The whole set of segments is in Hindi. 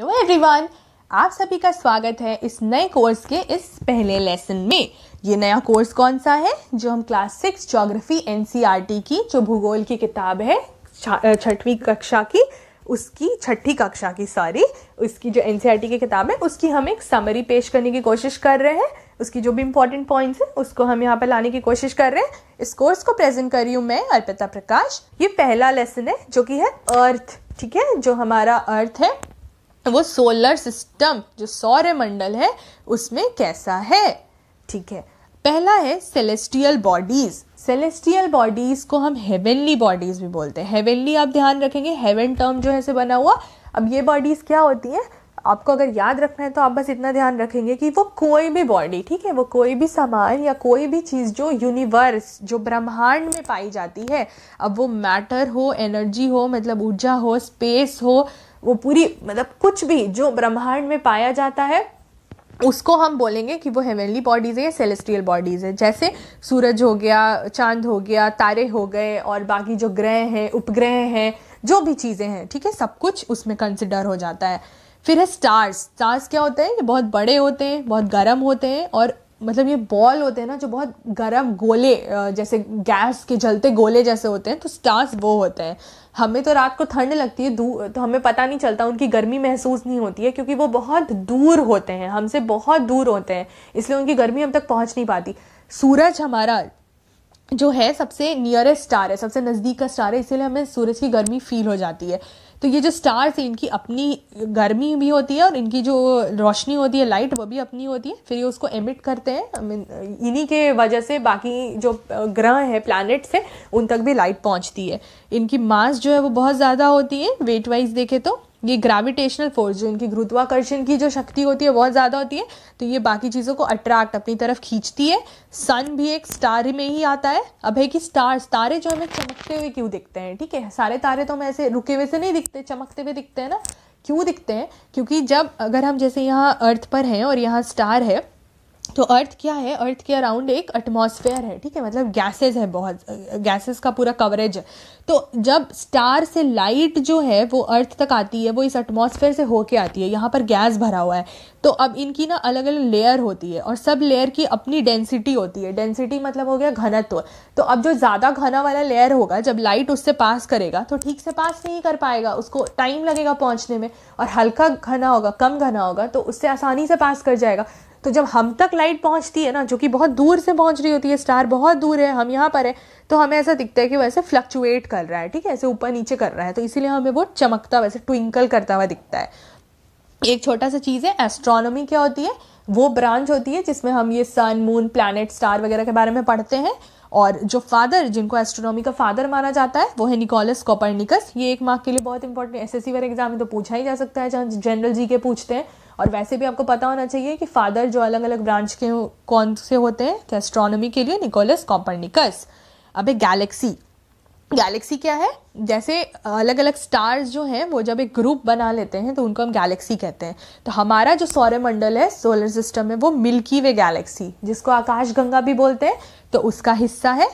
हेलो एवरीवन आप सभी का स्वागत है इस नए कोर्स के इस पहले लेसन में ये नया कोर्स कौन सा है जो हम क्लास सिक्स जोग्राफी एनसीईआरटी की जो भूगोल की किताब है छठवीं कक्षा की उसकी छठी कक्षा की सॉरी उसकी जो एनसीईआरटी e की किताब है उसकी हम एक समरी पेश करने की कोशिश कर रहे हैं उसकी जो भी इंपॉर्टेंट पॉइंट्स है उसको हम यहाँ पर लाने की कोशिश कर रहे हैं इस कोर्स को प्रेजेंट करी हूँ मैं अर्पिता प्रकाश ये पहला लेसन है जो कि है अर्थ ठीक है जो हमारा अर्थ है तो वो सोलर सिस्टम जो मंडल है उसमें कैसा है ठीक है पहला है सेलेस्टियल बॉडीज सेलेस्टियल बॉडीज को हम हेवनली बॉडीज भी बोलते हैं हेवनली आप ध्यान रखेंगे हेवन टर्म जो है से बना हुआ अब ये बॉडीज क्या होती हैं आपको अगर याद रखना है तो आप बस इतना ध्यान रखेंगे कि वो कोई भी बॉडी ठीक है वो कोई भी सामान या कोई भी चीज़ जो यूनिवर्स जो ब्रह्मांड में पाई जाती है अब वो मैटर हो एनर्जी हो मतलब ऊर्जा हो स्पेस हो वो पूरी मतलब कुछ भी जो ब्रह्मांड में पाया जाता है उसको हम बोलेंगे कि वो हेवनली बॉडीज़ है या सेलेस्ट्रियल बॉडीज़ है जैसे सूरज हो गया चांद हो गया तारे हो गए और बाकी जो ग्रह हैं उपग्रह हैं जो भी चीज़ें हैं ठीक है सब कुछ उसमें कंसिडर हो जाता है फिर है स्टार्स स्टार्स क्या होते हैं ये बहुत बड़े होते हैं बहुत गर्म होते हैं और मतलब ये बॉल होते हैं ना जो बहुत गर्म गोले जैसे गैस के जलते गोले जैसे होते हैं तो स्टार्स वो होते हैं हमें तो रात को ठंड लगती है तो हमें पता नहीं चलता उनकी गर्मी महसूस नहीं होती है क्योंकि वो बहुत दूर होते हैं हमसे बहुत दूर होते हैं इसलिए उनकी गर्मी हम तक पहुँच नहीं पाती सूरज हमारा जो है सबसे नियरेस्ट स्टार है सबसे नज़दीक का स्टार है इसीलिए हमें सूरज की गर्मी फील हो जाती है तो ये जो स्टार्स हैं इनकी अपनी गर्मी भी होती है और इनकी जो रोशनी होती है लाइट वो भी अपनी होती है फिर ये उसको एमिट करते हैं मीन इन्हीं के वजह से बाकी जो ग्रह है प्लानट्स हैं उन तक भी लाइट पहुँचती है इनकी मास जो है वो बहुत ज़्यादा होती है वेट वाइज देखे तो ये ग्रेविटेशनल फोर्स जो इनकी गुरुत्वाकर्षण की जो शक्ति होती है बहुत ज़्यादा होती है तो ये बाकी चीज़ों को अट्रैक्ट अपनी तरफ खींचती है सन भी एक स्टार में ही आता है अब है कि स्टार्स तारे जो हमें चमकते हुए क्यों दिखते हैं ठीक है सारे तारे तो हमें ऐसे रुके हुए से नहीं दिखते चमकते हुए दिखते हैं ना क्यों दिखते हैं क्योंकि जब अगर हम जैसे यहाँ अर्थ पर हैं और यहाँ स्टार है तो अर्थ क्या है अर्थ के अराउंड एक एटमॉस्फेयर है ठीक है मतलब गैसेस है बहुत गैसेस का पूरा कवरेज है तो जब स्टार से लाइट जो है वो अर्थ तक आती है वो इस एटमॉस्फेयर से होके आती है यहाँ पर गैस भरा हुआ है तो अब इनकी ना अलग अलग लेयर होती है और सब लेयर की अपनी डेंसिटी होती है डेंसिटी मतलब हो गया घनत्व तो अब जो ज़्यादा घना वाला लेयर होगा जब लाइट उससे पास करेगा तो ठीक से पास नहीं कर पाएगा उसको टाइम लगेगा पहुँचने में और हल्का घना होगा कम घना होगा तो उससे आसानी से पास कर जाएगा तो जब हम तक लाइट पहुंचती है ना जो कि बहुत दूर से पहुंच रही होती है स्टार बहुत दूर है हम यहाँ पर है तो हमें ऐसा दिखता है कि वैसे फ्लक्चुएट कर रहा है ठीक है ऐसे ऊपर नीचे कर रहा है तो इसीलिए हमें वो चमकता वैसे ट्विंकल करता हुआ दिखता है एक छोटा सा चीज़ है एस्ट्रोनॉमी क्या होती है वो ब्रांच होती है जिसमें हम ये सन मून प्लानट स्टार वगैरह के बारे में पढ़ते हैं और जो फादर जिनको एस्ट्रोनॉमी का फादर माना जाता है वो है निकोलस कॉपरनिकस ये एक मार्क के लिए बहुत important S S C exam में तो पूछा ही जा सकता है जहाँ जनरल जी के पूछते हैं और वैसे भी आपको पता होना चाहिए कि फादर जो अलग अलग ब्रांच के कौन से होते हैं तो एस्ट्रोनॉमी के लिए निकोलस कॉपरनिकस अब है गैलेक्सी गैलेक्सी क्या है जैसे अलग अलग स्टार्स जो हैं वो जब एक ग्रुप बना लेते हैं तो उनको हम गैलेक्सी कहते हैं तो हमारा जो सौरमंडल है सोलर सिस्टम में वो मिल्की वे गैलेक्सी जिसको आकाश गंगा भी बोलते हैं तो उसका हिस्सा है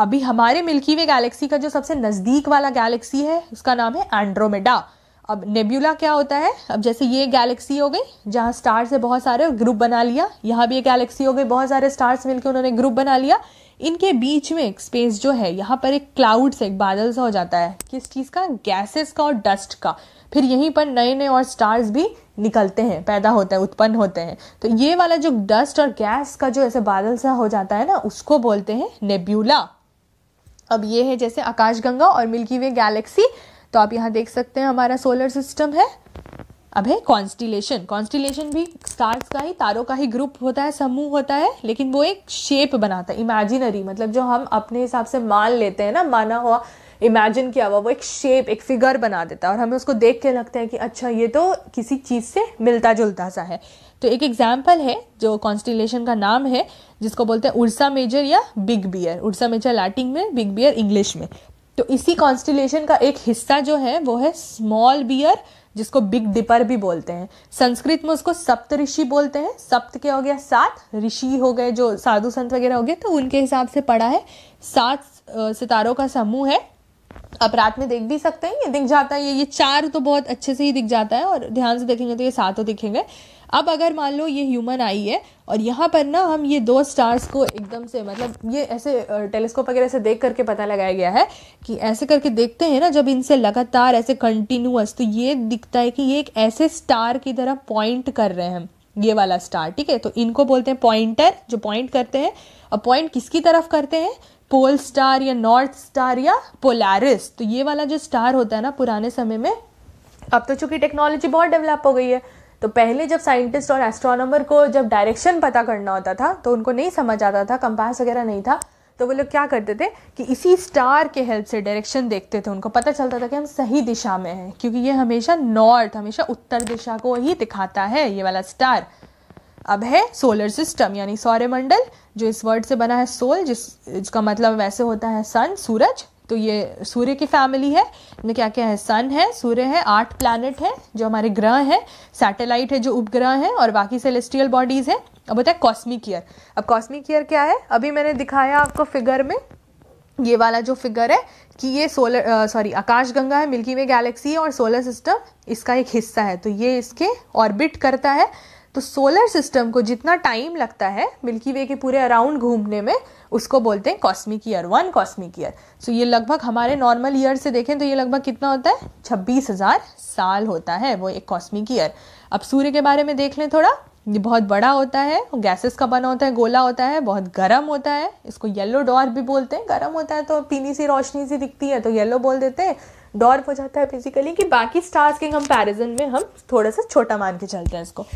अभी हमारे मिल्की वे गैलेक्सी का जो सबसे नज़दीक वाला गैलेक्सी है उसका नाम है एंड्रोमेडा अब नेब्यूला क्या होता है अब जैसे ये गैलेक्सी हो गई जहाँ स्टार्स है बहुत सारे ग्रुप बना लिया यहाँ भी ये गैलेक्सी हो गई बहुत सारे स्टार्स मिलकर उन्होंने ग्रुप बना लिया इनके बीच में एक स्पेस जो है यहाँ पर एक क्लाउड से एक बादल सा हो जाता है किस चीज़ का गैसेस का और डस्ट का फिर यहीं पर नए नए और स्टार्स भी निकलते हैं पैदा होते हैं उत्पन्न होते हैं तो ये वाला जो डस्ट और गैस का जो ऐसे बादल सा हो जाता है ना उसको बोलते हैं नेब्यूला अब ये है जैसे आकाशगंगा और मिल्की वे गैलेक्सी तो आप यहाँ देख सकते हैं हमारा सोलर सिस्टम है अब है कॉन्स्टिलेशन कॉन्स्टिलेशन भी स्टार्स का ही तारों का ही ग्रुप होता है समूह होता है लेकिन वो एक शेप बनाता है इमेजिनरी मतलब जो हम अपने हिसाब से मान लेते हैं ना माना हुआ इमेजिन किया हुआ वो एक शेप एक फिगर बना देता है और हमें उसको देख के लगता है कि अच्छा ये तो किसी चीज़ से मिलता जुलता सा है तो एक एग्जाम्पल है जो कॉन्स्टिलेशन का नाम है जिसको बोलते हैं उर्सा मेजर या big bear Ursa Major Latin में बिग बियर इंग्लिश में तो इसी कॉन्स्टिलेशन का एक हिस्सा जो है वो है स्मॉल बियर जिसको बिग डिपर भी बोलते हैं संस्कृत में उसको सप्त ऋषि बोलते हैं सप्त के हो गया सात ऋषि हो गए जो साधु संत वगैरह हो गए तो उनके हिसाब से पढ़ा है सात सितारों का समूह है आप रात में देख भी सकते हैं ये दिख जाता है ये ये चार तो बहुत अच्छे से ही दिख जाता है और ध्यान से देखेंगे तो ये सातों तो दिखेंगे अब अगर मान लो ये ह्यूमन आई है और यहाँ पर ना हम ये दो स्टार्स को एकदम से मतलब ये ऐसे टेलीस्कोप वगैरह से देख करके पता लगाया गया है कि ऐसे करके देखते हैं ना जब इनसे लगातार ऐसे कंटिन्यूस तो ये दिखता है कि ये एक ऐसे स्टार की तरह पॉइंट कर रहे हैं ये वाला स्टार ठीक है तो इनको बोलते हैं पॉइंटर जो पॉइंट करते हैं और पॉइंट किसकी तरफ करते हैं पोल स्टार या नॉर्थ स्टार या पोलारिस तो ये वाला जो स्टार होता है ना पुराने समय में अब तो चूंकि टेक्नोलॉजी बहुत डेवलप हो गई है तो पहले जब साइंटिस्ट और एस्ट्रोनॉमर को जब डायरेक्शन पता करना होता था तो उनको नहीं समझ आता था कंपास वगैरह नहीं था तो वो लोग क्या करते थे कि इसी स्टार के हेल्प से डायरेक्शन देखते थे उनको पता चलता था कि हम सही दिशा में हैं क्योंकि ये हमेशा नॉर्थ हमेशा उत्तर दिशा को ही दिखाता है ये वाला स्टार अब है सोलर सिस्टम यानी सौर्यमंडल जो इस वर्ड से बना है सोल जिस जिसका मतलब वैसे होता है सन सूरज तो ये सूर्य की फैमिली है इनमें क्या क्या है सन है सूर्य है आठ प्लानट है जो हमारे ग्रह हैं सैटेलाइट है जो उपग्रह हैं और बाकी सेलेस्टियल बॉडीज़ हैं अब होता है कॉस्मिक ईयर अब कॉस्मिक ईयर क्या है अभी मैंने दिखाया आपको फिगर में ये वाला जो फिगर है कि ये सोलर सॉरी आकाश गंगा है मिल्की वे गैलेक्सी है और सोलर सिस्टम इसका एक हिस्सा है तो ये इसके ऑर्बिट करता है तो सोलर सिस्टम को जितना टाइम लगता है मिल्की वे के पूरे अराउंड घूमने में उसको बोलते हैं cosmic year one cosmic year so ये लगभग हमारे नॉर्मल ईयर से देखें तो ये लगभग कितना होता है छब्बीस हज़ार साल होता है वो एक कॉस्मिक ईयर अब सूर्य के बारे में देख लें थोड़ा ये बहुत बड़ा होता है गैसेस का बना होता है गोला होता है बहुत गर्म होता है इसको येलो डॉर भी बोलते हैं गर्म होता है तो पीली सी रोशनी सी दिखती है तो येलो बोल देते हैं डॉर्फ हो जाता है फिजिकली कि बाकी स्टार्स के कंपैरिजन में हम थोड़ा सा छोटा मान के चलते हैं इसको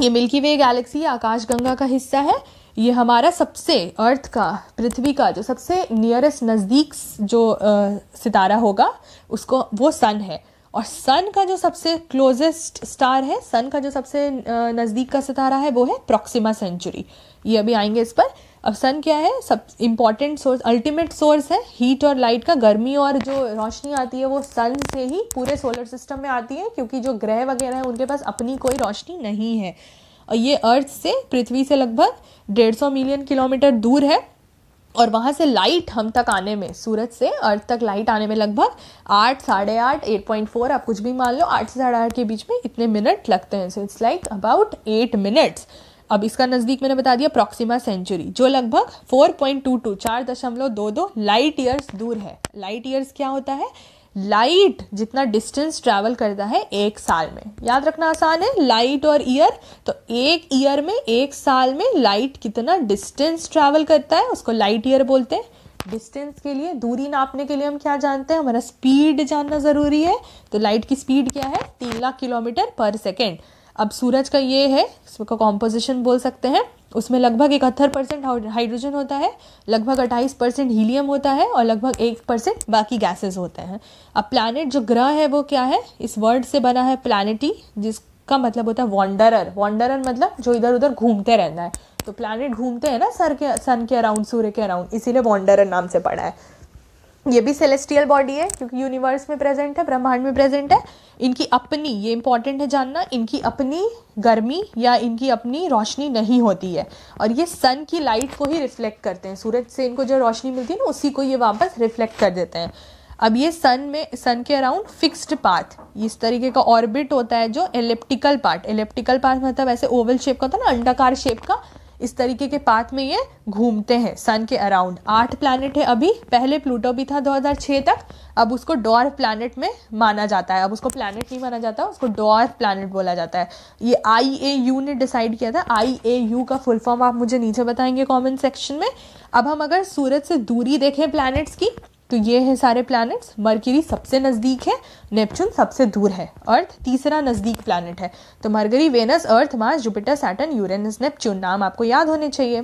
ये मिल्की वे गैलेक्सी आकाशगंगा का हिस्सा है ये हमारा सबसे अर्थ का पृथ्वी का जो सबसे नियरेस्ट नज़दीक जो आ, सितारा होगा उसको वो सन है और सन का जो सबसे क्लोजेस्ट स्टार है सन का जो सबसे नज़दीक का सितारा है वो है प्रॉक्सिमा सेंचुरी ये अभी आएंगे इस पर अब सन क्या है सब इम्पॉर्टेंट सोर्स अल्टीमेट सोर्स है हीट और लाइट का गर्मी और जो रोशनी आती है वो सन से ही पूरे सोलर सिस्टम में आती है क्योंकि जो ग्रह वगैरह हैं उनके पास अपनी कोई रोशनी नहीं है और ये अर्थ से पृथ्वी से लगभग डेढ़ सौ मिलियन किलोमीटर दूर है और वहाँ से लाइट हम तक आने में सूरज से अर्थ तक लाइट आने में लगभग आठ साढ़े आठ एट पॉइंट फोर आप कुछ भी मान लो आठ से साढ़े आठ के बीच में इतने मिनट लगते हैं so it's like about eight minutes अब इसका नज़दीक मैंने बता दिया प्रॉक्सिमा सेंचुरी जो लगभग 4.22 चार दशमलव दो दो लाइट ईयर्स दूर है लाइट ईयर्स क्या होता है लाइट जितना डिस्टेंस ट्रैवल करता है एक साल में याद रखना आसान है लाइट और ईयर तो एक ईयर में एक साल में लाइट कितना डिस्टेंस ट्रैवल करता है उसको लाइट ईयर बोलते हैं डिस्टेंस के लिए दूरी नापने के लिए हम क्या जानते हैं हमारा स्पीड जानना ज़रूरी है तो लाइट की स्पीड क्या है तीन लाख किलोमीटर पर सेकेंड अब सूरज का ये है इसका कॉम्पोजिशन बोल सकते हैं उसमें लगभग इकहत्तर परसेंट हाइड्रोजन होता है लगभग अट्ठाईस परसेंट हीलियम होता है और लगभग एक परसेंट बाकी गैसेस होते हैं अब प्लानट जो ग्रह है वो क्या है इस वर्ड से बना है प्लानिटी जिसका मतलब होता है वॉन्डरर वॉन्डरर मतलब जो इधर उधर घूमते रहना है तो प्लानट घूमते हैं ना सर के सन के अराउंड सूर्य के अराउंड इसीलिए वॉन्डरर नाम से पड़ा है ये भी सेलेस्टियल बॉडी है क्योंकि यूनिवर्स में प्रेजेंट है ब्रह्मांड में प्रेजेंट है इनकी अपनी ये इंपॉर्टेंट है जानना इनकी अपनी गर्मी या इनकी अपनी रोशनी नहीं होती है और ये सन की लाइट को ही रिफ्लेक्ट करते हैं सूरज से इनको जो रोशनी मिलती है ना उसी को ये वापस रिफ्लेक्ट कर देते हैं अब ये सन में सन के अराउंड फिक्स्ड पाथ इस तरीके का ऑर्बिट होता है जो एलिप्टिकल पार्ट एलिप्टिकल पार्ट मतलब ऐसे ओवल शेप का होता है ना अंडाकार शेप का इस तरीके के पाथ में ये घूमते हैं सन के अराउंड आठ प्लानट है अभी पहले प्लूटो भी था 2006 तक अब उसको डॉर्फ प्लानट में माना जाता है अब उसको प्लानट नहीं माना जाता उसको डॉर्फ प्लानट बोला जाता है ये आई ए यू ने डिसाइड किया था आई ए यू का फुल फॉर्म आप मुझे नीचे बताएंगे कॉमेंट सेक्शन में अब हम अगर सूरज से दूरी देखें प्लानट्स की तो ये हैं सारे प्लैनेट्स मरकरी सबसे नज़दीक है नेपच्यून सबसे दूर है अर्थ तीसरा नज़दीक प्लानट है तो Mercury Venus Earth Mars Jupiter Saturn Uranus Neptune नाम आपको याद होने चाहिए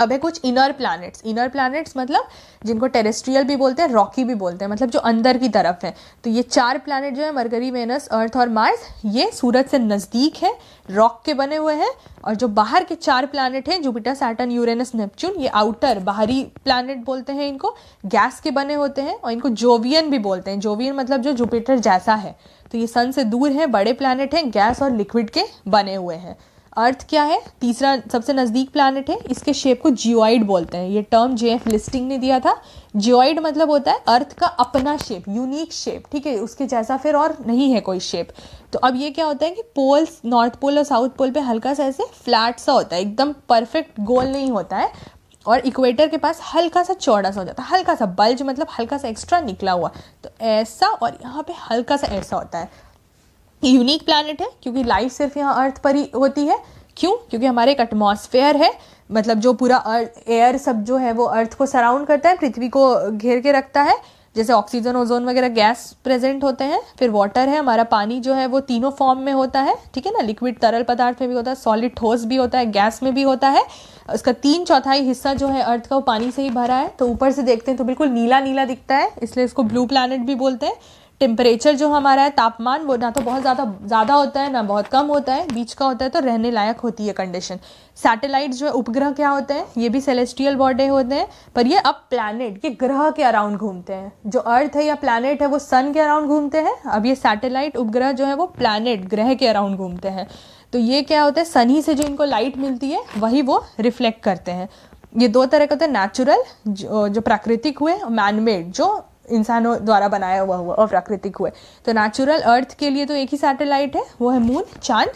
अब है कुछ इनर प्लैनेट्स इनर प्लैनेट्स मतलब जिनको टेरेस्ट्रियल भी बोलते हैं रॉकी भी बोलते हैं मतलब जो अंदर की तरफ है तो ये चार प्लैनेट जो है मरकरी वेनस अर्थ और मार्स ये सूरज से नज़दीक है रॉक के बने हुए हैं और जो बाहर के चार प्लैनेट हैं जुपिटर सैटन यूरेनस नेपच्यून ये आउटर बाहरी प्लैनेट बोलते हैं इनको गैस के बने होते हैं और इनको जोवियन भी बोलते हैं जोवियन मतलब जो जुपिटर जैसा है तो ये सन से दूर है बड़े प्लैनेट हैं गैस और लिक्विड के बने हुए हैं अर्थ क्या है तीसरा सबसे नज़दीक प्लानट है इसके शेप को जियोइड बोलते हैं ये टर्म जे एफ लिस्टिंग ने दिया था जियोइड मतलब होता है अर्थ का अपना शेप यूनिक शेप ठीक है उसके जैसा फिर और नहीं है कोई शेप तो अब ये क्या होता है कि पोल नॉर्थ पोल और साउथ पोल पे हल्का सा ऐसे फ्लैट सा होता है एकदम परफेक्ट गोल नहीं होता है और इक्वेटर के पास हल्का सा चौड़ा सा हो जाता है हल्का सा बल्ज मतलब हल्का सा एक्स्ट्रा निकला हुआ तो ऐसा और यहाँ पे हल्का सा ऐसा होता है यूनिक प्लानट है क्योंकि लाइफ सिर्फ यहाँ अर्थ पर ही होती है क्यों क्योंकि हमारे एक एटमोसफेयर है मतलब जो पूरा एयर सब जो है वो अर्थ को सराउंड करता है पृथ्वी को घेर के रखता है जैसे ऑक्सीजन ओजोन वगैरह गैस प्रेजेंट होते हैं फिर वाटर है हमारा पानी जो है वो तीनों फॉर्म में होता है ठीक है ना लिक्विड तरल पदार्थ में भी होता है सॉलिड ठोस भी होता है गैस में भी होता है उसका तीन चौथाई हिस्सा जो है अर्थ का वो पानी से ही भरा है तो ऊपर से देखते हैं तो बिल्कुल नीला नीला दिखता है इसलिए इसको ब्लू प्लानट भी बोलते हैं टेम्परेचर जो हमारा है तापमान वो ना तो बहुत ज़्यादा ज़्यादा होता है ना बहुत कम होता है बीच का होता है तो रहने लायक होती है कंडीशन सैटेलाइट जो है उपग्रह क्या होते हैं ये भी सेलेस्टियल बॉडी होते हैं पर ये अब प्लानट ये ग्रह के अराउंड घूमते हैं जो अर्थ है या प्लानट है वो सन के अराउंड घूमते हैं अब ये सैटेलाइट उपग्रह जो है वो प्लानट ग्रह के अराउंड घूमते हैं तो ये क्या होता है सन ही से जो इनको लाइट मिलती है वही वो रिफ्लेक्ट करते हैं ये दो तरह के होते हैं नेचुरल जो, जो प्राकृतिक हुए मैनमेड जो इंसानों द्वारा बनाया हुआ हुआ और प्राकृतिक हुए तो नेचुरल अर्थ के लिए तो एक ही सैटेलाइट है वो है मून चांद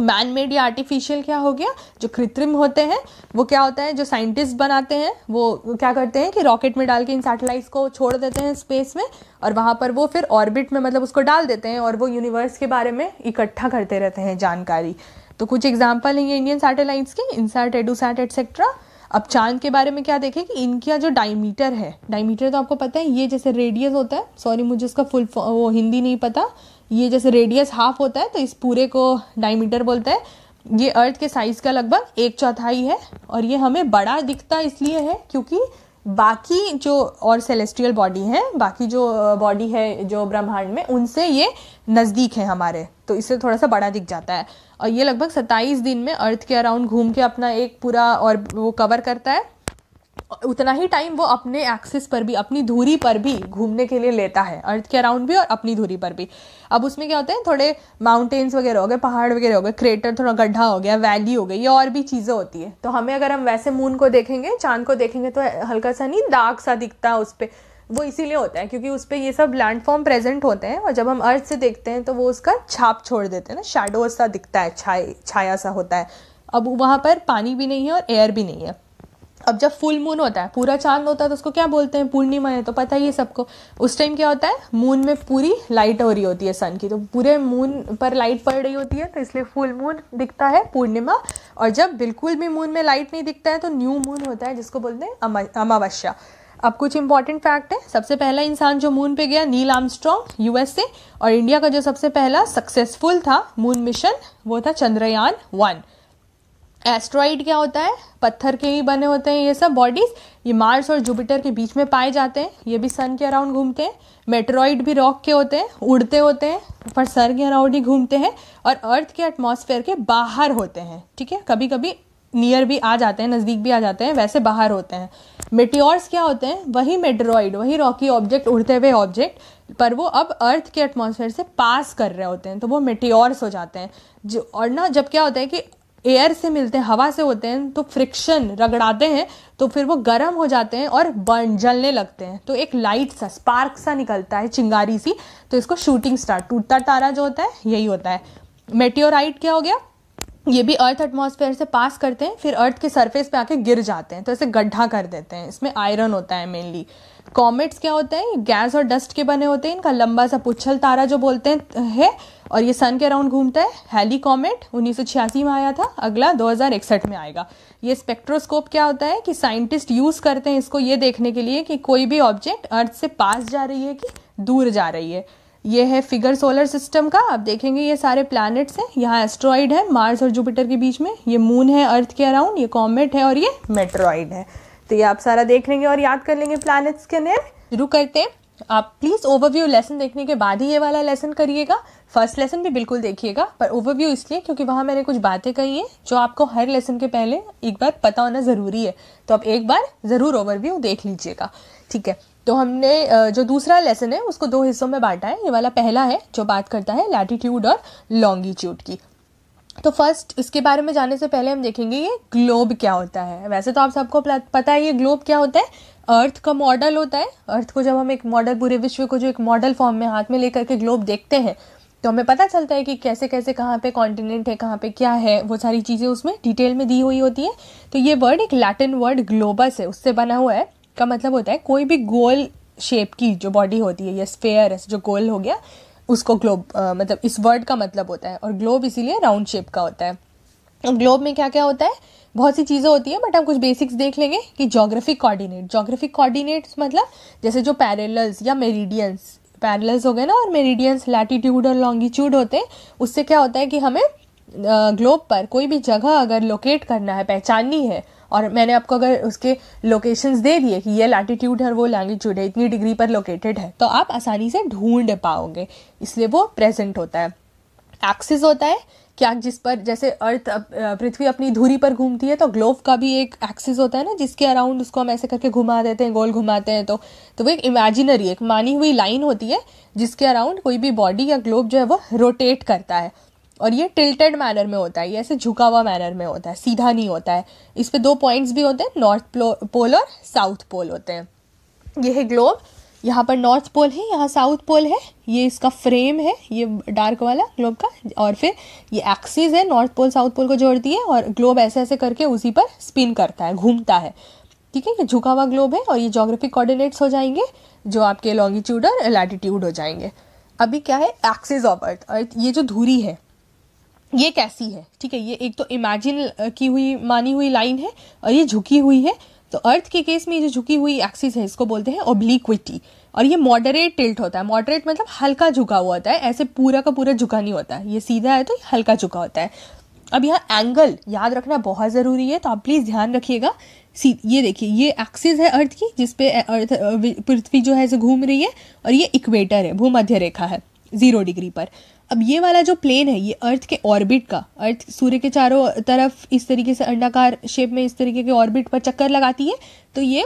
मैन मेड या आर्टिफिशियल क्या हो गया जो कृत्रिम होते हैं वो क्या होता है जो साइंटिस्ट बनाते हैं वो क्या करते हैं कि रॉकेट में डाल के इन सैटेलाइट्स को छोड़ देते हैं स्पेस में और वहाँ पर वो फिर ऑर्बिट में मतलब उसको डाल देते हैं और वो यूनिवर्स के बारे में इकट्ठा करते रहते हैं जानकारी तो कुछ एग्जाम्पल हैं ये इंडियन सैटेलाइट्स के इनसैट एडूसैट एटसेट्रा अब चांद के बारे में क्या देखें कि इनका जो डायमीटर है डायमीटर तो आपको पता है ये जैसे रेडियस होता है सॉरी मुझे उसका फुल वो हिंदी नहीं पता ये जैसे रेडियस हाफ होता है तो इस पूरे को डायमीटर बोलता है ये अर्थ के साइज़ का लगभग एक चौथाई है और ये हमें बड़ा दिखता इसलिए है क्योंकि बाकी जो और सेलेस्ट्रियल बॉडी है बाकी जो बॉडी है जो ब्रह्मांड में उनसे ये नज़दीक है हमारे तो इससे थोड़ा सा बड़ा दिख जाता है और ये लगभग सत्ताईस दिन में अर्थ के अराउंड घूम के अपना एक पूरा और वो कवर करता है उतना ही टाइम वो अपने एक्सिस पर भी अपनी धुरी पर भी घूमने के लिए लेता है अर्थ के अराउंड भी और अपनी धुरी पर भी अब उसमें क्या होते हैं थोड़े माउंटेन्स वगैरह हो गए पहाड़ वगैरह हो गए क्रेटर थोड़ा गड्ढा हो गया वैली हो गई ये और भी चीज़ें होती है तो हमें अगर हम वैसे मून को देखेंगे चांद को देखेंगे तो हल्का सा नहीं दाग सा दिखता है उस पर वो इसीलिए होता है क्योंकि उस पर ये सब लैंडफॉर्म प्रेजेंट होते हैं और जब हम अर्थ से देखते हैं तो वो उसका छाप छोड़ देते हैं ना शेडो सा दिखता है छाए छाया सा होता है अब वहाँ पर पानी भी नहीं है और एयर भी नहीं है अब जब फुल मून होता है पूरा चांद होता है तो उसको क्या बोलते हैं पूर्णिमा है तो पता ही है सबको उस टाइम क्या होता है मून में पूरी लाइट हो रही होती है सन की तो पूरे मून पर लाइट पड़ रही होती है तो इसलिए फुल मून दिखता है पूर्णिमा और जब बिल्कुल भी मून में लाइट नहीं दिखता है तो न्यू मून होता है जिसको बोलते हैं अमावस्या अब कुछ इंपॉर्टेंट फैक्ट है सबसे पहला इंसान जो मून पे गया नील आर्मस्ट्रॉन्ग यूएसए और इंडिया का जो सबसे पहला सक्सेसफुल था मून मिशन वो था चंद्रयान वन एस्ट्रॉइड क्या होता है पत्थर के ही बने होते हैं ये सब बॉडीज ये मार्स और जुपिटर के बीच में पाए जाते हैं ये भी सन के अराउंड घूमते हैं मेट्रॉइड भी रॉक के होते हैं उड़ते होते हैं पर सन के अराउंड ही घूमते हैं और अर्थ के एटमॉस्फेयर के बाहर होते हैं ठीक है कभी कभी नियर भी आ जाते हैं नज़दीक भी आ जाते हैं वैसे बाहर होते हैं मेटियोर्स क्या होते हैं वही मेड्रॉइड वही रॉकी ऑब्जेक्ट उड़ते हुए ऑब्जेक्ट पर वो अब अर्थ के एटमोसफेयर से पास कर रहे होते हैं तो वो मेटियोर्स हो जाते हैं जो और ना जब क्या होता है कि एयर से मिलते हैं हवा से होते हैं तो फ्रिक्शन रगड़ाते हैं तो फिर वो गर्म हो जाते हैं और बर्न जलने लगते हैं तो एक लाइट सा स्पार्क सा निकलता है चिंगारी सी तो इसको शूटिंग स्टार टूटता तारा जो होता है यही होता है मेटियोराइट क्या हो गया ये भी अर्थ एटमॉस्फेयर से पास करते हैं फिर अर्थ के सरफेस पे आके गिर जाते हैं तो ऐसे गड्ढा कर देते हैं इसमें आयरन होता है मेनली कॉमेट्स क्या होते हैं गैस और डस्ट के बने होते हैं इनका लंबा सा पुच्छल तारा जो बोलते हैं है और ये सन के अराउंड घूमता है हेली कॉमेट उन्नीस में आया था अगला दो में आएगा ये स्पेक्ट्रोस्कोप क्या होता है कि साइंटिस्ट यूज़ करते हैं इसको ये देखने के लिए कि कोई भी ऑब्जेक्ट अर्थ से पास जा रही है कि दूर जा रही है ये है फिगर सोलर सिस्टम का आप देखेंगे ये सारे प्लैनेट्स हैं यहाँ एस्ट्रॉइड है मार्स और जुपिटर के बीच में ये मून है अर्थ के अराउंड ये कॉमेट है और ये मेट्रॉइड है तो ये आप सारा देख लेंगे और याद कर लेंगे प्लैनेट्स के नेम शुरू करते हैं आप प्लीज़ ओवरव्यू लेसन देखने के बाद ही ये वाला लेसन करिएगा फर्स्ट लेसन भी बिल्कुल देखिएगा पर ओवरव्यू इसलिए क्योंकि वहां मैंने कुछ बातें कही हैं जो आपको हर लेसन के पहले एक बार पता होना ज़रूरी है तो आप एक बार ज़रूर ओवरव्यू देख लीजिएगा ठीक है तो हमने जो दूसरा लेसन है उसको दो हिस्सों में बांटा है ये वाला पहला है जो बात करता है लैटिट्यूड और लॉन्गिट्यूड की तो फर्स्ट इसके बारे में जाने से पहले हम देखेंगे ये ग्लोब क्या होता है वैसे तो आप सबको पता है ये ग्लोब क्या होता है अर्थ का मॉडल होता है अर्थ को जब हम एक मॉडल पूरे विश्व को जो एक मॉडल फॉर्म में हाथ में लेकर के ग्लोब देखते हैं तो हमें पता चलता है कि कैसे कैसे कहाँ पे कॉन्टिनेंट है कहाँ पे क्या है वो सारी चीज़ें उसमें डिटेल में दी हुई होती है तो ये वर्ड एक लैटिन वर्ड ग्लोबस है उससे बना हुआ है का मतलब होता है कोई भी गोल शेप की जो बॉडी होती है या स्पेयर जो गोल हो गया उसको ग्लोब आ, मतलब इस वर्ड का मतलब होता है और ग्लोब इसीलिए राउंड शेप का होता है और ग्लोब में क्या क्या होता है बहुत सी चीज़ें होती है बट हम कुछ बेसिक्स देख लेंगे कि जोग्राफिक कोऑर्डिनेट जोग्राफिक कोऑर्डिनेट्स मतलब जैसे जो पैरेलल्स या मेरिडियंस पैरेलल्स हो गए ना और मेरिडियंस लैटिट्यूड और लॉन्गिट्यूड होते हैं उससे क्या होता है कि हमें ग्लोब पर कोई भी जगह अगर लोकेट करना है पहचाननी है और मैंने आपको अगर उसके लोकेशंस दे दिए कि ये लैटिट्यूड है वो लैंगिट्यूड है इतनी डिग्री पर लोकेटेड है तो आप आसानी से ढूंढ पाओगे इसलिए वो प्रेजेंट होता है एक्सिस होता है क्या जिस पर जैसे अर्थ पृथ्वी अपनी धूरी पर घूमती है तो ग्लोब का भी एक एक्सिस होता है ना जिसके अराउंड उसको हम ऐसे करके घुमा देते हैं गोल घुमाते हैं तो तो वो एक इमेजिनरी एक मानी हुई लाइन होती है जिसके अराउंड कोई भी बॉडी या ग्लोब जो है वो रोटेट करता है और ये टिल्टेड मैनर में होता है ये ऐसे झुका हुआ मैनर में होता है सीधा नहीं होता है इस पर दो पॉइंट्स भी होते हैं नॉर्थ पोल और साउथ पोल होते हैं ये है ग्लोब यहाँ पर नॉर्थ पोल है यहाँ साउथ पोल है ये इसका फ्रेम है ये डार्क वाला ग्लोब का और फिर ये एक्सिस है नॉर्थ पोल साउथ पोल को जोड़ती है और ग्लोब ऐसे ऐसे करके उसी पर स्पिन करता है घूमता है ठीक है ये झुका हुआ ग्लोब है और ये जोग्राफिक कोऑर्डिनेट्स हो जाएंगे जो आपके लॉन्गिट्यूड और लैटिट्यूड हो जाएंगे अभी क्या है एक्सिस ऑफ अर्थ और ये जो धूरी है ये कैसी है ठीक है ये एक तो इमेजिन की हुई मानी हुई लाइन है और ये झुकी हुई है तो अर्थ के केस में जो झुकी हुई एक्सिस है इसको बोलते हैं ओब्लिक्विटी और ये मॉडरेट टिल्ट होता है मॉडरेट मतलब हल्का झुका हुआ होता है ऐसे पूरा का पूरा झुका नहीं होता है ये सीधा है तो हल्का झुका होता है अब यहाँ एंगल याद रखना बहुत ज़रूरी है तो आप प्लीज़ ध्यान रखिएगा ये देखिए ये एक्सिस है अर्थ की जिसपे अर्थ पृथ्वी जो है घूम रही है और ये इक्वेटर है भूमध्य रेखा है ज़ीरो डिग्री पर अब ये वाला जो प्लेन है ये अर्थ के ऑर्बिट का अर्थ सूर्य के चारों तरफ इस तरीके से अंडाकार शेप में इस तरीके के ऑर्बिट पर चक्कर लगाती है तो ये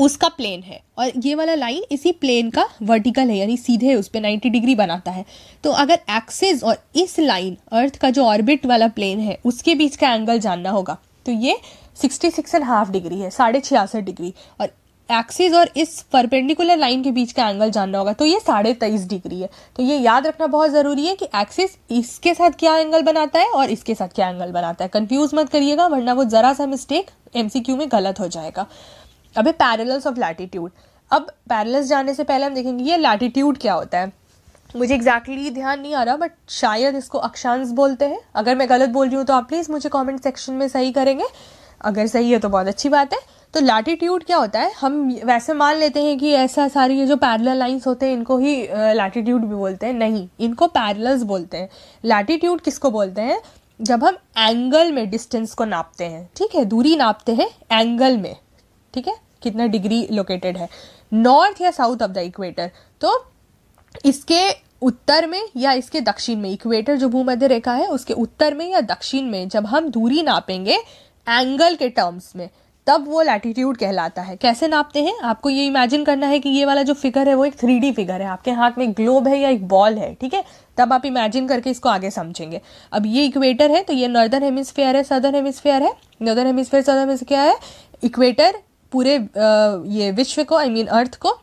उसका प्लेन है और ये वाला लाइन इसी प्लेन का वर्टिकल है यानी सीधे उस पर नाइन्टी डिग्री बनाता है तो अगर एक्सिस और इस लाइन अर्थ का जो ऑर्बिट वाला प्लेन है उसके बीच का एंगल जानना होगा तो ये sixty six and half degree है साढ़े छियासठ डिग्री और एक्सिस और इस परपेंडिकुलर लाइन के बीच का एंगल जानना होगा तो ये साढ़े तेईस डिग्री है तो ये याद रखना बहुत ज़रूरी है कि एक्सिस इसके साथ क्या एंगल बनाता है और इसके साथ क्या एंगल बनाता है कन्फ्यूज़ मत करिएगा वरना वो ज़रा सा मिस्टेक एम में गलत हो जाएगा है पैरल्स ऑफ लैटिट्यूड अब पैरल्स जाने से पहले हम देखेंगे ये लैटिट्यूड क्या होता है मुझे एग्जैक्टली exactly ध्यान नहीं आ रहा बट शायद इसको अक्षांश बोलते हैं अगर मैं गलत बोल रही हूँ तो आप प्लीज़ मुझे कमेंट सेक्शन में सही करेंगे अगर सही है तो बहुत अच्छी बात है तो लैटीट्यूड क्या होता है हम वैसे मान लेते हैं कि ऐसा सारी ये जो पैरल लाइन्स होते हैं इनको ही लैटीट्यूड भी बोलते हैं नहीं इनको पैरल्स बोलते हैं लैटिट्यूड किसको बोलते हैं जब हम एंगल में डिस्टेंस को नापते हैं ठीक है दूरी नापते हैं एंगल में ठीक है कितना डिग्री लोकेटेड है नॉर्थ या साउथ ऑफ द इक्वेटर तो इसके उत्तर में या इसके दक्षिण में इक्वेटर जो भूमध्य रेखा है उसके उत्तर में या दक्षिण में जब हम दूरी नापेंगे एंगल के टर्म्स में तब वो लैटीट्यूड कहलाता है कैसे नापते हैं आपको ये इमेजिन करना है कि ये वाला जो फिगर है वो एक थ्री फिगर है आपके हाथ में ग्लोब है या एक बॉल है ठीक है तब आप इमेजिन करके इसको आगे समझेंगे अब ये इक्वेटर है तो ये नॉर्दर्न हेमिसफेयर है सदर्न हेमिसफेयर है नॉर्दर्न हेमिसफेयर सदर्न हेमिसफेयर क्या है इक्वेटर पूरे ये विश्व को आई मीन अर्थ को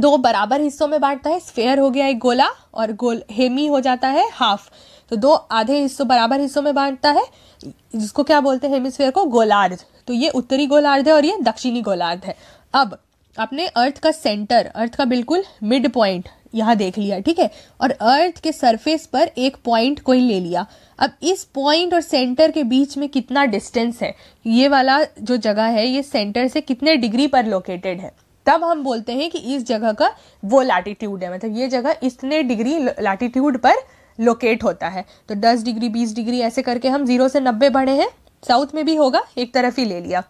दो बराबर हिस्सों में बांटता है स्फेयर हो गया एक गोला और गोल हेमी हो जाता है हाफ तो दो आधे हिस्सों बराबर हिस्सों में बांटता है जिसको क्या बोलते हैं हेमिस्फेयर को गोलार्ध तो ये उत्तरी गोलार्ध है और ये दक्षिणी गोलार्ध है अब आपने अर्थ का सेंटर अर्थ का बिल्कुल मिड पॉइंट यहाँ देख लिया ठीक है और अर्थ के सरफेस पर एक पॉइंट को ही ले लिया अब इस पॉइंट और सेंटर के बीच में कितना डिस्टेंस है ये वाला जो जगह है ये सेंटर से कितने डिग्री पर लोकेटेड है तब हम बोलते हैं कि इस जगह का वो लैटिट्यूड है मतलब ये जगह इतने डिग्री लैटिट्यूड पर लोकेट होता है तो 10 डिग्री 20 डिग्री ऐसे करके हम जीरो से नब्बे बढ़े हैं साउथ में भी होगा एक तरफ ही ले लिया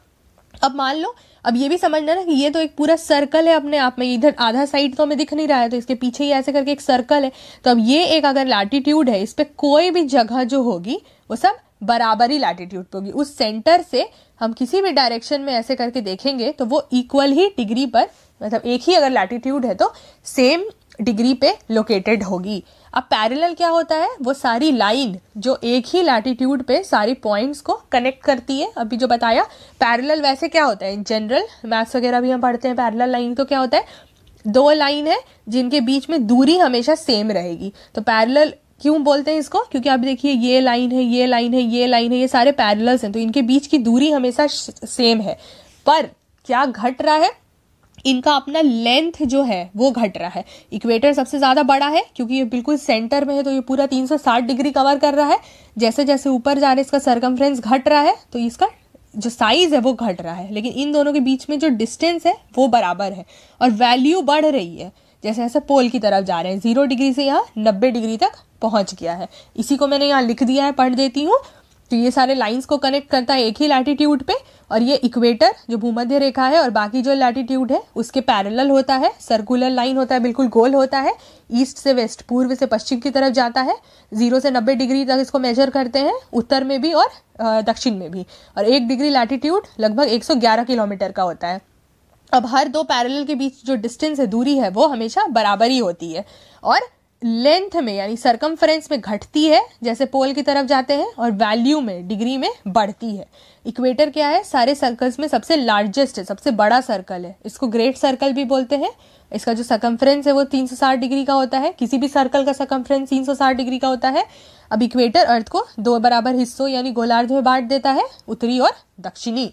अब मान लो अब ये भी समझना ना कि ये तो एक पूरा सर्कल है अपने आप में इधर आधा साइड तो हमें दिख नहीं रहा है तो इसके पीछे ही ऐसे करके एक सर्कल है तो अब ये एक अगर लैटिट्यूड है इस पर कोई भी जगह जो होगी वो सब बराबर ही लैटिट्यूड पर होगी उस सेंटर से हम किसी भी डायरेक्शन में ऐसे करके देखेंगे तो वो इक्वल ही डिग्री पर मतलब एक ही अगर लैटिट्यूड है तो सेम डिग्री पे लोकेटेड होगी अब पैरेलल क्या होता है वो सारी लाइन जो एक ही लैटिट्यूड पे सारी पॉइंट्स को कनेक्ट करती है अभी जो बताया पैरेलल वैसे क्या होता है इन जनरल मैथ्स वगैरह भी हम पढ़ते हैं पैरेलल लाइन तो क्या होता है दो लाइन है जिनके बीच में दूरी हमेशा सेम रहेगी तो पैरेलल क्यों बोलते हैं इसको क्योंकि आप देखिए ये लाइन है ये लाइन है ये लाइन है ये सारे पैरेलल्स हैं तो इनके बीच की दूरी हमेशा सेम है पर क्या घट रहा है इनका अपना लेंथ जो है वो घट रहा है इक्वेटर सबसे ज़्यादा बड़ा है क्योंकि ये बिल्कुल सेंटर में है तो ये पूरा 360 डिग्री कवर कर रहा है जैसे जैसे ऊपर जा रहे इसका सरकमफ्रेंस घट रहा है तो इसका जो साइज़ है वो घट रहा है लेकिन इन दोनों के बीच में जो डिस्टेंस है वो बराबर है और वैल्यू बढ़ रही है जैसे जैसे पोल की तरफ जा रहे हैं ज़ीरो डिग्री से यहाँ नब्बे डिग्री तक पहुँच गया है इसी को मैंने यहाँ लिख दिया है पढ़ देती हूँ तो ये सारे लाइंस को कनेक्ट करता है एक ही लैटिट्यूड पे और ये इक्वेटर जो भूमध्य रेखा है और बाकी जो लैटिट्यूड है उसके पैरेलल होता है सर्कुलर लाइन होता है बिल्कुल गोल होता है ईस्ट से वेस्ट पूर्व से पश्चिम की तरफ जाता है जीरो से नब्बे डिग्री तक इसको मेजर करते हैं उत्तर में भी और दक्षिण में भी और एक डिग्री लैटिट्यूड लगभग एक किलोमीटर का होता है अब हर दो पैरेलल के बीच जो डिस्टेंस है दूरी है वो हमेशा बराबर ही होती है और लेंथ में यानी सरकमफ्रेंस में घटती है जैसे पोल की तरफ जाते हैं और वैल्यू में डिग्री में बढ़ती है इक्वेटर क्या है सारे सर्कल्स में सबसे लार्जेस्ट है सबसे बड़ा सर्कल है इसको ग्रेट सर्कल भी बोलते हैं इसका जो सकम्फ्रेंस है वो 360 डिग्री का होता है किसी भी सर्कल का सकम्फ्रेंस 360 डिग्री का होता है अब इक्वेटर अर्थ को दो बराबर हिस्सों यानी गोलार्ध में बांट देता है उत्तरी और दक्षिणी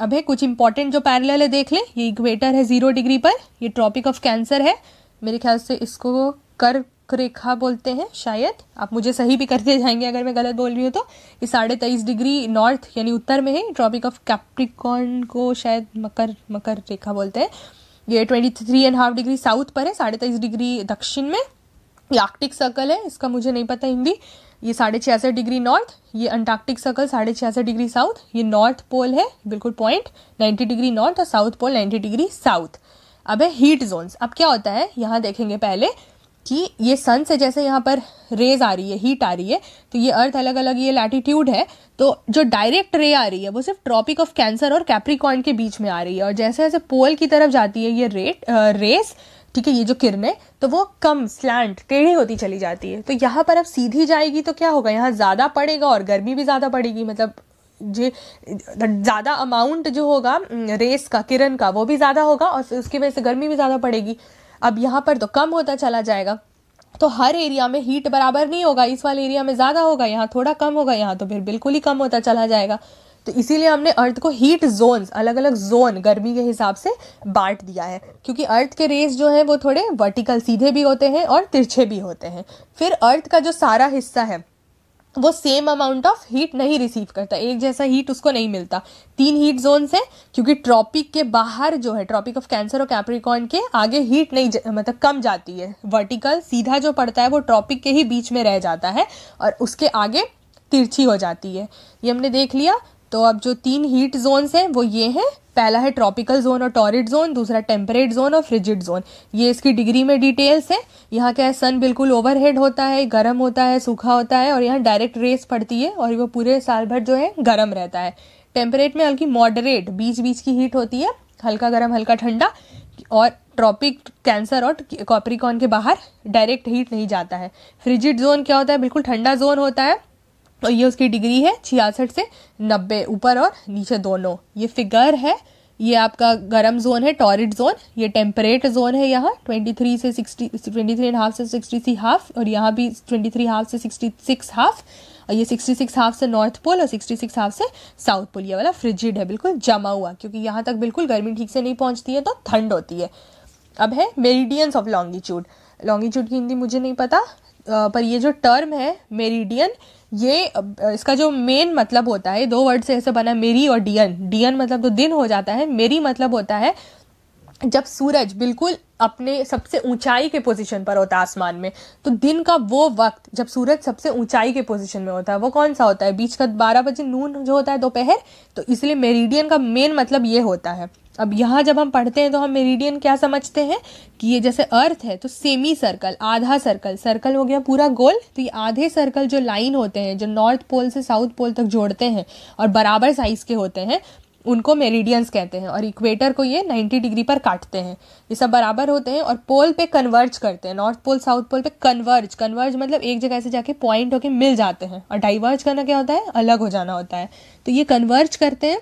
अब है कुछ इंपॉर्टेंट जो पैरल है देख लें ये इक्वेटर है जीरो डिग्री पर ये ट्रॉपिक ऑफ कैंसर है मेरे ख्याल से इसको कर रेखा बोलते हैं शायद आप मुझे सही भी करते जाएंगे अगर मैं गलत बोल रही हूँ तो ये साढ़े तेईस डिग्री नॉर्थ यानी उत्तर में है ट्रॉपिक ऑफ कैप्रिकॉन को शायद मकर मकर रेखा बोलते हैं ये twenty three and half degree south पर है साढ़े तेईस डिग्री दक्षिण में ये आर्कटिक सर्कल है इसका मुझे नहीं पता हिंदी ये साढ़े छियासठ डिग्री नॉर्थ ये अंटार्कटिक सर्कल साढ़े छियासठ डिग्री साउथ ये नॉर्थ पोल है बिल्कुल पॉइंट नाइन्टी डिग्री नॉर्थ और south pole ninety degree south अब है हीट जोन्स अब क्या होता है यहाँ देखेंगे पहले कि ये सन से जैसे यहाँ पर रेज आ रही है हीट आ रही है तो ये अर्थ अलग अलग ये लैटिट्यूड है तो जो डायरेक्ट रे आ रही है वो सिर्फ ट्रॉपिक ऑफ कैंसर और कैप्रिकॉन के बीच में आ रही है और जैसे जैसे पोल की तरफ जाती है ये रेट रेस ठीक है ये जो किरणें तो वो कम स्लैंट टेढ़ी होती चली जाती है तो यहाँ पर अब सीधी जाएगी तो क्या होगा यहाँ ज़्यादा पड़ेगा और गर्मी भी ज़्यादा पड़ेगी मतलब जी ज़्यादा अमाउंट जो होगा रेस का किरण का वो भी ज़्यादा होगा और उसकी वजह से गर्मी भी ज़्यादा पड़ेगी अब यहाँ पर तो कम होता चला जाएगा तो हर एरिया में हीट बराबर नहीं होगा इस वाले एरिया में ज़्यादा होगा यहाँ थोड़ा कम होगा यहाँ तो फिर बिल्कुल ही कम होता चला जाएगा तो इसीलिए हमने अर्थ को हीट जोन अलग अलग जोन गर्मी के हिसाब से बांट दिया है क्योंकि अर्थ के रेस जो है वो थोड़े वर्टिकल सीधे भी होते हैं और तिरछे भी होते हैं फिर अर्थ का जो सारा हिस्सा है वो सेम अमाउंट ऑफ हीट नहीं रिसीव करता एक जैसा हीट उसको नहीं मिलता तीन हीट जोन से क्योंकि ट्रॉपिक के बाहर जो है ट्रॉपिक ऑफ कैंसर और कैप्रिकॉन के आगे हीट नहीं मतलब कम जाती है वर्टिकल सीधा जो पड़ता है वो ट्रॉपिक के ही बीच में रह जाता है और उसके आगे तिरछी हो जाती है ये हमने देख लिया तो अब जो तीन हीट जोन्स हैं वो ये हैं पहला है ट्रॉपिकल जोन और टॉरिड जोन दूसरा टेम्परेट जोन और फ्रिजिड जोन ये इसकी डिग्री में डिटेल्स है यहाँ क्या है सन बिल्कुल ओवरहेड होता है गर्म होता है सूखा होता है और यहाँ डायरेक्ट रेस पड़ती है और वो पूरे साल भर जो है गर्म रहता है टेम्परेट में हल्की मॉडरेट बीच बीच की हीट होती है हल्का गर्म हल्का ठंडा और ट्रॉपिक कैंसर और कॉपरिकॉन के बाहर डायरेक्ट हीट नहीं जाता है फ्रिजिड जोन क्या होता है बिल्कुल ठंडा जोन होता है और तो ये उसकी डिग्री है छियासठ से नब्बे ऊपर और नीचे दोनों ये फिगर है ये आपका गर्म जोन है टॉरिड जोन ये टेम्परेट जोन है यहाँ 23 से 60 23 एंड हाफ से सिक्सटी सी हाफ और यहाँ भी 23 हाफ से 66 हाफ और ये 66 हाफ से नॉर्थ पोल और 66 हाफ से साउथ पोल ये वाला फ्रिजिड है बिल्कुल जमा हुआ क्योंकि यहाँ तक बिल्कुल गर्मी ठीक से नहीं पहुँचती है तो ठंड होती है अब है मेरिडियंस ऑफ लॉन्गिट्यूड लॉन्गिट्यूड की हिंदी मुझे नहीं पता पर ये जो टर्म है मेरिडियन ये इसका जो मेन मतलब होता है दो वर्ड से ऐसे बना मेरी और डियन डियन मतलब तो दिन हो जाता है मेरी मतलब होता है जब सूरज बिल्कुल अपने सबसे ऊंचाई के पोजीशन पर होता है आसमान में तो दिन का वो वक्त जब सूरज सबसे ऊंचाई के पोजीशन में होता है वो कौन सा होता है बीच का बारह बजे नून जो होता है दोपहर तो इसलिए मेरिडियन का मेन मतलब ये होता है अब यहाँ जब हम पढ़ते हैं तो हम मेरिडियन क्या समझते हैं कि ये जैसे अर्थ है तो सेमी सर्कल आधा सर्कल सर्कल हो गया पूरा गोल तो ये आधे सर्कल जो लाइन होते हैं जो नॉर्थ पोल से साउथ पोल तक जोड़ते हैं और बराबर साइज के होते हैं उनको मेरिडियंस कहते हैं और इक्वेटर को ये 90 डिग्री पर काटते हैं ये सब बराबर होते हैं और पोल पे कन्वर्ज करते हैं नॉर्थ पोल साउथ पोल पे कन्वर्ज कन्वर्ज मतलब एक जगह से जाके पॉइंट होके मिल जाते हैं और डाइवर्ज करना क्या होता है अलग हो जाना होता है तो ये कन्वर्ज करते हैं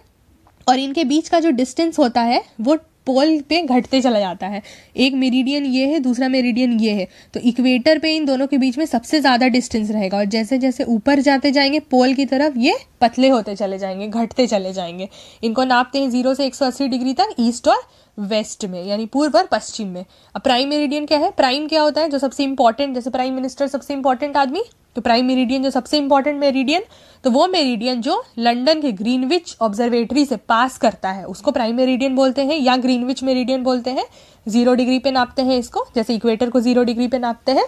और इनके बीच का जो डिस्टेंस होता है वो पोल पे घटते चला जाता है एक मेरिडियन ये है दूसरा मेरिडियन ये है तो इक्वेटर पे इन दोनों के बीच में सबसे ज़्यादा डिस्टेंस रहेगा और जैसे जैसे ऊपर जाते जाएंगे पोल की तरफ ये पतले होते चले जाएंगे घटते चले जाएंगे इनको नापते हैं जीरो से एक डिग्री तक ईस्ट और वेस्ट में यानी पूर्व और पश्चिम में अब प्राइम मेरिडियन क्या है प्राइम क्या होता है जो सबसे इंपॉर्टेंट जैसे प्राइम मिनिस्टर सबसे इंपॉर्टेंट आदमी तो प्राइम मेरिडियन जो सबसे इंपॉर्टेंट मेरिडियन तो वो मेरिडियन जो लंदन के ग्रीनविच ऑब्जर्वेटरी से पास करता है उसको प्राइम मेरिडियन बोलते हैं या ग्रीनविच मेरिडियन बोलते हैं जीरो डिग्री पे नापते हैं इसको जैसे इक्वेटर को जीरो डिग्री पे नापते हैं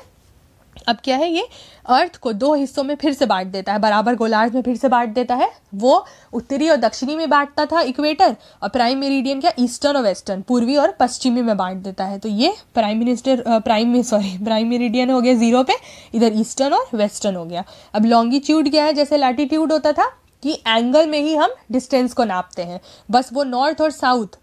अब क्या है ये अर्थ को दो हिस्सों में फिर से बांट देता है बराबर गोलार्ध में फिर से बांट देता है वो उत्तरी और दक्षिणी में बांटता था इक्वेटर और प्राइम मेरिडियन क्या ईस्टर्न और वेस्टर्न पूर्वी और पश्चिमी में बांट देता है तो ये prime minister prime sorry prime meridian हो गया जीरो पे इधर ईस्टर्न और वेस्टर्न हो गया अब लॉन्गिट्यूड क्या है जैसे लैटिट्यूड होता था कि एंगल में ही हम डिस्टेंस को नापते हैं बस वो नॉर्थ और साउथ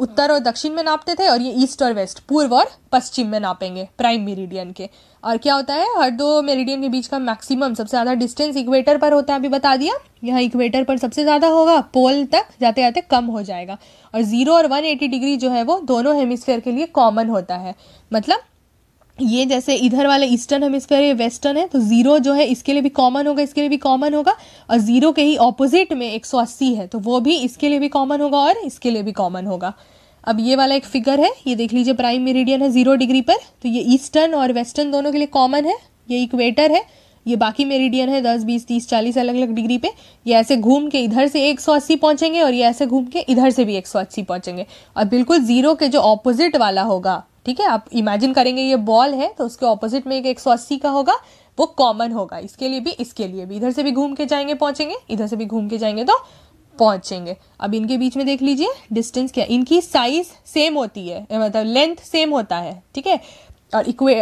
उत्तर और दक्षिण में नापते थे और ये ईस्ट और वेस्ट पूर्व और पश्चिम में नापेंगे प्राइम मेरिडियन के और क्या होता है हर दो मेरिडियन के बीच का मैक्सिमम सबसे ज़्यादा डिस्टेंस इक्वेटर पर होता है अभी बता दिया यहाँ इक्वेटर पर सबसे ज़्यादा होगा पोल तक जाते जाते कम हो जाएगा और ज़ीरो और वन डिग्री जो है वो दोनों हेमिस्फेयर के लिए कॉमन होता है मतलब ये जैसे इधर वाला ईस्टर्न हेमिस्फेयर ये वेस्टर्न है तो जीरो जो है इसके लिए भी कॉमन होगा इसके लिए भी कॉमन होगा और जीरो के ही ऑपोजिट में 180 है तो वो भी इसके लिए भी कॉमन होगा और इसके लिए भी कॉमन होगा अब ये वाला एक फिगर है ये देख लीजिए प्राइम मेरिडियन है जीरो डिग्री पर तो ये ईस्टर्न और वेस्टर्न दोनों के लिए कॉमन है ये इक्वेटर है ये बाकी मेरिडियन है दस बीस तीस चालीस अलग अलग डिग्री पे ये ऐसे घूम के इधर से एक सौ अस्सी पहुंचेंगे और ये ऐसे घूम के इधर से भी एक सौ अस्सी पहुंचेंगे और बिल्कुल जीरो के जो ऑपोजिट वाला होगा ठीक है आप इमेजिन करेंगे ये बॉल है तो उसके ऑपोजिट में एक एक सौ अस्सी का होगा वो कॉमन होगा इसके लिए भी इसके लिए भी इधर से भी घूम के जाएंगे पहुंचेंगे इधर से भी घूम के जाएंगे तो पहुंचेंगे अब इनके बीच में देख लीजिए डिस्टेंस क्या इनकी साइज सेम होती है मतलब लेंथ सेम होता है ठीक है और इक्वे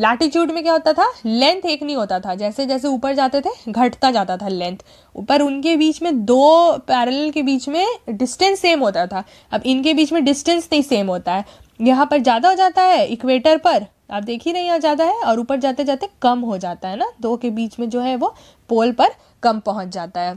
लैटिट्यूड में क्या होता था लेंथ एक नहीं होता था जैसे जैसे ऊपर जाते थे घटता जाता था लेंथ ऊपर उनके बीच में दो पैरेलल के बीच में डिस्टेंस सेम होता था अब इनके बीच में डिस्टेंस नहीं सेम होता है यहाँ पर ज़्यादा हो जाता है इक्वेटर पर आप देख ही रहे यहाँ ज़्यादा है और ऊपर जाते जाते कम हो जाता है ना दो के बीच में जो है वो पोल पर कम पहुँच जाता है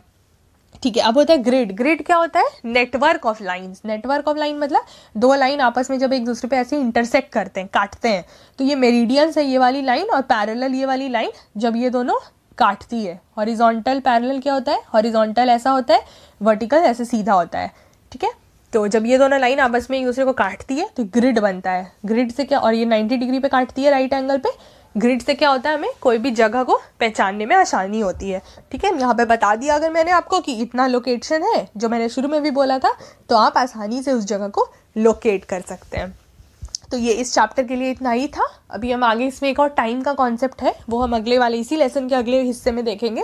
ठीक है अब होता है ग्रिड ग्रिड क्या होता है network of lines network of line मतलब दो लाइन आपस में जब एक दूसरे पे ऐसे इंटरसेक्ट करते हैं काटते हैं तो ये मेरिडियंस है ये वाली लाइन और पैरेलल ये वाली लाइन जब ये दोनों काटती है हॉरिजॉन्टल पैरेलल क्या होता है हॉरिजॉन्टल ऐसा होता है वर्टिकल ऐसे सीधा होता है ठीक है तो जब ये दोनों लाइन आपस में एक दूसरे को काटती है तो ग्रिड बनता है ग्रिड से क्या और ये 90 डिग्री पे काटती है राइट एंगल पे ग्रिड से क्या होता है हमें कोई भी जगह को पहचानने में आसानी होती है ठीक है यहाँ पे बता दिया अगर मैंने आपको कि इतना लोकेशन है जो मैंने शुरू में भी बोला था तो आप आसानी से उस जगह को लोकेट कर सकते हैं तो ये इस चैप्टर के लिए इतना ही था अभी हम आगे इसमें एक और टाइम का कॉन्सेप्ट है वो हम अगले वाले इसी लेसन के अगले हिस्से में देखेंगे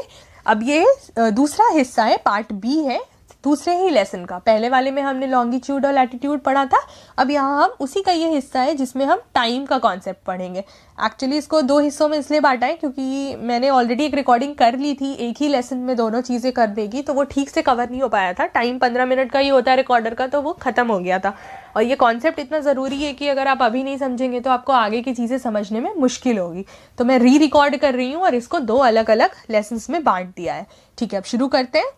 अब ये दूसरा हिस्सा है पार्ट बी है दूसरे ही लेसन का पहले वाले में हमने लॉन्गिट्यूड और लैटिट्यूड पढ़ा था अब यहाँ हम उसी का ये हिस्सा है जिसमें हम टाइम का कॉन्सेप्ट पढ़ेंगे एक्चुअली इसको दो हिस्सों में इसलिए बांटा है क्योंकि मैंने ऑलरेडी एक रिकॉर्डिंग कर ली थी एक ही लेसन में दोनों चीज़ें कर देगी तो वो ठीक से कवर नहीं हो पाया था टाइम पंद्रह मिनट का ही होता है रिकॉर्डर का तो वो ख़त्म हो गया था और ये कॉन्सेप्ट इतना ज़रूरी है कि अगर आप अभी नहीं समझेंगे तो आपको आगे की चीज़ें समझने में मुश्किल होगी तो मैं री रिकॉर्ड कर रही हूँ और इसको दो अलग अलग लेसन्स में बांट दिया है ठीक है अब शुरू करते हैं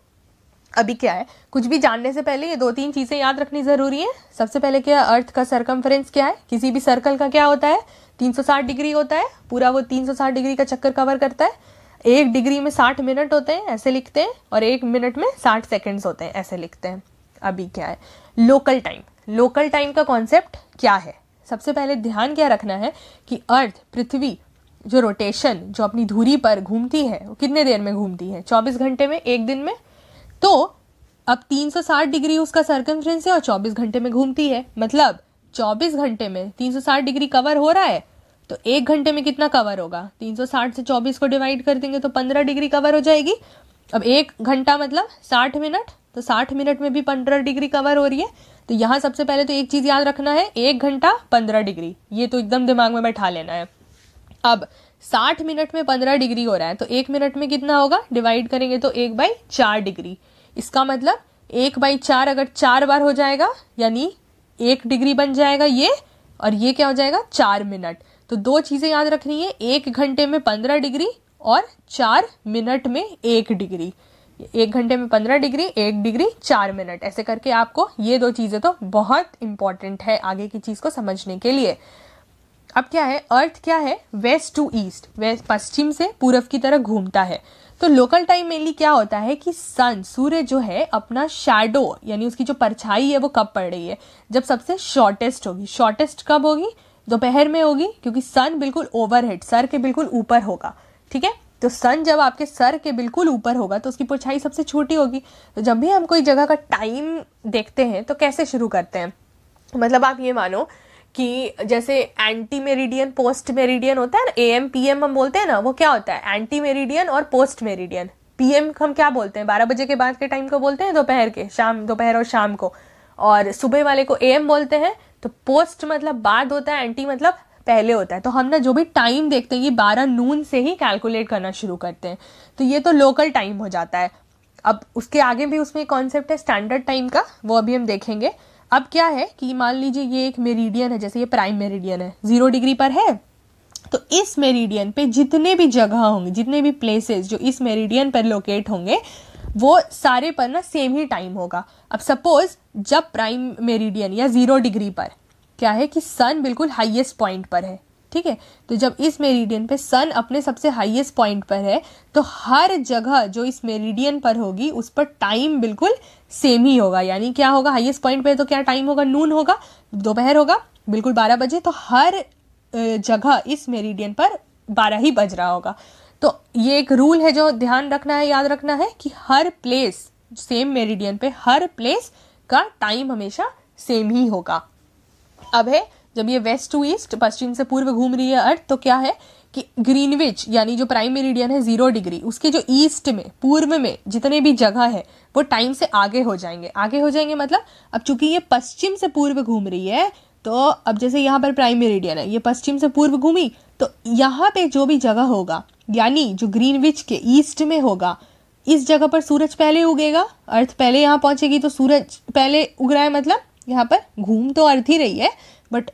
अभी क्या है कुछ भी जानने से पहले ये दो तीन चीज़ें याद रखनी ज़रूरी है सबसे पहले क्या अर्थ का सरकमफ्रेंस क्या है किसी भी सर्कल का क्या होता है 360 डिग्री होता है पूरा वो 360 डिग्री का चक्कर कवर करता है एक डिग्री में साठ मिनट होते हैं ऐसे लिखते हैं और एक मिनट में साठ सेकेंड्स होते हैं ऐसे लिखते हैं अभी क्या है लोकल टाइम लोकल टाइम का कॉन्सेप्ट क्या है सबसे पहले ध्यान क्या रखना है कि अर्थ पृथ्वी जो रोटेशन जो अपनी धूरी पर घूमती है वो कितने देर में घूमती है 24 घंटे में एक दिन में तो अब 360 डिग्री उसका सर्कमफ्रेंस है और 24 घंटे में घूमती है मतलब 24 घंटे में 360 डिग्री कवर हो रहा है तो एक घंटे में कितना कवर होगा 360 से 24 को डिवाइड कर देंगे तो 15 डिग्री कवर हो जाएगी अब एक घंटा मतलब 60 मिनट तो 60 मिनट में भी 15 डिग्री कवर हो रही है तो यहां सबसे पहले तो एक चीज़ याद रखना है एक घंटा 15 डिग्री ये तो एकदम दिमाग में बैठा लेना है अब 60 मिनट में 15 डिग्री हो रहा है तो एक मिनट में कितना होगा डिवाइड करेंगे तो एक बाई चार डिग्री इसका मतलब एक बाई चार अगर चार बार हो जाएगा यानी एक डिग्री बन जाएगा ये और ये क्या हो जाएगा चार मिनट तो दो चीज़ें याद रखनी है एक घंटे में पंद्रह डिग्री और चार मिनट में एक डिग्री एक घंटे में पंद्रह डिग्री एक डिग्री चार मिनट ऐसे करके आपको ये दो चीज़ें तो बहुत इंपॉर्टेंट है आगे की चीज़ को समझने के लिए अब क्या है अर्थ क्या है वेस्ट टू ईस्ट वेस्ट पश्चिम से पूर्व की तरफ घूमता है तो लोकल टाइम मेनली क्या होता है कि सन सूर्य जो है अपना शैडो यानी उसकी जो परछाई है वो कब पड़ रही है जब सबसे शॉर्टेस्ट होगी शॉर्टेस्ट कब होगी दोपहर में होगी क्योंकि सन बिल्कुल ओवरहेड सर के बिल्कुल ऊपर होगा ठीक है तो सन जब आपके सर के बिल्कुल ऊपर होगा तो उसकी परछाई सबसे छोटी होगी तो जब भी हम कोई जगह का टाइम देखते हैं तो कैसे शुरू करते हैं मतलब आप ये मानो कि जैसे एंटी मेरिडियन पोस्ट मेरिडियन होता है ना ए एम पी एम हम बोलते हैं ना वो क्या होता है एंटी मेरिडियन और पोस्ट मेरिडियन पीएम हम क्या बोलते हैं बारह बजे के बाद के टाइम को बोलते हैं दोपहर के शाम दोपहर और शाम को और सुबह वाले को एम बोलते हैं तो पोस्ट मतलब बाद होता है एंटी मतलब पहले होता है तो हम ना जो भी टाइम देखते हैं ये बारह नून से ही कैलकुलेट करना शुरू करते हैं तो ये तो लोकल टाइम हो जाता है अब उसके आगे भी उसमें कॉन्सेप्ट है स्टैंडर्ड टाइम का वो अभी हम देखेंगे अब क्या है कि मान लीजिए ये एक मेरिडियन है जैसे ये प्राइम मेरिडियन है जीरो डिग्री पर है तो इस मेरिडियन पे जितने भी जगह होंगे जितने भी प्लेसेस जो इस मेरिडियन पर लोकेट होंगे वो सारे पर ना सेम ही टाइम होगा अब सपोज जब प्राइम मेरिडियन या जीरो डिग्री पर क्या है कि सन बिल्कुल हाईएस्ट पॉइंट पर है ठीक है तो जब इस मेरिडियन पे सन अपने सबसे हाईएस्ट पॉइंट पर है तो हर जगह जो इस मेरिडियन पर होगी उस पर टाइम बिल्कुल सेम ही होगा यानी क्या होगा हाईएस्ट पॉइंट पे तो क्या टाइम होगा नून होगा दोपहर होगा बिल्कुल बारह बजे तो हर जगह इस मेरिडियन पर बारह ही बज रहा होगा तो ये एक रूल है जो ध्यान रखना है याद रखना है कि हर प्लेस सेम मेरिडियन पे हर प्लेस का टाइम हमेशा सेम ही होगा अब है जब ये वेस्ट टू ईस्ट पश्चिम से पूर्व घूम रही है अर्थ तो क्या है कि ग्रीनविच यानी जो प्राइम मेरिडियन है जीरो डिग्री उसके जो ईस्ट में पूर्व में जितने भी जगह है वो टाइम से आगे हो जाएंगे आगे हो जाएंगे मतलब अब चूंकि ये पश्चिम से पूर्व घूम रही है तो अब जैसे यहाँ पर प्राइम मेरिडियन है ये पश्चिम से पूर्व घूमी तो यहाँ पे जो भी जगह होगा यानी जो ग्रीनविच के ईस्ट में होगा इस जगह पर सूरज पहले उगेगा अर्थ पहले यहाँ पहुंचेगी तो सूरज पहले उग रहा है मतलब यहाँ पर घूम तो अर्थ ही रही है बट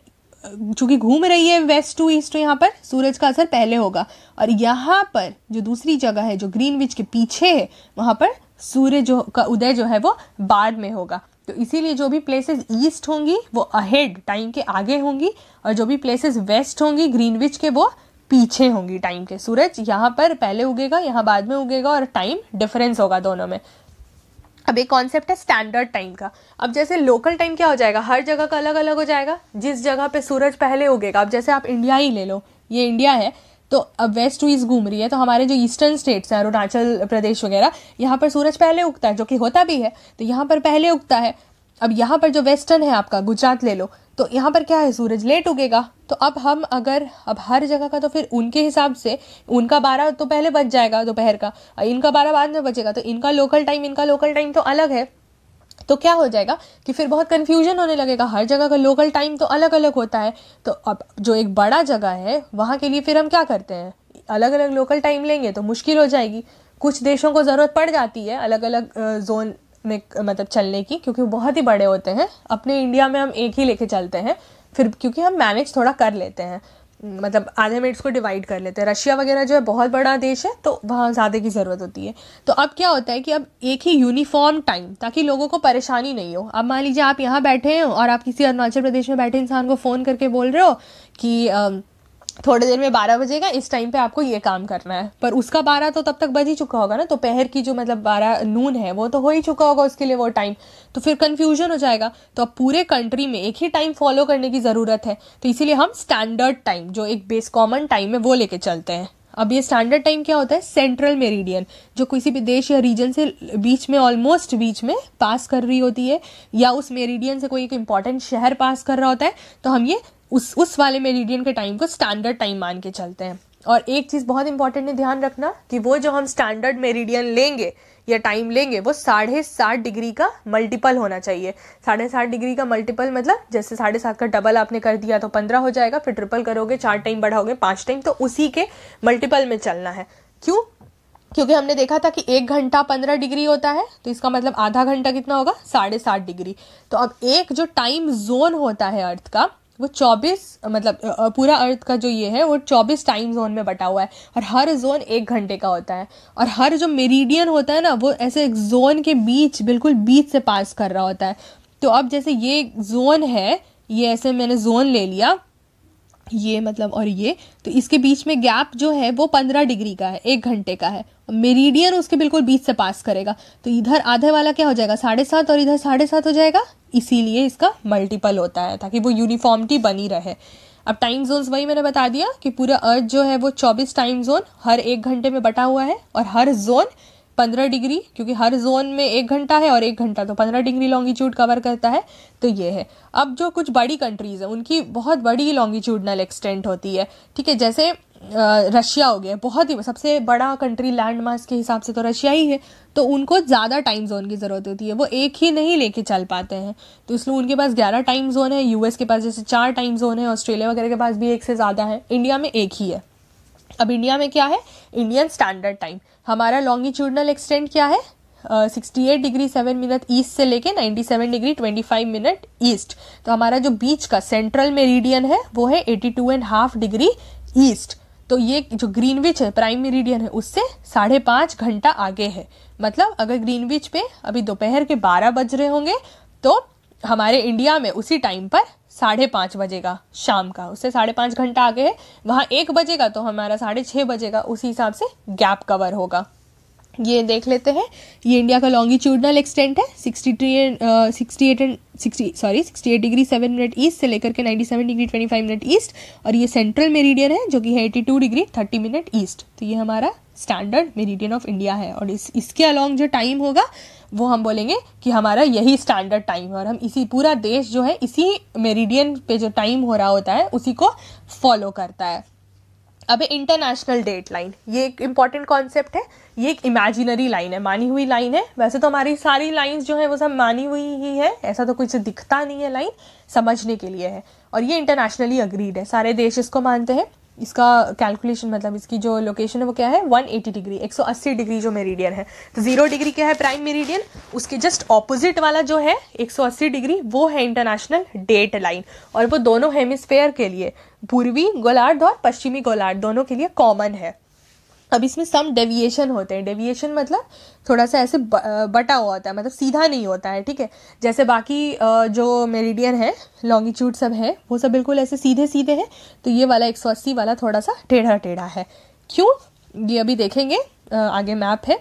चूंकि घूम रही है वेस्ट टू ईस्ट तो यहाँ पर सूरज का असर पहले होगा और यहाँ पर जो दूसरी जगह है जो ग्रीन विच के पीछे है वहाँ पर सूर्य जो का उदय जो है वो बाद में होगा तो इसीलिए जो भी प्लेसेस ईस्ट होंगी वो अहेड टाइम के आगे होंगी और जो भी प्लेसेस वेस्ट होंगी ग्रीन विच के वो पीछे होंगी टाइम के सूरज यहाँ पर पहले उगेगा यहाँ बाद में उगेगा और टाइम डिफरेंस होगा दोनों में अब एक कॉन्सेप्ट है स्टैंडर्ड टाइम का अब जैसे लोकल टाइम क्या हो जाएगा हर जगह का अलग अलग हो जाएगा जिस जगह पे सूरज पहले उगेगा अब जैसे आप इंडिया ही ले लो ये इंडिया है तो अब वेस्ट टू ईस्ट घूम रही है तो हमारे जो ईस्टर्न स्टेट्स हैं अरुणाचल प्रदेश वगैरह यहाँ पर सूरज पहले उगता है जो कि होता भी है तो यहाँ पर पहले उगता है अब यहाँ पर जो वेस्टर्न है आपका गुजरात ले लो तो यहाँ पर क्या है सूरज लेट उगेगा तो अब हम अगर अब हर जगह का तो फिर उनके हिसाब से उनका बारह तो पहले बच जाएगा दोपहर का इनका बारह बाद में बचेगा तो इनका लोकल टाइम इनका लोकल टाइम तो अलग है तो क्या हो जाएगा कि फिर बहुत कन्फ्यूजन होने लगेगा हर जगह का लोकल टाइम तो अलग अलग होता है तो अब जो एक बड़ा जगह है वहाँ के लिए फिर हम क्या करते हैं अलग अलग लोकल टाइम लेंगे तो मुश्किल हो जाएगी कुछ देशों को ज़रूरत पड़ जाती है अलग अलग जोन में मतलब चलने की क्योंकि बहुत ही बड़े होते हैं अपने इंडिया में हम एक ही लेके चलते हैं फिर क्योंकि हम मैनेज थोड़ा कर लेते हैं मतलब आधे मिनट्स को डिवाइड कर लेते हैं रशिया वगैरह जो है बहुत बड़ा देश है तो वहाँ ज़्यादा की ज़रूरत होती है तो अब क्या होता है कि अब एक ही यूनिफॉर्म टाइम ताकि लोगों को परेशानी नहीं हो अब मान लीजिए आप यहाँ बैठे हो और आप किसी अरुणाचल प्रदेश में बैठे इंसान को फ़ोन करके बोल रहे हो कि थोड़ी देर में बारह बजेगा इस टाइम पे आपको ये काम करना है पर उसका बारह तो तब तक बज ही चुका होगा ना तो पहर की जो मतलब बारह नून है वो तो हो ही चुका होगा उसके लिए वो टाइम तो फिर कन्फ्यूजन हो जाएगा तो अब पूरे कंट्री में एक ही टाइम फॉलो करने की ज़रूरत है तो इसीलिए हम स्टैंडर्ड टाइम जो एक बेस कॉमन टाइम है वो लेके चलते हैं अब ये स्टैंडर्ड टाइम क्या होता है सेंट्रल मेरिडियन जो किसी भी देश या रीजन से बीच में ऑलमोस्ट बीच में पास कर रही होती है या उस मेरिडियन से कोई एक इंपॉर्टेंट शहर पास कर रहा होता है तो हम ये उस उस वाले मेरिडियन के टाइम को स्टैंडर्ड टाइम मान के चलते हैं और एक चीज़ बहुत इंपॉर्टेंट है ध्यान रखना कि वो जो हम स्टैंडर्ड मेरिडियन लेंगे या टाइम लेंगे वो साढ़े सात डिग्री का मल्टीपल होना चाहिए साढ़े सात डिग्री का मल्टीपल मतलब जैसे साढ़े सात का डबल आपने कर दिया तो पंद्रह हो जाएगा फिर ट्रिपल करोगे चार टाइम बढ़ाओगे पाँच टाइम तो उसी के मल्टीपल में चलना है क्यों क्योंकि हमने देखा था कि एक घंटा पंद्रह डिग्री होता है तो इसका मतलब आधा घंटा कितना होगा साढ़े सात डिग्री तो अब एक जो टाइम जोन होता है अर्थ का वो चौबीस मतलब पूरा अर्थ का जो ये है वो चौबीस टाइम जोन में बटा हुआ है और हर जोन एक घंटे का होता है और हर जो मेरीडियन होता है ना वो ऐसे एक जोन के बीच बिल्कुल बीच से पास कर रहा होता है तो अब जैसे ये जोन है ये ऐसे मैंने जोन ले लिया ये मतलब और ये तो इसके बीच में गैप जो है वो पंद्रह डिग्री का है एक घंटे का है मेरिडियन उसके बिल्कुल बीच से पास करेगा तो इधर आधे वाला क्या हो जाएगा साढ़े सात और इधर साढ़े सात हो जाएगा इसीलिए इसका मल्टीपल होता है ताकि वो यूनिफॉर्मिटी बनी रहे अब टाइम जोन्स वही मैंने बता दिया कि पूरा अर्थ जो है वो चौबीस टाइम जोन हर एक घंटे में बटा हुआ है और हर जोन पंद्रह डिग्री क्योंकि हर जोन में एक घंटा है और एक घंटा तो पंद्रह डिग्री लॉन्गिट्यूड कवर करता है तो ये है अब जो कुछ बड़ी कंट्रीज़ हैं उनकी बहुत बड़ी लॉन्गिट्यूडनल एक्सटेंट होती है ठीक है जैसे रशिया हो गया बहुत ही सबसे बड़ा कंट्री लैंड मास के हिसाब से तो रशिया ही है तो उनको ज़्यादा टाइम जोन की ज़रूरत होती है वो एक ही नहीं लेके चल पाते हैं तो इसलिए उनके पास ग्यारह टाइम जोन है यूएस के पास जैसे चार टाइम जोन है ऑस्ट्रेलिया वगैरह के पास भी एक से ज़्यादा है इंडिया में एक ही है अब इंडिया में क्या है इंडियन स्टैंडर्ड टाइम हमारा लॉन्गिट्यूडनल एक्सटेंड क्या है sixty eight degree seven minute east से लेके ninety seven degree twenty five minute east तो हमारा जो बीच का सेंट्रल मेरिडियन है वो है eighty two and half degree east तो ये जो ग्रीनविच है प्राइम मेरिडियन है उससे साढ़े पाँच घंटा आगे है मतलब अगर ग्रीनविच पे अभी दोपहर के बारह बज रहे होंगे तो हमारे इंडिया में उसी टाइम पर साढ़े पाँच बजेगा शाम का उससे साढ़े पाँच घंटा आगे है वहाँ एक बजेगा तो हमारा साढ़े छः बजेगा उसी हिसाब से गैप कवर होगा ये देख लेते हैं ये इंडिया का लॉन्गिट्यूडनल एक्सटेंट है sixty three sixty eight and sixty sorry sixty eight degree seven minute east से लेकर के ninety seven degree twenty five minute east और ये सेंट्रल मेरिडियन है जो कि है eighty two degree thirty minute east तो ये हमारा स्टैंडर्ड मेरिडियन ऑफ इंडिया है और इस इसके अलॉन्ग जो टाइम होगा वो हम बोलेंगे कि हमारा यही स्टैंडर्ड टाइम है और हम इसी पूरा देश जो है इसी मेरिडियन पे जो टाइम हो रहा होता है उसी को फॉलो करता है अब इंटरनेशनल डेट लाइन ये एक इम्पॉर्टेंट कॉन्सेप्ट है ये एक इमेजिनरी लाइन है मानी हुई लाइन है वैसे तो हमारी सारी लाइंस जो है वो सब मानी हुई ही है ऐसा तो कुछ दिखता नहीं है लाइन समझने के लिए है और ये इंटरनेशनली अग्रीड है सारे देश इसको मानते हैं इसका कैलकुलेशन मतलब इसकी जो लोकेशन है वो क्या है 180 डिग्री 180 डिग्री जो मेरिडियन है तो जीरो डिग्री क्या है प्राइम मेरिडियन उसके जस्ट ऑपोजिट वाला जो है 180 डिग्री वो है इंटरनेशनल डेट लाइन और वो दोनों हेमिस्फेयर के लिए पूर्वी गोलार्ध और पश्चिमी गोलार्ध दोनों के लिए कॉमन है अब इसमें सम डेविएशन होते हैं डेविएशन मतलब थोड़ा सा ऐसे बटा हुआ होता है मतलब सीधा नहीं होता है ठीक है जैसे बाकी जो मेरिडियन है लॉन्गिट्यूड सब है वो सब बिल्कुल ऐसे सीधे सीधे हैं तो ये वाला एक वाला थोड़ा सा टेढ़ा टेढ़ा है क्यों ये अभी देखेंगे आगे मैप है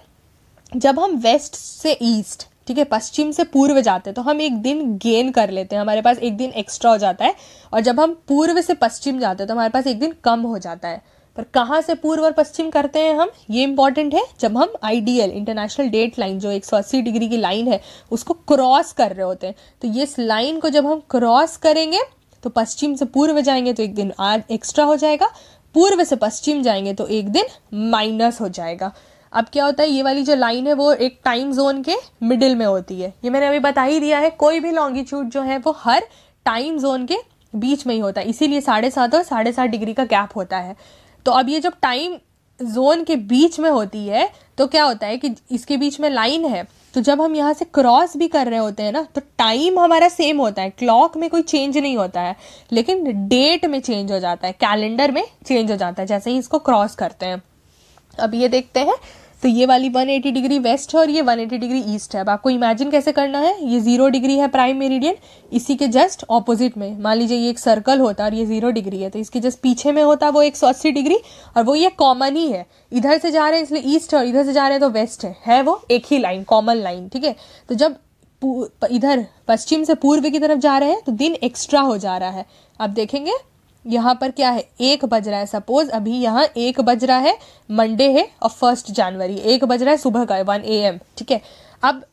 जब हम वेस्ट से ईस्ट ठीक है पश्चिम से पूर्व जाते हैं तो हम एक दिन गेन कर लेते हैं हमारे पास एक दिन एक्स्ट्रा हो जाता है और जब हम पूर्व से पश्चिम जाते हैं तो हमारे पास एक दिन कम हो जाता है पर कहाँ से पूर्व और पश्चिम करते हैं हम ये इंपॉर्टेंट है जब हम आईडीएल इंटरनेशनल डेट लाइन जो अस्सी डिग्री की लाइन है उसको क्रॉस कर रहे होते हैं तो ये इस लाइन को जब हम क्रॉस करेंगे तो पश्चिम से पूर्व जाएंगे तो एक दिन आज एक्स्ट्रा हो जाएगा पूर्व से पश्चिम जाएंगे तो एक दिन माइनस हो जाएगा अब क्या होता है ये वाली जो लाइन है वो एक टाइम जोन के मिडिल में होती है ये मैंने अभी बता ही दिया है कोई भी लॉन्गिट्यूड जो है वो हर टाइम जोन के बीच में ही होता है इसीलिए साढ़े सात और साढ़े सात डिग्री का गैप होता है तो अब ये जब टाइम जोन के बीच में होती है तो क्या होता है कि इसके बीच में लाइन है तो जब हम यहाँ से क्रॉस भी कर रहे होते हैं ना तो टाइम हमारा सेम होता है क्लॉक में कोई चेंज नहीं होता है लेकिन डेट में चेंज हो जाता है कैलेंडर में चेंज हो जाता है जैसे ही इसको क्रॉस करते हैं अब ये देखते हैं तो ये वाली 180 डिग्री वेस्ट है और ये 180 डिग्री ईस्ट है अब आपको इमेजिन कैसे करना है ये जीरो डिग्री है प्राइम मेरिडियन इसी के जस्ट ऑपोजिट में मान लीजिए ये एक सर्कल होता है और ये जीरो डिग्री है तो इसके जस्ट पीछे में होता वो एक सौ अस्सी डिग्री और वो ये कॉमन ही है इधर से जा रहे हैं इसलिए ईस्ट है और इधर से जा रहे हैं तो वेस्ट है है वो एक ही लाइन कॉमन लाइन ठीक है तो जब इधर पश्चिम से पूर्व की तरफ जा रहे हैं तो दिन एक्स्ट्रा हो जा रहा है आप देखेंगे यहाँ पर क्या है एक बज रहा है सपोज अभी यहाँ एक बज रहा है मंडे है और फर्स्ट जनवरी एक बज रहा है सुबह का वन ए एम ठीक है अब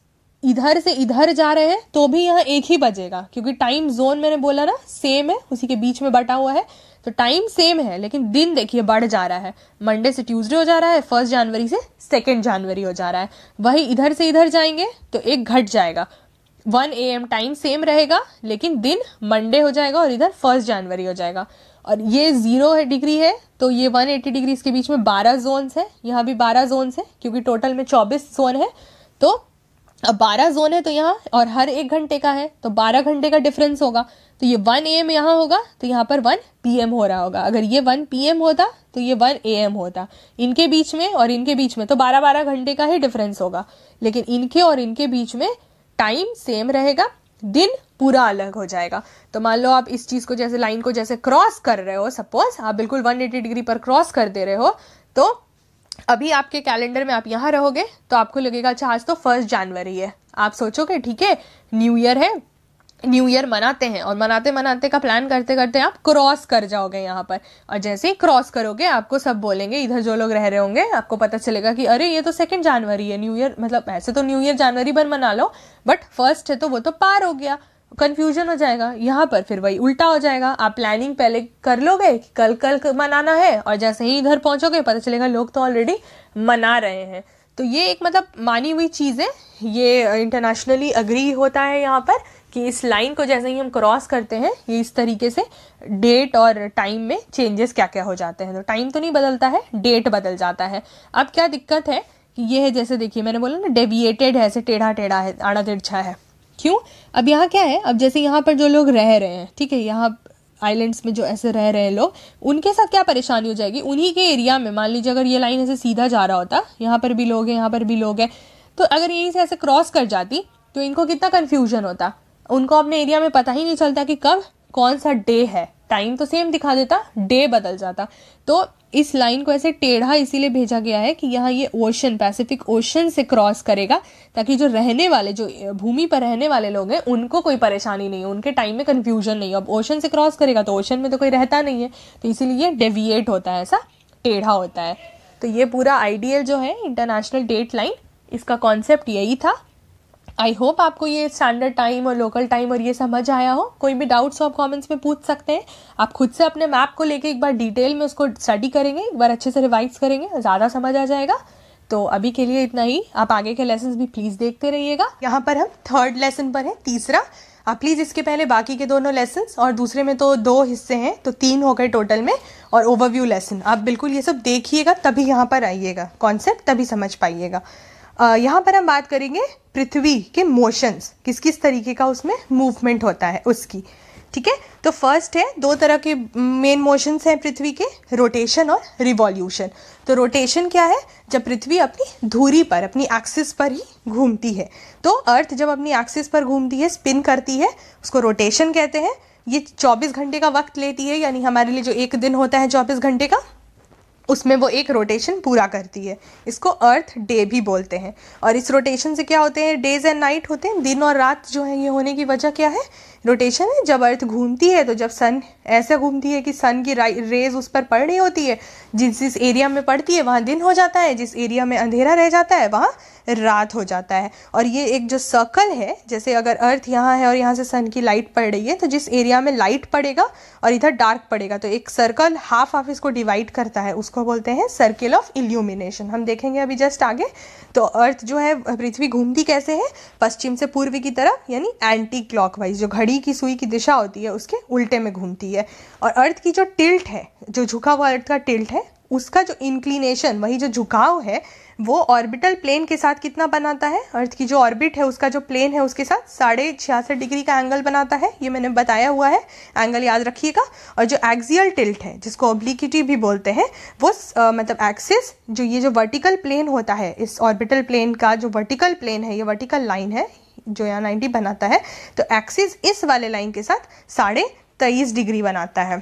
इधर से इधर जा रहे हैं तो भी यहाँ एक ही बजेगा क्योंकि टाइम जोन मैंने बोला ना सेम है उसी के बीच में बटा हुआ है तो टाइम सेम है लेकिन दिन देखिए बढ़ जा रहा है मंडे से ट्यूसडे हो जा रहा है फर्स्ट जनवरी से सेकेंड जनवरी हो जा रहा है वही इधर से इधर जाएंगे तो एक घट जाएगा one A M time same रहेगा लेकिन दिन मंडे हो जाएगा और इधर फर्स्ट जनवरी हो जाएगा और ये ज़ीरो है डिग्री है तो ये वन एटी डिग्री इसके बीच में बारह जोन्स है यहाँ भी बारह जोन्स है क्योंकि टोटल में चौबीस जोन है तो अब बारह जोन है तो यहाँ और हर एक घंटे का है तो बारह घंटे का डिफरेंस होगा तो ये वन ए एम यहाँ होगा तो यहाँ पर वन पी एम हो रहा होगा अगर ये वन पी एम होता तो ये वन ए एम होता इनके बीच में और इनके बीच में तो बारह बारह घंटे का ही डिफरेंस होगा लेकिन इनके और इनके बीच में टाइम सेम रहेगा दिन पूरा अलग हो जाएगा तो मान लो आप इस चीज़ को जैसे लाइन को जैसे क्रॉस कर रहे हो सपोज आप बिल्कुल 180 डिग्री पर क्रॉस कर दे रहे हो तो अभी आपके कैलेंडर में आप यहाँ रहोगे तो आपको लगेगा अच्छा आज तो फर्स्ट जनवरी है आप सोचोगे ठीक है न्यू ईयर है न्यू ईयर मनाते हैं और मनाते मनाते का प्लान करते करते आप क्रॉस कर जाओगे यहाँ पर और जैसे ही क्रॉस करोगे आपको सब बोलेंगे इधर जो लोग रह रहे होंगे आपको पता चलेगा कि अरे ये तो सेकेंड जनवरी है न्यू ईयर मतलब ऐसे तो न्यू ईयर जनवरी पर मना लो बट फर्स्ट है तो वो तो पार हो गया कन्फ्यूजन हो जाएगा यहाँ पर फिर वही उल्टा हो जाएगा आप प्लानिंग पहले कर लोगे कि कल कल मनाना है और जैसे ही इधर पहुँचोगे पता चलेगा लोग तो ऑलरेडी मना रहे हैं तो ये एक मतलब मानी हुई चीज़ है ये इंटरनेशनली अग्री होता है यहाँ पर कि इस लाइन को जैसे ही हम क्रॉस करते हैं ये इस तरीके से डेट और टाइम में चेंजेस क्या क्या हो जाते हैं तो टाइम तो नहीं बदलता है डेट बदल जाता है अब क्या दिक्कत है कि ये है जैसे देखिए मैंने बोला ना डेविएटेड है ऐसे टेढ़ा टेढ़ा है आड़ा तिरछा है क्यों अब यहाँ क्या है अब जैसे यहाँ पर जो लोग रह रहे हैं ठीक है यहाँ आइलैंड्स में जो ऐसे रह रहे हैं लोग उनके साथ क्या परेशानी हो जाएगी उन्हीं के एरिया में मान लीजिए अगर ये लाइन ऐसे सीधा जा रहा होता यहाँ पर भी लोग हैं यहाँ पर भी लोग हैं तो अगर यहीं से ऐसे क्रॉस कर जाती तो इनको कितना कन्फ्यूजन होता उनको अपने एरिया में पता ही नहीं चलता कि कब कौन सा डे है टाइम तो सेम दिखा देता डे बदल जाता तो इस लाइन को ऐसे टेढ़ा इसीलिए भेजा गया है कि यहाँ ये ओशन पैसिफिक ओशन से क्रॉस करेगा ताकि जो रहने वाले जो भूमि पर रहने वाले लोग हैं उनको कोई परेशानी नहीं हो उनके टाइम में कन्फ्यूजन नहीं हो अब ओशन से क्रॉस करेगा तो ओशन में तो कोई रहता नहीं है तो इसीलिए डेविएट होता है ऐसा टेढ़ा होता है तो ये पूरा आइडियल जो है इंटरनेशनल डेट लाइन इसका कॉन्सेप्ट यही था आई होप आपको ये स्टैंडर्ड टाइम और लोकल टाइम और ये समझ आया हो कोई भी डाउट्स आप कमेंट्स में पूछ सकते हैं आप खुद से अपने मैप को लेके एक बार डिटेल में उसको स्टडी करेंगे एक बार अच्छे से रिवाइज करेंगे ज़्यादा समझ आ जाएगा तो अभी के लिए इतना ही आप आगे के लेसन भी प्लीज़ देखते रहिएगा यहाँ पर हम थर्ड लेसन पर हैं तीसरा आप प्लीज़ इसके पहले बाकी के दोनों लेसन और दूसरे में तो दो हिस्से हैं तो तीन हो गए टोटल में और ओवरव्यू लेसन आप बिल्कुल ये सब देखिएगा तभी यहाँ पर आइएगा कॉन्सेप्ट तभी समझ पाइएगा यहाँ पर हम बात करेंगे पृथ्वी के मोशंस किस किस तरीके का उसमें मूवमेंट होता है उसकी ठीक है तो फर्स्ट है दो तरह के मेन मोशंस हैं पृथ्वी के रोटेशन और रिवॉल्यूशन तो रोटेशन क्या है जब पृथ्वी अपनी धुरी पर अपनी एक्सिस पर ही घूमती है तो अर्थ जब अपनी एक्सिस पर घूमती है स्पिन करती है उसको रोटेशन कहते हैं ये 24 घंटे का वक्त लेती है यानी हमारे लिए जो एक दिन होता है 24 घंटे का उसमें वो एक रोटेशन पूरा करती है इसको अर्थ डे भी बोलते हैं और इस रोटेशन से क्या होते हैं डेज एंड नाइट होते हैं दिन और रात जो है ये होने की वजह क्या है नोटेशन है जब अर्थ घूमती है तो जब सन ऐसे घूमती है कि सन की रेज उस पर पड़ रही होती है जिस जिस एरिया में पड़ती है वहाँ दिन हो जाता है जिस एरिया में अंधेरा रह जाता है वहाँ रात हो जाता है और ये एक जो सर्कल है जैसे अगर अर्थ यहाँ है और यहाँ से सन की लाइट पड़ रही है तो जिस एरिया में लाइट पड़ेगा और इधर डार्क पड़ेगा तो एक सर्कल हाफ ऑफ इसको डिवाइड करता है उसको बोलते हैं सर्किल ऑफ इल्यूमिनेशन हम देखेंगे अभी जस्ट आगे तो अर्थ जो है पृथ्वी घूमती कैसे है पश्चिम से पूर्व की तरफ यानी एंटी क्लॉकवाइज जो घड़ी की सुई की दिशा होती है उसके उल्टे में घूमती है और अर्थ की जो टिल्ट है जो झुका हुआ अर्थ का टिल्ट है उसका जो इंक्लिनेशन वही जो झुकाव है वो ऑर्बिटल प्लेन के साथ कितना बनाता है अर्थ की जो ऑर्बिट है उसका जो प्लेन है उसके साथ साढ़े छियासठ डिग्री का एंगल बनाता है ये मैंने बताया हुआ है एंगल याद रखिएगा और जो एक्सियल टिल्ट है जिसको ओब्लिकिटी भी बोलते हैं वो आ, मतलब एक्सिस जो ये जो वर्टिकल प्लेन होता है इस ऑर्बिटल प्लेन का जो वर्टिकल प्लेन है ये वर्टिकल लाइन है जो यहाँ नाइन्टी बनाता है तो एक्सिस इस वाले लाइन के साथ साढ़े तेईस डिग्री बनाता है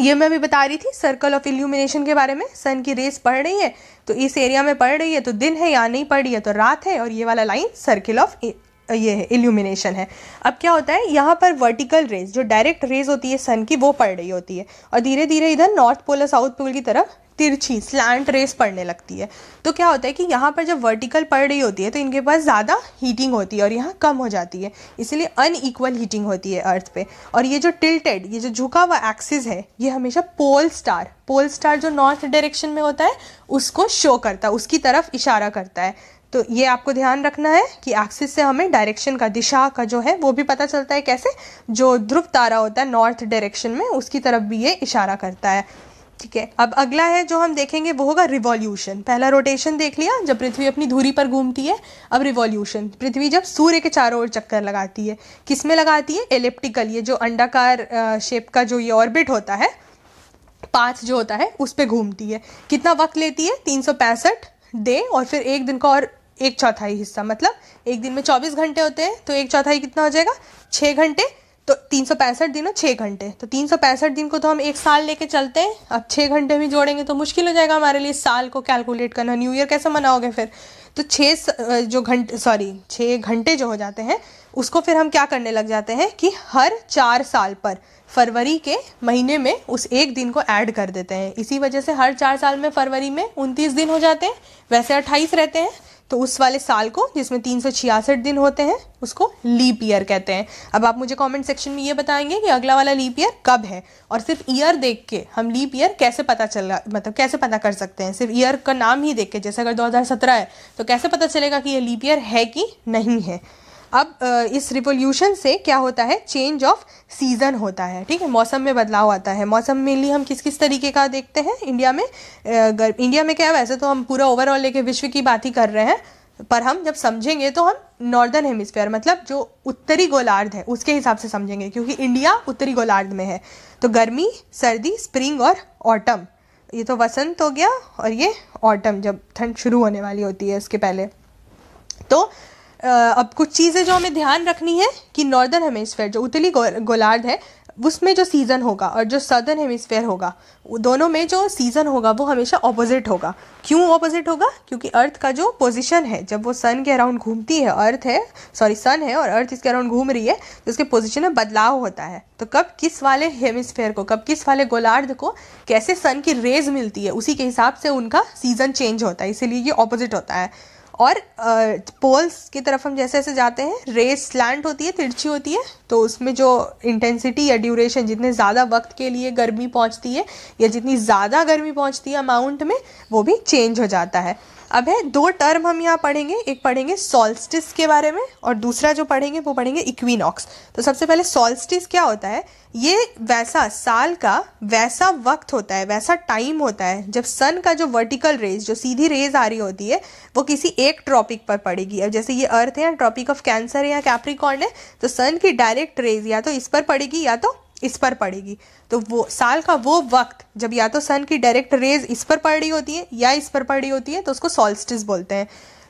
ये मैं भी बता रही थी सर्कल ऑफ इल्यूमिनेशन के बारे में सन की रेस पड़ रही है तो इस एरिया में पड़ रही है तो दिन है या नहीं पड़ रही है तो रात है और ये वाला लाइन सर्किल ऑफ ये है इल्यूमिनेशन है अब क्या होता है यहाँ पर वर्टिकल रेज जो डायरेक्ट रेज होती है सन की वो पड़ रही होती है और धीरे धीरे इधर नॉर्थ पोल और साउथ पोल की तरफ तिरछी स्लैंट रेस पड़ने लगती है तो क्या होता है कि यहाँ पर जब वर्टिकल पड़ रही होती है तो इनके पास ज़्यादा हीटिंग होती है और यहाँ कम हो जाती है इसलिए अनईक्वल हीटिंग होती है अर्थ पे और ये जो टिल्टेड ये जो झुका हुआ एक्सिस है ये हमेशा पोल स्टार पोल स्टार जो नॉर्थ डायरेक्शन में होता है उसको शो करता है उसकी तरफ इशारा करता है तो ये आपको ध्यान रखना है कि एक्सिस से हमें डायरेक्शन का दिशा का जो है वो भी पता चलता है कैसे जो ध्रुव तारा होता है नॉर्थ डायरेक्शन में उसकी तरफ भी ये इशारा करता है ठीक है अब अगला है जो हम देखेंगे वो होगा रिवॉल्यूशन पहला रोटेशन देख लिया जब पृथ्वी अपनी धुरी पर घूमती है अब रिवॉल्यूशन पृथ्वी जब सूर्य के चारों ओर चक्कर लगाती है किस में लगाती है एलिप्टिकल ये जो अंडाकार शेप का जो ये ऑर्बिट होता है पाथ जो होता है उस पर घूमती है कितना वक्त लेती है तीन डे और फिर एक दिन का और एक चौथाई हिस्सा मतलब एक दिन में 24 घंटे होते हैं तो एक चौथाई कितना हो जाएगा छः घंटे तो तीन सौ पैंसठ दिन और छः घंटे तो तीन सौ पैंसठ दिन को तो हम एक साल लेके चलते हैं अब छः घंटे भी जोड़ेंगे तो मुश्किल हो जाएगा हमारे लिए साल को कैलकुलेट करना न्यू ईयर कैसे मनाओगे फिर तो छः जो घंटे सॉरी छः घंटे जो हो जाते हैं उसको फिर हम क्या करने लग जाते हैं कि हर चार साल पर फरवरी के महीने में उस एक दिन को ऐड कर देते हैं इसी वजह से हर चार साल में फरवरी में उनतीस दिन हो जाते हैं वैसे अट्ठाईस रहते हैं तो उस वाले साल को जिसमें तीन दिन होते हैं उसको लीप ईयर कहते हैं अब आप मुझे कमेंट सेक्शन में ये बताएंगे कि अगला वाला लीप ईयर कब है और सिर्फ ईयर देख के हम लीप ईयर कैसे पता चल मतलब कैसे पता कर सकते हैं सिर्फ ईयर का नाम ही देख के जैसे अगर 2017 है तो कैसे पता चलेगा कि ये लीप ईयर है कि नहीं है अब इस रिवोल्यूशन से क्या होता है चेंज ऑफ सीज़न होता है ठीक है मौसम में बदलाव आता है मौसम मेनली हम किस किस तरीके का देखते हैं इंडिया में गर, इंडिया में क्या है वैसे तो हम पूरा ओवरऑल लेके विश्व की बात ही कर रहे हैं पर हम जब समझेंगे तो हम नॉर्दर्न हेमिस्फेयर मतलब जो उत्तरी गोलार्ध है उसके हिसाब से समझेंगे क्योंकि इंडिया उत्तरी गोलार्ध में है तो गर्मी सर्दी स्प्रिंग और ऑटम ये तो वसंत हो गया और ये ऑटम जब ठंड शुरू होने वाली होती है इसके पहले तो अब कुछ चीज़ें जो हमें ध्यान रखनी है कि नॉर्दर्न हेमिसफेयर जो उतली गो, गोलार्ध है उसमें जो सीज़न होगा और जो सदर्न हेमिसफेयर होगा दोनों में जो सीज़न होगा वो हमेशा ऑपोजिट होगा क्यों ऑपोजिट होगा क्योंकि अर्थ का जो पोजीशन है जब वो सन के अराउंड घूमती है अर्थ है सॉरी सन है और अर्थ इसके अराउंड घूम रही है तो उसके पोजीशन में बदलाव होता है तो कब किस वाले हेमिसफेयर को कब किस वाले गोलार्ध को कैसे सन की रेज मिलती है उसी के हिसाब से उनका सीज़न चेंज होता है इसीलिए ये ऑपोजिट होता है और पोल्स की तरफ हम जैसे जैसे जाते हैं रेस स्लैंट होती है तिरछी होती है तो उसमें जो इंटेंसिटी या ड्यूरेशन जितने ज़्यादा वक्त के लिए गर्मी पहुँचती है या जितनी ज़्यादा गर्मी पहुँचती है अमाउंट में वो भी चेंज हो जाता है अब है दो टर्म हम यहाँ पढ़ेंगे एक पढ़ेंगे सॉल्स्टिस के बारे में और दूसरा जो पढ़ेंगे वो पढ़ेंगे इक्विनॉक्स तो सबसे पहले सॉल्स्टिस क्या होता है ये वैसा साल का वैसा वक्त होता है वैसा टाइम होता है जब सन का जो वर्टिकल रेज जो सीधी रेज आ रही होती है वो किसी एक ट्रॉपिक पर पड़ेगी अब जैसे ये अर्थ है या ट्रॉपिक ऑफ कैंसर है या कैप्रिकॉर्न है तो सन की डायरेक्ट रेज या तो इस पर पड़ेगी या तो इस पर पड़ेगी तो वो साल का वो वक्त जब या तो सन की डायरेक्ट रेज इस पर पड़ रही होती है या इस पर पड़ रही होती है तो उसको सॉल्स्टिस बोलते हैं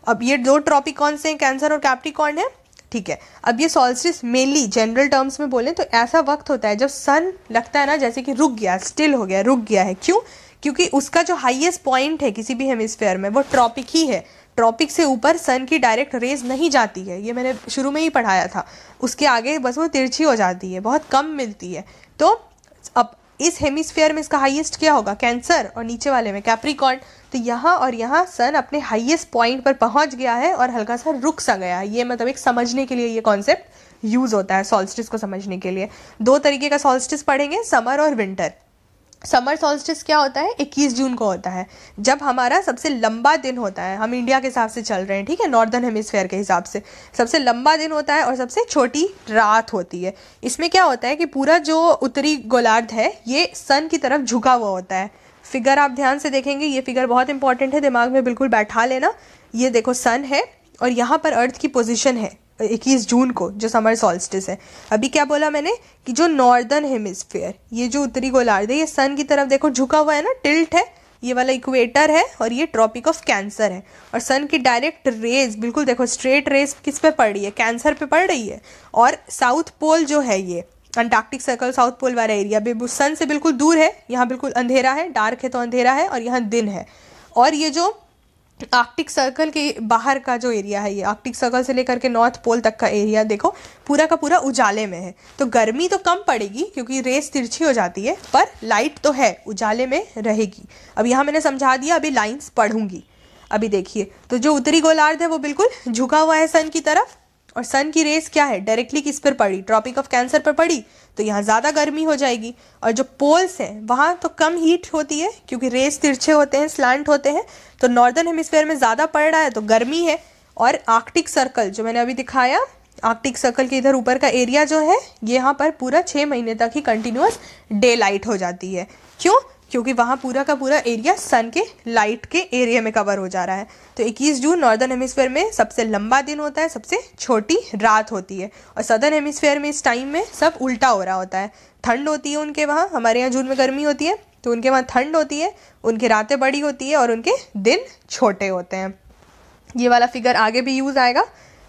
अब ये दो ट्रॉपिकॉन्स हैं कैंसर और कैप्टिकॉन है ठीक है अब ये सॉल्स्टिस मेनली जनरल टर्म्स में बोलें तो ऐसा वक्त होता है जब सन लगता है ना जैसे कि रुक गया स्टिल हो गया रुक गया है क्यों क्योंकि उसका जो हाईएस्ट पॉइंट है किसी भी हेमिस्फेयर में वो ट्रॉपिक ही है ट्रॉपिक से ऊपर सन की डायरेक्ट रेज नहीं जाती है ये मैंने शुरू में ही पढ़ाया था उसके आगे बस वो तिरछी हो जाती है बहुत कम मिलती है तो अब इस हेमिस्फेयर में इसका हाइएस्ट क्या होगा कैंसर और नीचे वाले में कैप्रिकॉन तो यहाँ और यहाँ सन अपने हाइएस्ट पॉइंट पर पहुँच गया है और हल्का सा रुक सा गया है ये मतलब एक समझने के लिए ये कॉन्सेप्ट यूज़ होता है सॉल्स्टिस को समझने के लिए दो तरीके का सॉल्स्टिस पढ़ेंगे समर और विंटर समर सॉल्स्टिस क्या होता है 21 जून को होता है जब हमारा सबसे लंबा दिन होता है हम इंडिया के हिसाब से चल रहे हैं ठीक है नॉर्दर्न हेमिसफेयर के हिसाब से सबसे लंबा दिन होता है और सबसे छोटी रात होती है इसमें क्या होता है कि पूरा जो उत्तरी गोलार्ध है ये सन की तरफ झुका हुआ होता है फिगर आप ध्यान से देखेंगे ये फिगर बहुत इंपॉर्टेंट है दिमाग में बिल्कुल बैठा लेना ये देखो सन है और यहाँ पर अर्थ की पोजिशन है इक्कीस जून को जो समर सॉल्स्टिस है अभी क्या बोला मैंने कि जो नॉर्दर्न हेमिसफेयर ये जो उत्तरी गोलार्ध है ये सन की तरफ देखो झुका हुआ है ना टिल्ट है ये वाला इक्वेटर है और ये ट्रॉपिक ऑफ कैंसर है और सन की डायरेक्ट रेज बिल्कुल देखो स्ट्रेट रेज किस पे पड़ रही है कैंसर पे पड़ रही है और साउथ पोल जो है ये अंटार्कटिक सर्कल साउथ पोल वाला एरिया भी सन से बिल्कुल दूर है यहाँ बिल्कुल अंधेरा है डार्क है तो अंधेरा है और यहाँ दिन है और ये जो आर्कटिक सर्कल के बाहर का जो एरिया है ये आर्कटिक सर्कल से लेकर के नॉर्थ पोल तक का एरिया देखो पूरा का पूरा उजाले में है तो गर्मी तो कम पड़ेगी क्योंकि रेस तिरछी हो जाती है पर लाइट तो है उजाले में रहेगी अब यहाँ मैंने समझा दिया अभी लाइन्स पढ़ूंगी अभी देखिए तो जो उत्तरी गोलार्ध है वो बिल्कुल झुका हुआ है सन की तरफ और सन की रेस क्या है डायरेक्टली किस पर पड़ी ट्रॉपिक ऑफ कैंसर पर पड़ी तो यहाँ ज़्यादा गर्मी हो जाएगी और जो पोल्स हैं वहाँ तो कम हीट होती है क्योंकि रेस तिरछे होते हैं स्लांट होते हैं तो नॉर्दर्न हेमिसफेयर में ज़्यादा पड़ रहा है तो गर्मी है और आर्कटिक सर्कल जो मैंने अभी दिखाया आर्कटिक सर्कल के इधर ऊपर का एरिया जो है यहाँ पर पूरा छः महीने तक ही कंटिन्यूस डे लाइट हो जाती है क्यों क्योंकि वहाँ पूरा का पूरा एरिया सन के लाइट के एरिया में कवर हो जा रहा है तो 21 जून नॉर्दर्न हेमिसफेयर में सबसे लंबा दिन होता है सबसे छोटी रात होती है और सदर्न हेमिसफेयर में इस टाइम में सब उल्टा हो रहा होता है ठंड होती है उनके वहाँ हमारे यहाँ जून में गर्मी होती है तो उनके वहाँ ठंड होती है उनकी रातें बड़ी होती है और उनके दिन छोटे होते हैं ये वाला फिगर आगे भी यूज़ आएगा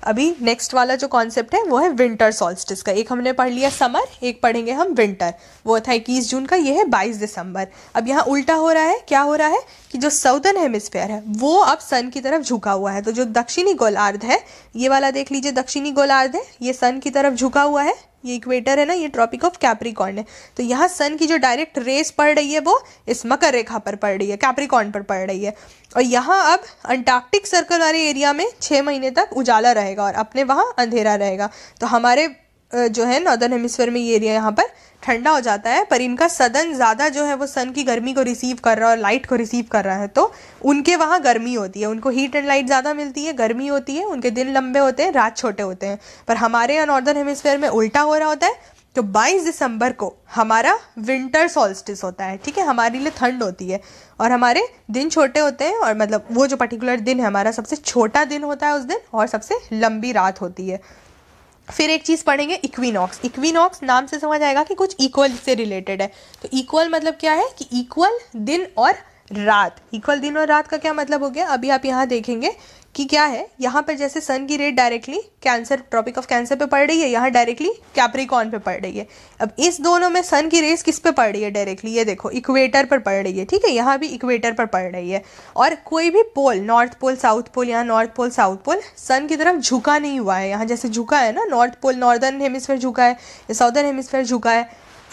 अभी नेक्स्ट वाला जो कॉन्सेप्ट है वो है विंटर सॉल्स्टिस का एक हमने पढ़ लिया समर एक पढ़ेंगे हम विंटर वो था इक्कीस जून का ये है बाईस दिसंबर अब यहाँ उल्टा हो रहा है क्या हो रहा है कि जो साउदर्न हेमिस्फेयर है वो अब सन की तरफ झुका हुआ है तो जो दक्षिणी गोलार्ध है ये वाला देख लीजिए दक्षिणी गोलार्ध है ये सन की तरफ झुका हुआ है ये इक्वेटर है ना ये ट्रॉपिक ऑफ कैप्रिकॉर्न है तो यहाँ सन की जो डायरेक्ट रेस पड़ रही है वो इस मकर रेखा पर पड़ रही है कैप्रिकॉर्न पर पड़ रही है और यहाँ अब अंटार्कटिक सर्कल वाले एरिया में छः महीने तक उजाला रहेगा और अपने वहाँ अंधेरा रहेगा तो हमारे जो है नॉर्दर्न हेमिसफेयर में ये एरिया यहाँ पर ठंडा हो जाता है पर इनका सदन ज़्यादा जो है वो सन की गर्मी को रिसीव कर रहा है और लाइट को रिसीव कर रहा है तो उनके वहाँ गर्मी होती है उनको हीट एंड लाइट ज़्यादा मिलती है गर्मी होती है उनके दिन लंबे होते हैं रात छोटे होते हैं पर हमारे यहाँ नॉर्दर्न हेमिसफेयर में उल्टा हो रहा होता है तो 22 दिसंबर को हमारा विंटर सॉल्स्टिस होता है ठीक है हमारे लिए ठंड होती है और हमारे दिन छोटे होते हैं और मतलब वो जो पर्टिकुलर दिन है हमारा सबसे छोटा दिन होता है उस दिन और सबसे लंबी रात होती है फिर एक चीज़ पढ़ेंगे इक्विनॉक्स इक्विनॉक्स नाम से समझ आएगा कि कुछ इक्वल से रिलेटेड है तो इक्वल मतलब क्या है कि इक्वल दिन और रात इक्वल दिन और रात का क्या मतलब हो गया अभी आप यहाँ देखेंगे कि क्या है यहाँ पर जैसे सन की रेट directly cancer tropic of cancer पे पड़ रही है यहाँ डायरेक्टली कैप्रिकॉन पे पड़ रही है अब इस दोनों में सन की रेस किस पे पड़ रही है डायरेक्टली ये देखो इक्वेटर पर पड़ रही है ठीक है यहाँ भी इक्वेटर पर पड़ रही है और कोई भी pole north pole south pole यहाँ नॉर्थ पोल साउथ पोल सन की तरफ झुका नहीं हुआ है यहाँ जैसे झुका है ना नॉर्थ पोल नॉर्दर्न हेमिसफेयर झुका है या साउदर्न हेमिसफेयर झुका है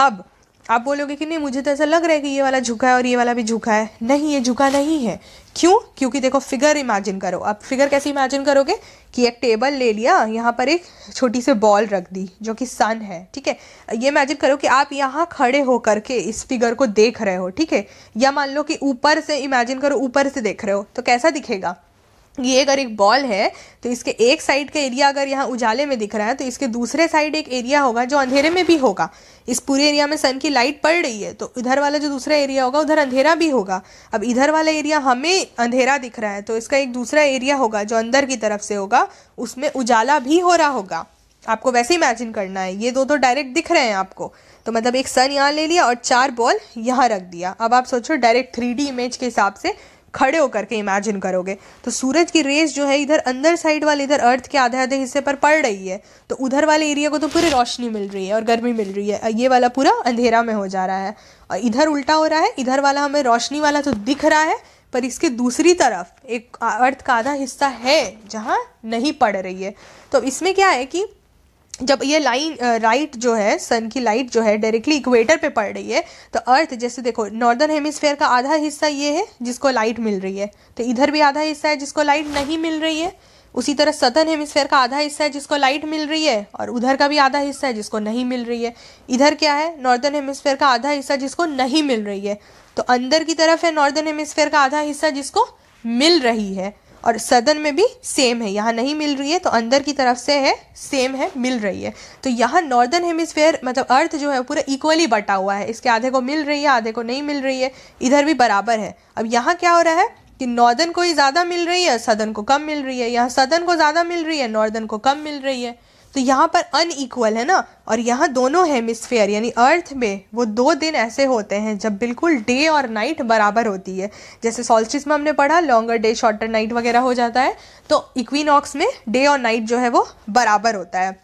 अब आप बोलोगे कि नहीं मुझे तो ऐसा लग रहा है कि ये वाला झुका है और ये वाला भी झुका है नहीं ये झुका नहीं है क्यों क्योंकि देखो फिगर इमेजिन करो आप फिगर कैसे इमेजिन करोगे कि एक टेबल ले लिया यहाँ पर एक छोटी सी बॉल रख दी जो कि सन है ठीक है ये इमेजिन करो कि आप यहाँ खड़े हो करके इस फिगर को देख रहे हो ठीक है या मान लो कि ऊपर से इमेजिन करो ऊपर से देख रहे हो तो कैसा दिखेगा ये अगर एक बॉल है तो इसके एक साइड का एरिया अगर यहाँ उजाले में दिख रहा है तो इसके दूसरे साइड एक एरिया होगा जो अंधेरे में भी होगा इस पूरे एरिया में सन की लाइट पड़ रही है तो इधर वाला जो दूसरा एरिया होगा उधर अंधेरा भी होगा अब इधर वाला एरिया हमें अंधेरा दिख रहा है तो इसका एक दूसरा एरिया होगा जो अंदर की तरफ से होगा उसमें उजाला भी हो रहा होगा आपको वैसे इमेजिन करना है ये दो तो डायरेक्ट दिख रहे हैं आपको तो मतलब एक सन यहाँ ले लिया और चार बॉल यहाँ रख दिया अब आप सोचो डायरेक्ट थ्री इमेज के हिसाब से खड़े होकर के इमेजिन करोगे तो सूरज की रेज जो है इधर अंदर साइड वाले इधर अर्थ के आधे आधे हिस्से पर पड़ रही है तो उधर वाले एरिया को तो पूरी रोशनी मिल रही है और गर्मी मिल रही है ये वाला पूरा अंधेरा में हो जा रहा है और इधर उल्टा हो रहा है इधर वाला हमें रोशनी वाला तो दिख रहा है पर इसके दूसरी तरफ एक अर्थ का आधा हिस्सा है जहाँ नहीं पड़ रही है तो इसमें क्या है कि जब ये लाइट राइट जो है सन की लाइट जो है डायरेक्टली इक्वेटर पे पड़ रही है तो अर्थ जैसे देखो नॉर्दर्न हेमिसफेयर का आधा हिस्सा ये है जिसको लाइट मिल रही है तो इधर भी आधा हिस्सा है जिसको लाइट नहीं मिल रही है उसी तरह सदर्न हेमिसफेयर का आधा हिस्सा है जिसको लाइट मिल रही है और उधर का भी आधा हिस्सा है जिसको नहीं मिल रही है इधर क्या है नॉर्दर्न हेमिसफेयर का आधा हिस्सा जिसको नहीं मिल रही है तो अंदर की तरफ है नॉर्दर्न हेमिसफेयर का आधा हिस्सा जिसको मिल रही है और सदन में भी सेम है यहाँ नहीं मिल रही है तो अंदर की तरफ से है सेम है मिल रही है तो यहाँ नॉर्दर्न हेमिसफेयर मतलब अर्थ जो है पूरा इक्वली बटा हुआ है इसके आधे को मिल रही है आधे को नहीं मिल रही है इधर भी बराबर है अब यहाँ क्या हो रहा है कि नॉर्दर्न को ही ज़्यादा मिल रही है सदन को कम मिल रही है यहाँ सदन को ज़्यादा मिल रही है नॉर्दर्न को कम मिल रही है तो यहाँ पर इक्वल है ना और यहाँ दोनों हेमिसफेयर यानी अर्थ में वो दो दिन ऐसे होते हैं जब बिल्कुल डे और नाइट बराबर होती है जैसे सॉल्स्टिस में हमने पढ़ा लॉन्गर डे शॉर्टर नाइट वगैरह हो जाता है तो इक्विनॉक्स में डे और नाइट जो है वो बराबर होता है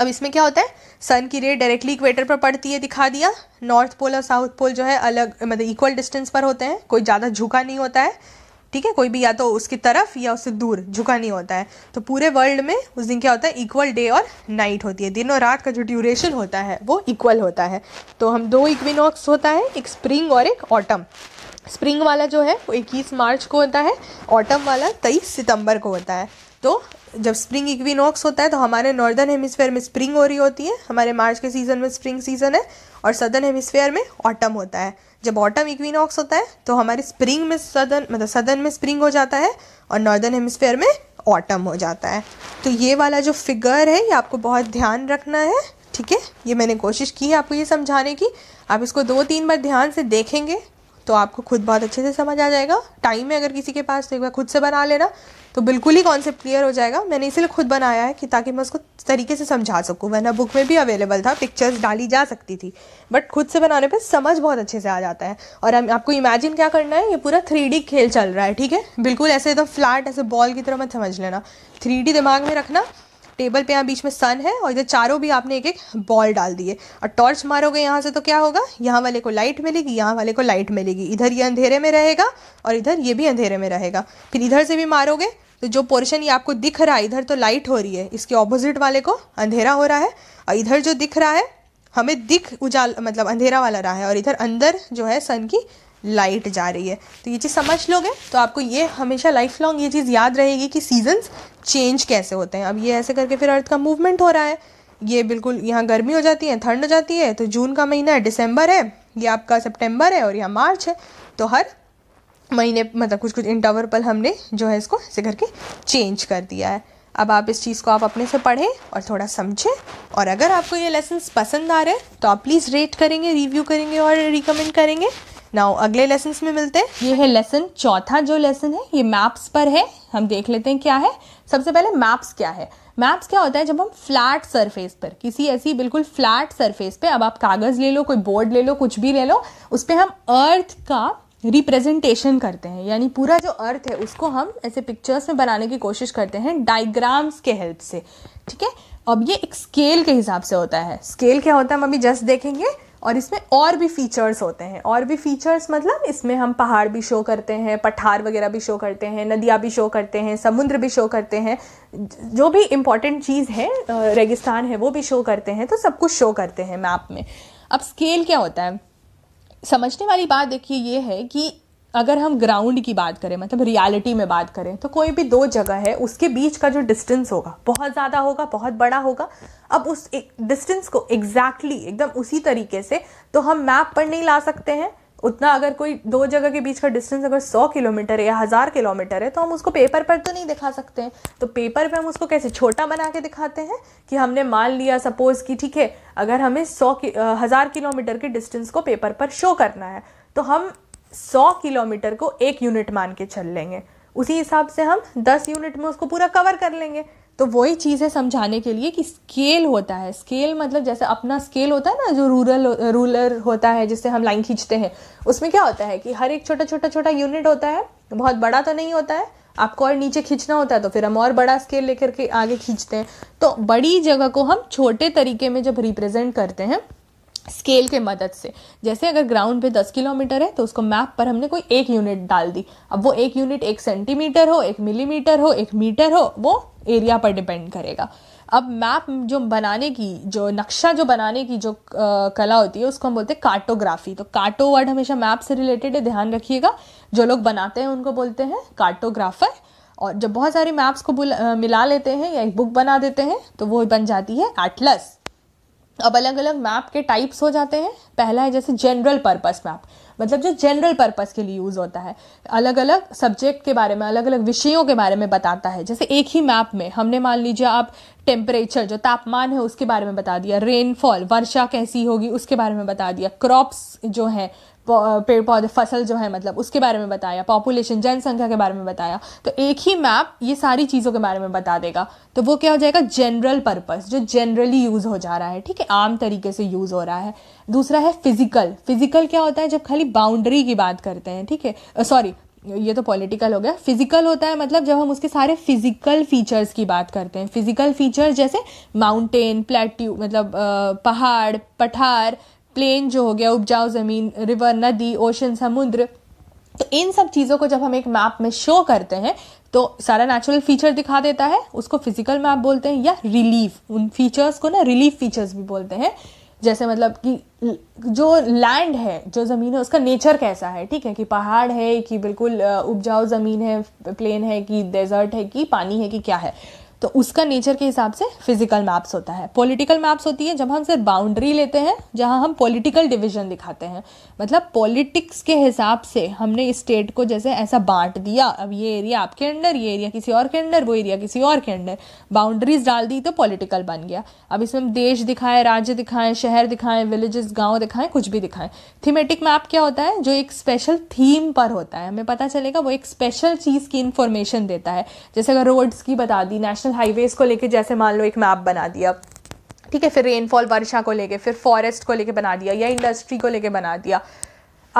अब इसमें क्या होता है सन की रे डायरेक्टली इक्वेटर पर पड़ती है दिखा दिया नॉर्थ पोल और साउथ पोल जो है अलग मतलब इक्वल डिस्टेंस पर होते हैं कोई ज़्यादा झुका नहीं होता है ठीक है कोई भी या तो उसकी तरफ या उससे दूर झुका नहीं होता है तो पूरे वर्ल्ड में उस दिन क्या होता है इक्वल डे और नाइट होती है दिन और रात का जो ड्यूरेशन होता है वो इक्वल होता है तो हम दो इक्विनॉक्स होता है एक स्प्रिंग और एक ऑटम स्प्रिंग वाला जो है वो इक्कीस मार्च को होता है ऑटम वाला तेईस सितंबर को होता है तो जब स्प्रिंग इक्विनॉक्स होता है तो हमारे नॉर्दर्न हेमिसफेयर में स्प्रिंग हो रही होती है हमारे मार्च के सीज़न में स्प्रिंग सीज़न है और सदर्न हेमिसफेयर में ऑटम होता है जब ऑटम इक्विनॉक्स होता है तो हमारे स्प्रिंग में सदन मतलब सदन में स्प्रिंग हो जाता है और नॉर्दर्न हेमिस्फेयर में ऑटम हो जाता है तो ये वाला जो फिगर है ये आपको बहुत ध्यान रखना है ठीक है ये मैंने कोशिश की है आपको ये समझाने की आप इसको दो तीन बार ध्यान से देखेंगे तो आपको खुद बहुत अच्छे से समझ आ जाएगा टाइम है अगर किसी के पास तो एक बार खुद से बना लेना तो बिल्कुल ही कॉन्सेप्ट क्लियर हो जाएगा मैंने इसलिए खुद बनाया है कि ताकि मैं उसको तरीके से समझा सकूँ वरना बुक में भी अवेलेबल था पिक्चर्स डाली जा सकती थी बट खुद से बनाने पर समझ बहुत अच्छे से आ जाता है और आपको इमेजिन क्या करना है ये पूरा थ्री खेल चल रहा है ठीक है बिल्कुल ऐसे एकदम फ्लैट ऐसे बॉल की तरह मत समझ लेना थ्री दिमाग में रखना टेबल पे यहाँ बीच में सन है और इधर चारों भी आपने एक एक बॉल डाल दिए और टॉर्च मारोगे यहाँ से तो क्या होगा यहाँ वाले को लाइट मिलेगी यहाँ वाले को लाइट मिलेगी इधर ये अंधेरे में रहेगा और इधर ये भी अंधेरे में रहेगा फिर इधर से भी मारोगे तो जो पोर्शन ये आपको दिख रहा है इधर तो लाइट हो रही है इसके ऑपोजिट वाले को अंधेरा हो रहा है और इधर जो दिख रहा है हमें दिख उजाल मतलब अंधेरा वाला रहा है और इधर अंदर जो है सन की लाइट जा रही है तो ये चीज़ समझ लोगे तो आपको ये हमेशा लाइफ लॉन्ग ये चीज़ याद रहेगी कि सीजन्स चेंज कैसे होते हैं अब ये ऐसे करके फिर अर्थ का मूवमेंट हो रहा है ये बिल्कुल यहाँ गर्मी हो जाती है ठंड हो जाती है तो जून का महीना है दिसंबर है ये आपका सितंबर है और यहाँ मार्च है तो हर महीने मतलब कुछ कुछ इंटरवल पर हमने जो है इसको ऐसे करके चेंज कर दिया है अब आप इस चीज़ को आप अपने से पढ़ें और थोड़ा समझें और अगर आपको ये लेसन पसंद आ रहे हैं तो आप प्लीज़ रेट करेंगे रिव्यू करेंगे और रिकमेंड करेंगे नाउ अगले लेसन में मिलते हैं ये है लेसन चौथा जो लेसन है ये मैप्स पर है हम देख लेते हैं क्या है सबसे पहले मैप्स क्या है मैप्स क्या होता है जब हम फ्लैट सरफेस पर किसी ऐसी बिल्कुल फ्लैट सरफेस पे अब आप कागज़ ले लो कोई बोर्ड ले लो कुछ भी ले लो उस पर हम अर्थ का रिप्रेजेंटेशन करते हैं यानी पूरा जो अर्थ है उसको हम ऐसे पिक्चर्स में बनाने की कोशिश करते हैं डायग्राम्स के हेल्प से ठीक है अब ये एक स्केल के हिसाब से होता है स्केल क्या होता है हम अभी जस्ट देखेंगे और इसमें और भी फीचर्स होते हैं और भी फीचर्स मतलब इसमें हम पहाड़ भी शो करते हैं पठार वगैरह भी शो करते हैं नदियाँ भी शो करते हैं समुद्र भी शो करते हैं जो भी इम्पॉर्टेंट चीज़ है रेगिस्तान है वो भी शो करते हैं तो सब कुछ शो करते हैं मैप में अब स्केल क्या होता है समझने वाली बात देखिए ये है कि अगर हम ग्राउंड की बात करें मतलब रियलिटी में बात करें तो कोई भी दो जगह है उसके बीच का जो डिस्टेंस होगा बहुत ज़्यादा होगा बहुत बड़ा होगा अब उस डिस्टेंस को एग्जैक्टली exactly, एकदम उसी तरीके से तो हम मैप पर नहीं ला सकते हैं उतना अगर कोई दो जगह के बीच का डिस्टेंस अगर सौ किलोमीटर है या हज़ार किलोमीटर है तो हम उसको पेपर पर तो नहीं दिखा सकते हैं तो पेपर पर हम उसको कैसे छोटा बना के दिखाते हैं कि हमने मान लिया सपोज़ कि ठीक है अगर हमें सौ हज़ार किलोमीटर के डिस्टेंस को पेपर पर शो करना है तो हम सौ किलोमीटर को एक यूनिट मान के चल लेंगे उसी हिसाब से हम दस यूनिट में उसको पूरा कवर कर लेंगे तो वही चीज़ है समझाने के लिए कि स्केल होता है स्केल मतलब जैसे अपना स्केल होता है ना जो रूरल रूलर होता है जिससे हम लाइन खींचते हैं उसमें क्या होता है कि हर एक छोटा छोटा छोटा यूनिट होता है बहुत बड़ा तो नहीं होता है आपको और नीचे खींचना होता है तो फिर हम और बड़ा स्केल लेकर के आगे खींचते हैं तो बड़ी जगह को हम छोटे तरीके में जब रिप्रेजेंट करते हैं स्केल के मदद से जैसे अगर ग्राउंड पे दस किलोमीटर है तो उसको मैप पर हमने कोई एक यूनिट डाल दी अब वो एक यूनिट एक सेंटीमीटर हो एक मिलीमीटर हो एक मीटर हो वो एरिया पर डिपेंड करेगा अब मैप जो बनाने की जो नक्शा जो बनाने की जो कला होती है उसको हम बोलते हैं कार्टोग्राफी तो कार्टो वर्ड हमेशा मैप से रिलेटेड है ध्यान रखिएगा जो लोग बनाते हैं उनको बोलते हैं कार्टोग्राफर और जब बहुत सारे मैप्स को मिला लेते हैं या एक बुक बना देते हैं तो वो बन जाती है एटलस अब अलग अलग मैप के टाइप्स हो जाते हैं पहला है जैसे जनरल पर्पस मैप मतलब जो जनरल पर्पस के लिए यूज़ होता है अलग अलग सब्जेक्ट के बारे में अलग अलग विषयों के बारे में बताता है जैसे एक ही मैप में हमने मान लीजिए आप टेम्परेचर जो तापमान है उसके बारे में बता दिया रेनफॉल वर्षा कैसी होगी उसके बारे में बता दिया क्रॉप्स जो हैं पेड़ पौधे फसल जो है मतलब उसके बारे में बताया पॉपुलेशन जनसंख्या के बारे में बताया तो एक ही मैप ये सारी चीज़ों के बारे में बता देगा तो वो क्या हो जाएगा जनरल पर्पस जो जनरली यूज़ हो जा रहा है ठीक है आम तरीके से यूज़ हो रहा है दूसरा है फिजिकल फिजिकल क्या होता है जब खाली बाउंड्री की बात करते हैं ठीक है सॉरी ये तो पॉलिटिकल हो गया फिजिकल होता है मतलब जब हम उसके सारे फिजिकल फीचर्स की बात करते हैं फिजिकल फीचर्स जैसे माउंटेन प्लेट्यू मतलब पहाड़ पठार प्लेन जो हो गया उपजाऊ ज़मीन रिवर नदी ओशन समुद्र तो इन सब चीज़ों को जब हम एक मैप में शो करते हैं तो सारा नेचुरल फीचर दिखा देता है उसको फिजिकल मैप बोलते हैं या रिलीफ उन फीचर्स को ना रिलीफ फीचर्स भी बोलते हैं जैसे मतलब कि जो लैंड है जो ज़मीन है उसका नेचर कैसा है ठीक है कि पहाड़ है कि बिल्कुल उपजाऊ ज़मीन है प्लेन है कि डेजर्ट है कि पानी है कि क्या है तो उसका नेचर के हिसाब से फिजिकल मैप्स होता है पॉलिटिकल मैप्स होती है जब हम सिर्फ बाउंड्री लेते हैं जहां हम पॉलिटिकल डिविजन दिखाते हैं मतलब पॉलिटिक्स के हिसाब से हमने स्टेट को जैसे ऐसा बांट दिया अब ये एरिया आपके अंडर ये एरिया किसी और के अंडर वो एरिया किसी और के अंडर बाउंड्रीज डाल दी तो पॉलिटिकल बन गया अब इसमें हम देश दिखाएं राज्य दिखाएं शहर दिखाएं विलेजेस गाँव दिखाएं कुछ भी दिखाएं थीमेटिक मैप क्या होता है जो एक स्पेशल थीम पर होता है हमें पता चलेगा वो एक स्पेशल चीज़ की इंफॉर्मेशन देता है जैसे अगर रोड्स की बता दी नेशनल हाईवेज़ को लेके जैसे मान लो एक मैप बना दिया ठीक है फिर रेनफॉल वर्षा को लेके फिर फॉरेस्ट को लेके बना दिया या इंडस्ट्री को लेके बना दिया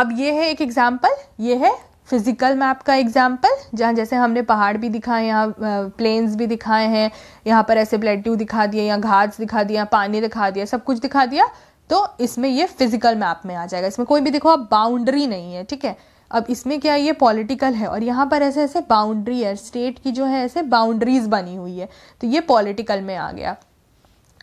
अब ये है एक एग्जाम्पल ये है फिज़िकल मैप का एग्जाम्पल जहाँ जैसे हमने पहाड़ भी दिखाए यहाँ प्लेन्स भी दिखाए हैं यहाँ पर ऐसे प्लेट्यू दिखा दिए या घाट्स दिखा दिया पानी दिखा दिया सब कुछ दिखा दिया तो इसमें ये फिज़िकल मैप में आ जाएगा इसमें कोई भी देखो आप बाउंड्री नहीं है ठीक है अब इसमें क्या ये पॉलिटिकल है और यहाँ पर ऐसे ऐसे बाउंड्री है स्टेट की जो है ऐसे बाउंड्रीज बनी हुई है तो ये पॉलिटिकल में आ गया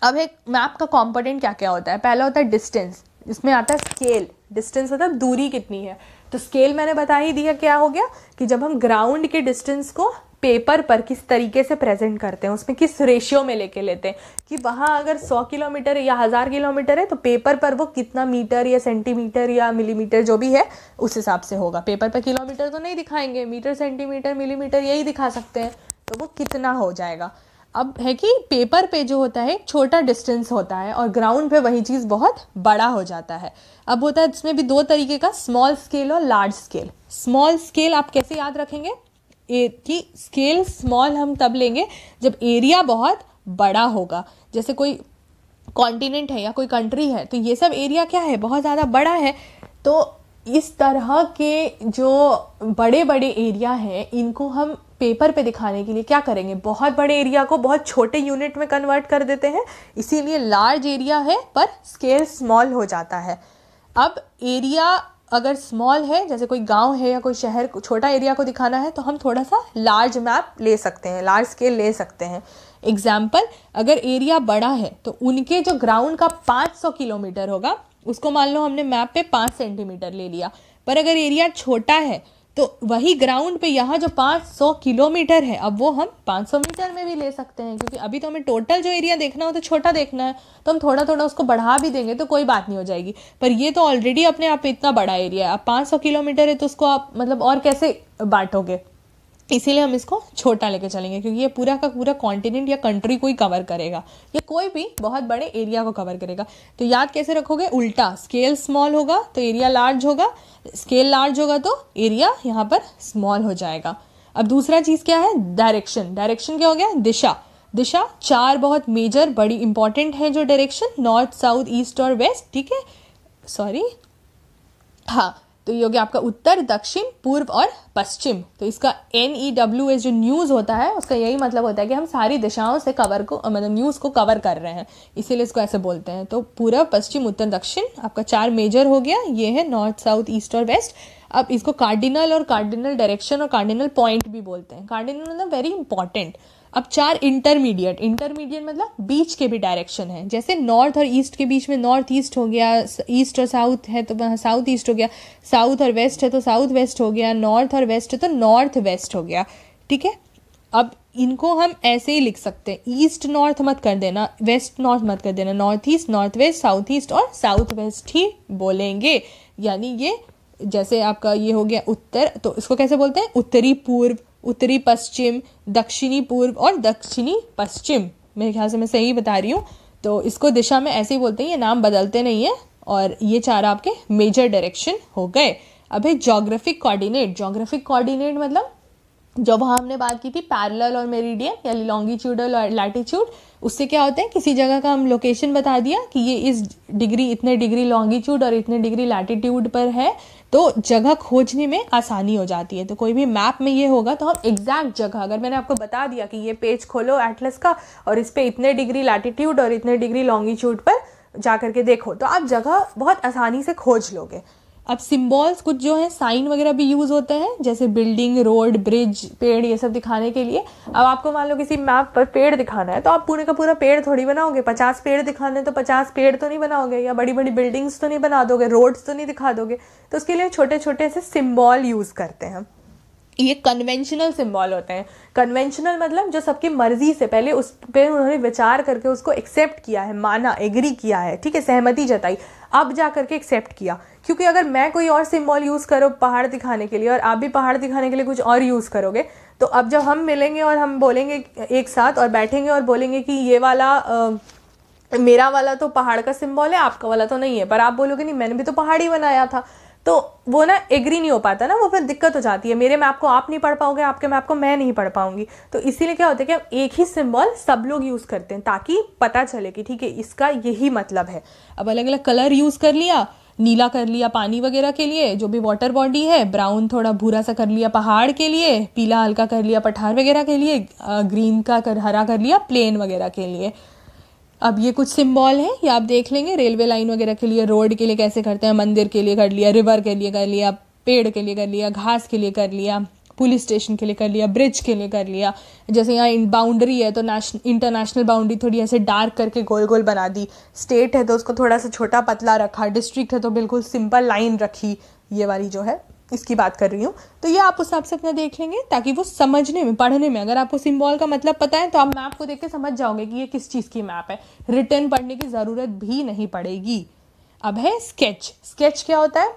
अब एक मैप का कॉम्पोनेंट क्या क्या होता है पहला होता है डिस्टेंस इसमें आता है स्केल डिस्टेंस मतलब दूरी कितनी है तो स्केल मैंने बता ही दिया क्या हो गया कि जब हम ग्राउंड के डिस्टेंस को पेपर पर किस तरीके से प्रेजेंट करते हैं उसमें किस रेशियो में लेके लेते हैं कि वहाँ अगर सौ किलोमीटर या हज़ार किलोमीटर है तो पेपर पर वो कितना मीटर या सेंटीमीटर या मिलीमीटर जो भी है उस हिसाब से होगा पेपर पर किलोमीटर तो नहीं दिखाएंगे मीटर सेंटीमीटर मिलीमीटर यही दिखा सकते हैं तो वो कितना हो जाएगा अब है कि पेपर पे जो होता है छोटा डिस्टेंस होता है और ग्राउंड पे वही चीज़ बहुत बड़ा हो जाता है अब होता है इसमें भी दो तरीके का स्मॉल स्केल और लार्ज स्केल स्मॉल स्केल आप कैसे याद रखेंगे की स्केल स्मॉल हम तब लेंगे जब एरिया बहुत बड़ा होगा जैसे कोई कॉन्टिनेंट है या कोई कंट्री है तो ये सब एरिया क्या है बहुत ज़्यादा बड़ा है तो इस तरह के जो बड़े बड़े एरिया हैं इनको हम पेपर पे दिखाने के लिए क्या करेंगे बहुत बड़े एरिया को बहुत छोटे यूनिट में कन्वर्ट कर देते हैं इसीलिए लार्ज एरिया है पर स्केल स्मॉल हो जाता है अब एरिया अगर स्मॉल है जैसे कोई गांव है या कोई शहर छोटा एरिया को दिखाना है तो हम थोड़ा सा लार्ज मैप ले सकते हैं लार्ज स्केल ले सकते हैं एग्जाम्पल अगर एरिया बड़ा है तो उनके जो ग्राउंड का 500 किलोमीटर होगा उसको मान लो हमने मैप पे 5 सेंटीमीटर ले लिया पर अगर एरिया छोटा है तो वही ग्राउंड पे यहाँ जो 500 किलोमीटर है अब वो हम 500 मीटर में भी ले सकते हैं क्योंकि अभी तो हमें टोटल जो एरिया देखना हो तो छोटा देखना है तो हम थोड़ा थोड़ा उसको बढ़ा भी देंगे तो कोई बात नहीं हो जाएगी पर ये तो ऑलरेडी अपने आप में इतना बड़ा एरिया है अब 500 किलोमीटर है तो उसको आप मतलब और कैसे बांटोगे इसीलिए हम इसको छोटा लेके चलेंगे क्योंकि ये पूरा का पूरा कॉन्टिनेंट या कंट्री को ही कवर करेगा या कोई भी बहुत बड़े एरिया को कवर करेगा तो याद कैसे रखोगे उल्टा स्केल स्मॉल होगा तो एरिया लार्ज होगा स्केल लार्ज होगा तो एरिया यहाँ पर स्मॉल हो जाएगा अब दूसरा चीज़ क्या है डायरेक्शन डायरेक्शन क्या हो गया दिशा दिशा चार बहुत मेजर बड़ी इंपॉर्टेंट है जो डायरेक्शन नॉर्थ साउथ ईस्ट और वेस्ट ठीक है सॉरी हाँ तो ये हो गया आपका उत्तर दक्षिण पूर्व और पश्चिम तो इसका एन ई डब्ल्यू एस जो न्यूज़ होता है उसका यही मतलब होता है कि हम सारी दिशाओं से कवर को मतलब न्यूज़ को कवर कर रहे हैं इसीलिए इसको ऐसे बोलते हैं तो पूर्व पश्चिम उत्तर दक्षिण आपका चार मेजर हो गया ये है नॉर्थ साउथ ईस्ट और वेस्ट अब इसको कार्डिनल और कार्डिनल डायरेक्शन और कार्डिनल पॉइंट भी बोलते हैं कार्डिनल मतलब वेरी इंपॉर्टेंट अब चार इंटरमीडिएट इंटरमीडिएट मतलब बीच के भी डायरेक्शन है जैसे नॉर्थ और ईस्ट के बीच में नॉर्थ ईस्ट हो गया ईस्ट और साउथ है तो वहाँ साउथ ईस्ट हो गया साउथ और वेस्ट है तो साउथ वेस्ट हो गया नॉर्थ और वेस्ट है तो नॉर्थ वेस्ट हो गया ठीक है अब इनको हम ऐसे ही लिख सकते हैं ईस्ट नॉर्थ मत कर देना वेस्ट नॉर्थ मत कर देना north east north west south east और साउथ वेस्ट ही बोलेंगे यानी ये जैसे आपका ये हो गया उत्तर तो इसको कैसे बोलते हैं उत्तरी पूर्व उत्तरी पश्चिम दक्षिणी पूर्व और दक्षिणी पश्चिम मेरे ख्याल से मैं सही बता रही हूँ तो इसको दिशा में ऐसे ही बोलते हैं ये नाम बदलते नहीं है और ये चार आपके मेजर डायरेक्शन हो गए अब है जोग्राफिक कोऑर्डिनेट जोग्राफिक कोऑर्डिनेट मतलब जो वहाँ हमने बात की थी पैरल और मेरिडियन यानी लॉन्गिट्यूडल और लैटिट्यूड उससे क्या होता है किसी जगह का हम लोकेशन बता दिया कि ये इस डिग्री इतने डिग्री लॉन्गिट्यूड और इतने डिग्री लैटिट्यूड पर है तो जगह खोजने में आसानी हो जाती है तो कोई भी मैप में ये होगा तो हम एग्जैक्ट जगह अगर मैंने आपको बता दिया कि ये पेज खोलो एटलस का और इस पर इतने डिग्री लैटिट्यूड और इतने डिग्री लॉन्गिट्यूड पर जा करके देखो तो आप जगह बहुत आसानी से खोज लोगे अब सिम्बॉल्स कुछ जो है साइन वगैरह भी यूज़ होते हैं जैसे बिल्डिंग रोड ब्रिज पेड़ ये सब दिखाने के लिए अब आपको मान लो किसी मैप पर पेड़ दिखाना है तो आप पूरे का पूरा पेड़ थोड़ी बनाओगे पचास पेड़ दिखाने हैं तो पचास पेड़ तो नहीं बनाओगे या बड़ी बड़ी बिल्डिंग्स तो नहीं बना दोगे रोड्स तो नहीं दिखा दोगे तो उसके लिए छोटे छोटे ऐसे सिम्बॉल यूज़ करते हैं ये कन्वेंशनल सिम्बॉल होते हैं कन्वेंशनल मतलब जो सबकी मर्जी से पहले उस पर उन्होंने विचार करके उसको एक्सेप्ट किया है माना एग्री किया है ठीक है सहमति जताई अब जा करके एक्सेप्ट किया क्योंकि अगर मैं कोई और सिम्बॉल यूज़ करो पहाड़ दिखाने के लिए और आप भी पहाड़ दिखाने के लिए कुछ और यूज़ करोगे तो अब जब हम मिलेंगे और हम बोलेंगे एक साथ और बैठेंगे और बोलेंगे कि ये वाला आ, मेरा वाला तो पहाड़ का सिम्बॉल है आपका वाला तो नहीं है पर आप बोलोगे नहीं मैंने भी तो पहाड़ ही बनाया था तो वो ना एग्री नहीं हो पाता ना वो फिर दिक्कत हो जाती है मेरे मैप को आप नहीं पढ़ पाओगे आपके मैप को मैं नहीं पढ़ पाऊंगी तो इसीलिए क्या होता है कि हम एक ही सिंबल सब लोग यूज़ करते हैं ताकि पता चले कि ठीक है इसका यही मतलब है अब अलग अलग कलर यूज़ कर लिया नीला कर लिया पानी वगैरह के लिए जो भी वाटर बॉडी है ब्राउन थोड़ा भूरा सा कर लिया पहाड़ के लिए पीला हल्का कर लिया पठार वगैरह के लिए ग्रीन का कर हरा कर लिया प्लेन वगैरह के लिए अब ये कुछ सिम्बॉल है ये आप देख लेंगे रेलवे लाइन वगैरह के लिए रोड के लिए कैसे करते हैं मंदिर के लिए कर लिया रिवर के लिए कर लिया पेड़ के लिए कर लिया घास के लिए कर लिया पुलिस स्टेशन के लिए कर लिया ब्रिज के लिए कर लिया जैसे यहाँ बाउंड्री है तो नेशनल इंटरनेशनल बाउंड्री थोड़ी ऐसे डार्क करके गोल गोल बना दी स्टेट है तो उसको थोड़ा सा छोटा पतला रखा डिस्ट्रिक्ट है तो बिल्कुल सिंपल लाइन रखी ये वाली जो है इसकी बात कर रही हूँ तो ये आप उस हिसाब से अपना देख लेंगे ताकि वो समझने में पढ़ने में अगर आपको सिम्बॉल का मतलब पता है तो आप मैप को देख के समझ जाओगे कि ये किस चीज़ की मैप है रिटर्न पढ़ने की ज़रूरत भी नहीं पड़ेगी अब है स्केच स्केच क्या होता है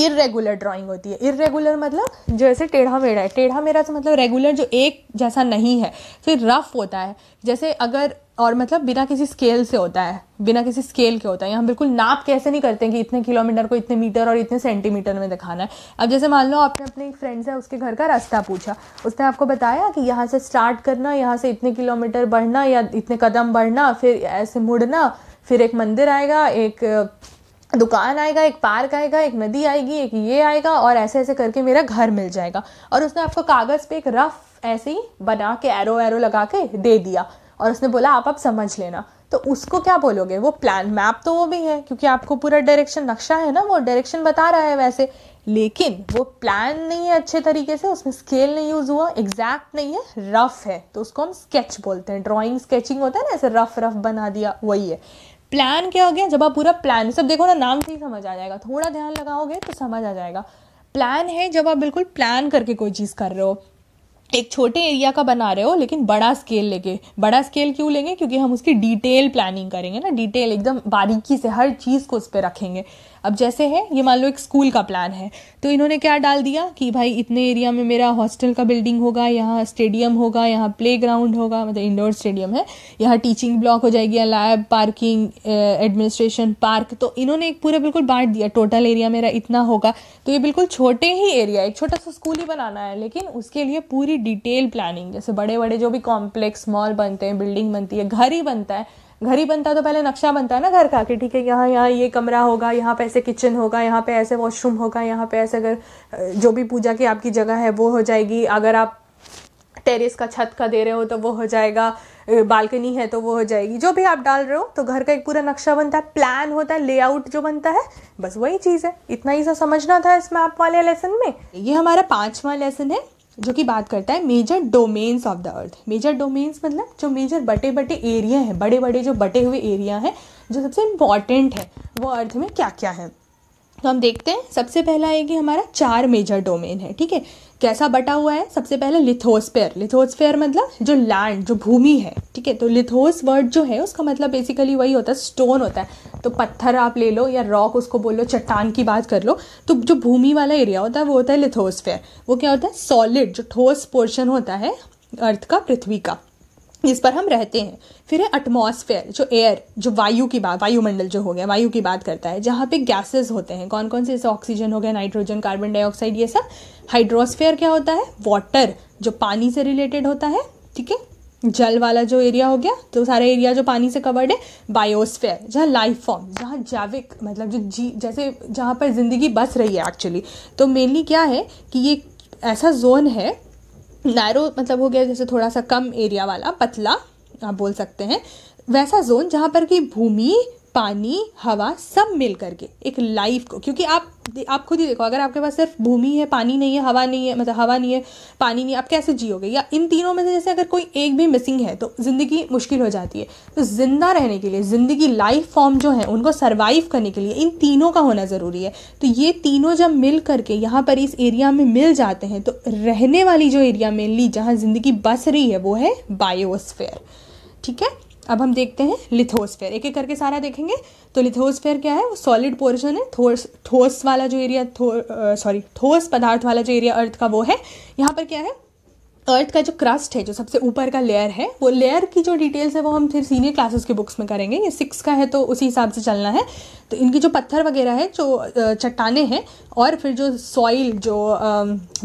इरेगुलर ड्राइंग होती है इरेगुलर मतलब जो ऐसे टेढ़ा मेढ़ा है टेढ़ा मेरा से तो मतलब रेगुलर जो एक जैसा नहीं है फिर रफ़ होता है जैसे अगर और मतलब बिना किसी स्केल से होता है बिना किसी स्केल के होता है यहाँ बिल्कुल नाप कैसे नहीं करते हैं कि इतने किलोमीटर को इतने मीटर और इतने सेंटीमीटर में दिखाना है अब जैसे मान लो आपने अपने एक फ्रेंड से उसके घर का रास्ता पूछा उसने आपको बताया कि यहाँ से स्टार्ट करना यहाँ से इतने किलोमीटर बढ़ना या इतने कदम बढ़ना फिर ऐसे मुड़ना फिर एक मंदिर आएगा एक दुकान आएगा एक पार्क आएगा एक नदी आएगी एक ये आएगा और ऐसे ऐसे करके मेरा घर मिल जाएगा और उसने आपको कागज़ पे एक रफ ऐसे ही बना के एरो एरो लगा के दे दिया और उसने बोला आप अब समझ लेना तो उसको क्या बोलोगे वो प्लान मैप तो वो भी है क्योंकि आपको पूरा डायरेक्शन नक्शा है ना वो डायरेक्शन बता रहा है वैसे लेकिन वो प्लान नहीं है अच्छे तरीके से उसमें स्केल नहीं यूज़ हुआ एग्जैक्ट नहीं है रफ है तो उसको हम स्केच बोलते हैं ड्राइंग स्केचिंग होता है ना ऐसे रफ रफ बना दिया वही है प्लान क्या हो गया जब आप पूरा प्लान सब देखो ना नाम से ही समझ आ जाएगा थोड़ा ध्यान लगाओगे तो समझ आ जाएगा प्लान है जब आप बिल्कुल प्लान करके कोई चीज़ कर रहे हो एक छोटे एरिया का बना रहे हो लेकिन बड़ा स्केल लेके बड़ा स्केल क्यों लेंगे क्योंकि हम उसकी डिटेल प्लानिंग करेंगे ना डिटेल एकदम बारीकी से हर चीज़ को उस पर रखेंगे अब जैसे है ये मान लो एक स्कूल का प्लान है तो इन्होंने क्या डाल दिया कि भाई इतने एरिया में मेरा हॉस्टल का बिल्डिंग होगा यहाँ स्टेडियम होगा यहाँ प्ले ग्राउंड होगा मतलब इंडोर स्टेडियम है यहाँ टीचिंग ब्लॉक हो जाएगी लैब पार्किंग एडमिनिस्ट्रेशन पार्क तो इन्होंने एक पूरा बिल्कुल बांट दिया टोटल एरिया मेरा इतना होगा तो ये बिल्कुल छोटे ही एरिया एक छोटा सा स्कूल ही बनाना है लेकिन उसके लिए पूरी डिटेल प्लानिंग जैसे बड़े बड़े जो भी कॉम्प्लेक्स मॉल बनते हैं बिल्डिंग बनती है घर ही बनता है घर ही बनता तो पहले नक्शा बनता है ना घर का कि ठीक है यहाँ यहाँ ये कमरा होगा यहाँ पे ऐसे किचन होगा यहाँ पे ऐसे वॉशरूम होगा यहाँ पे ऐसे अगर जो भी पूजा की आपकी जगह है वो हो जाएगी अगर आप टेरेस का छत का दे रहे हो तो वो हो जाएगा बालकनी है तो वो हो जाएगी जो भी आप डाल रहे हो तो घर का एक पूरा नक्शा बनता है प्लान होता है लेआउट जो बनता है बस वही चीज़ है इतना ही सा समझना था इस मैप वाले लेसन में ये हमारा पांचवा लेसन है जो कि बात करता है major domains of the earth major domains मतलब जो मेजर बटे बटे एरिया हैं बड़े बड़े जो बटे हुए एरिया हैं जो सबसे इंपॉर्टेंट है वो अर्थ में क्या क्या है तो हम देखते हैं सबसे पहला है कि हमारा चार मेजर डोमेन है ठीक है कैसा बटा हुआ है सबसे पहले लिथोस्फेयर लिथोस्फेयर मतलब जो लैंड जो भूमि है ठीक है तो लिथोस वर्ड जो है उसका मतलब बेसिकली वही होता है स्टोन होता है तो पत्थर आप ले लो या रॉक उसको बोलो चट्टान की बात कर लो तो जो भूमि वाला एरिया होता है वो होता है लिथोस्फेयर वो क्या होता है सॉलिड जो ठोस पोर्शन होता है अर्थ का पृथ्वी का इस पर हम रहते हैं फिर है एटमोसफेयर जो एयर जो वायु की बात वायुमंडल जो हो गया वायु की बात करता है जहाँ पे गैसेस होते हैं कौन कौन से जैसे ऑक्सीजन हो गया नाइट्रोजन कार्बन डाइऑक्साइड ये सब हाइड्रोस्फेयर क्या होता है वाटर जो पानी से रिलेटेड होता है ठीक है जल वाला जो एरिया हो गया तो सारा एरिया जो पानी से कवर्ड है बायोस्फेयर जहाँ लाइफ फॉर्म जहाँ जैविक मतलब जो जी जैसे जहाँ पर ज़िंदगी बस रही है एक्चुअली तो मेनली क्या है कि ये ऐसा जोन है नैरो मतलब हो गया जैसे थोड़ा सा कम एरिया वाला पतला आप बोल सकते हैं वैसा जोन जहाँ पर कि भूमि पानी हवा सब मिल करके एक लाइफ को क्योंकि आप आप खुद ही देखो अगर आपके पास सिर्फ भूमि है पानी नहीं है हवा नहीं है मतलब हवा नहीं है पानी नहीं है आप कैसे जियोगे या इन तीनों में से जैसे अगर कोई एक भी मिसिंग है तो ज़िंदगी मुश्किल हो जाती है तो ज़िंदा रहने के लिए ज़िंदगी लाइफ फॉर्म जो है उनको सर्वाइव करने के लिए इन तीनों का होना ज़रूरी है तो ये तीनों जब मिल करके यहाँ पर इस एरिया में मिल जाते हैं तो रहने वाली जो एरिया मेनली जहाँ ज़िंदगी बस रही है वो है बायोस्फेयर ठीक है अब हम देखते हैं लिथोस्फेयर एक एक करके सारा देखेंगे तो लिथोस्फेयर क्या है वो सॉलिड पोर्शन है ठोस ठोस वाला जो एरिया सॉरी ठोस पदार्थ वाला जो एरिया अर्थ का वो है यहाँ पर क्या है अर्थ का जो क्रस्ट है जो सबसे ऊपर का लेयर है वो लेयर की जो डिटेल्स है वो हम फिर सीनियर क्लासेस के बुक्स में करेंगे ये सिक्स का है तो उसी हिसाब से चलना है तो इनकी जो पत्थर वगैरह है जो चट्टाने हैं और फिर जो सॉइल जो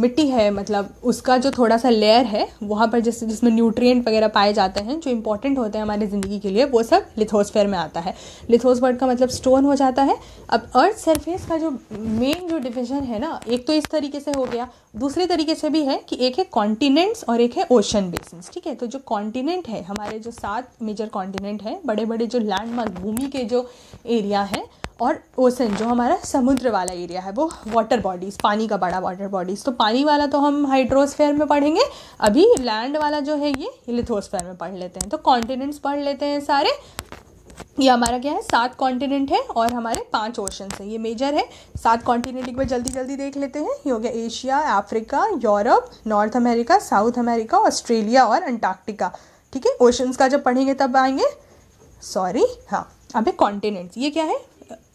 मिट्टी है मतलब उसका जो थोड़ा सा लेयर है वहाँ पर जिस जिसमें न्यूट्रिएंट वगैरह पाए जाते हैं जो इंपॉर्टेंट होते हैं हमारी ज़िंदगी के लिए वो सब लिथोसफेयर में आता है लिथोस वर्ड का मतलब स्टोन हो जाता है अब अर्थ सरफेस का जो मेन जो डिविजन है ना एक तो इस तरीके से हो गया दूसरे तरीके से भी है कि एक है कॉन्टिनेंट कॉन्टिनेंट्स और एक है ओशन बेसिन्स ठीक है तो जो कॉन्टिनेंट है हमारे जो सात मेजर कॉन्टिनेंट है बड़े बड़े जो लैंडमार्क भूमि के जो एरिया है और ओसन जो हमारा समुद्र वाला एरिया है वो वाटर बॉडीज़ पानी का बड़ा वाटर बॉडीज़ तो पानी वाला तो हम हाइड्रोस्फेयर में पढ़ेंगे अभी लैंड वाला जो है ये लिथोस्फेयर में पढ़ लेते हैं तो कॉन्टिनेंट्स पढ़ लेते हैं सारे ये हमारा क्या है सात कॉन्टिनेंट है और हमारे पांच ओशन है ये मेजर है सात कॉन्टिनेंट एक बार जल्दी जल्दी देख लेते हैं ये हो गया Asia Africa Europe North America south America Australia और अंटार्कटिका ठीक है ओशंस का जब पढ़ेंगे तब आएंगे सॉरी हाँ अब कॉन्टिनेंट कॉन्टिनेंट्स ये क्या है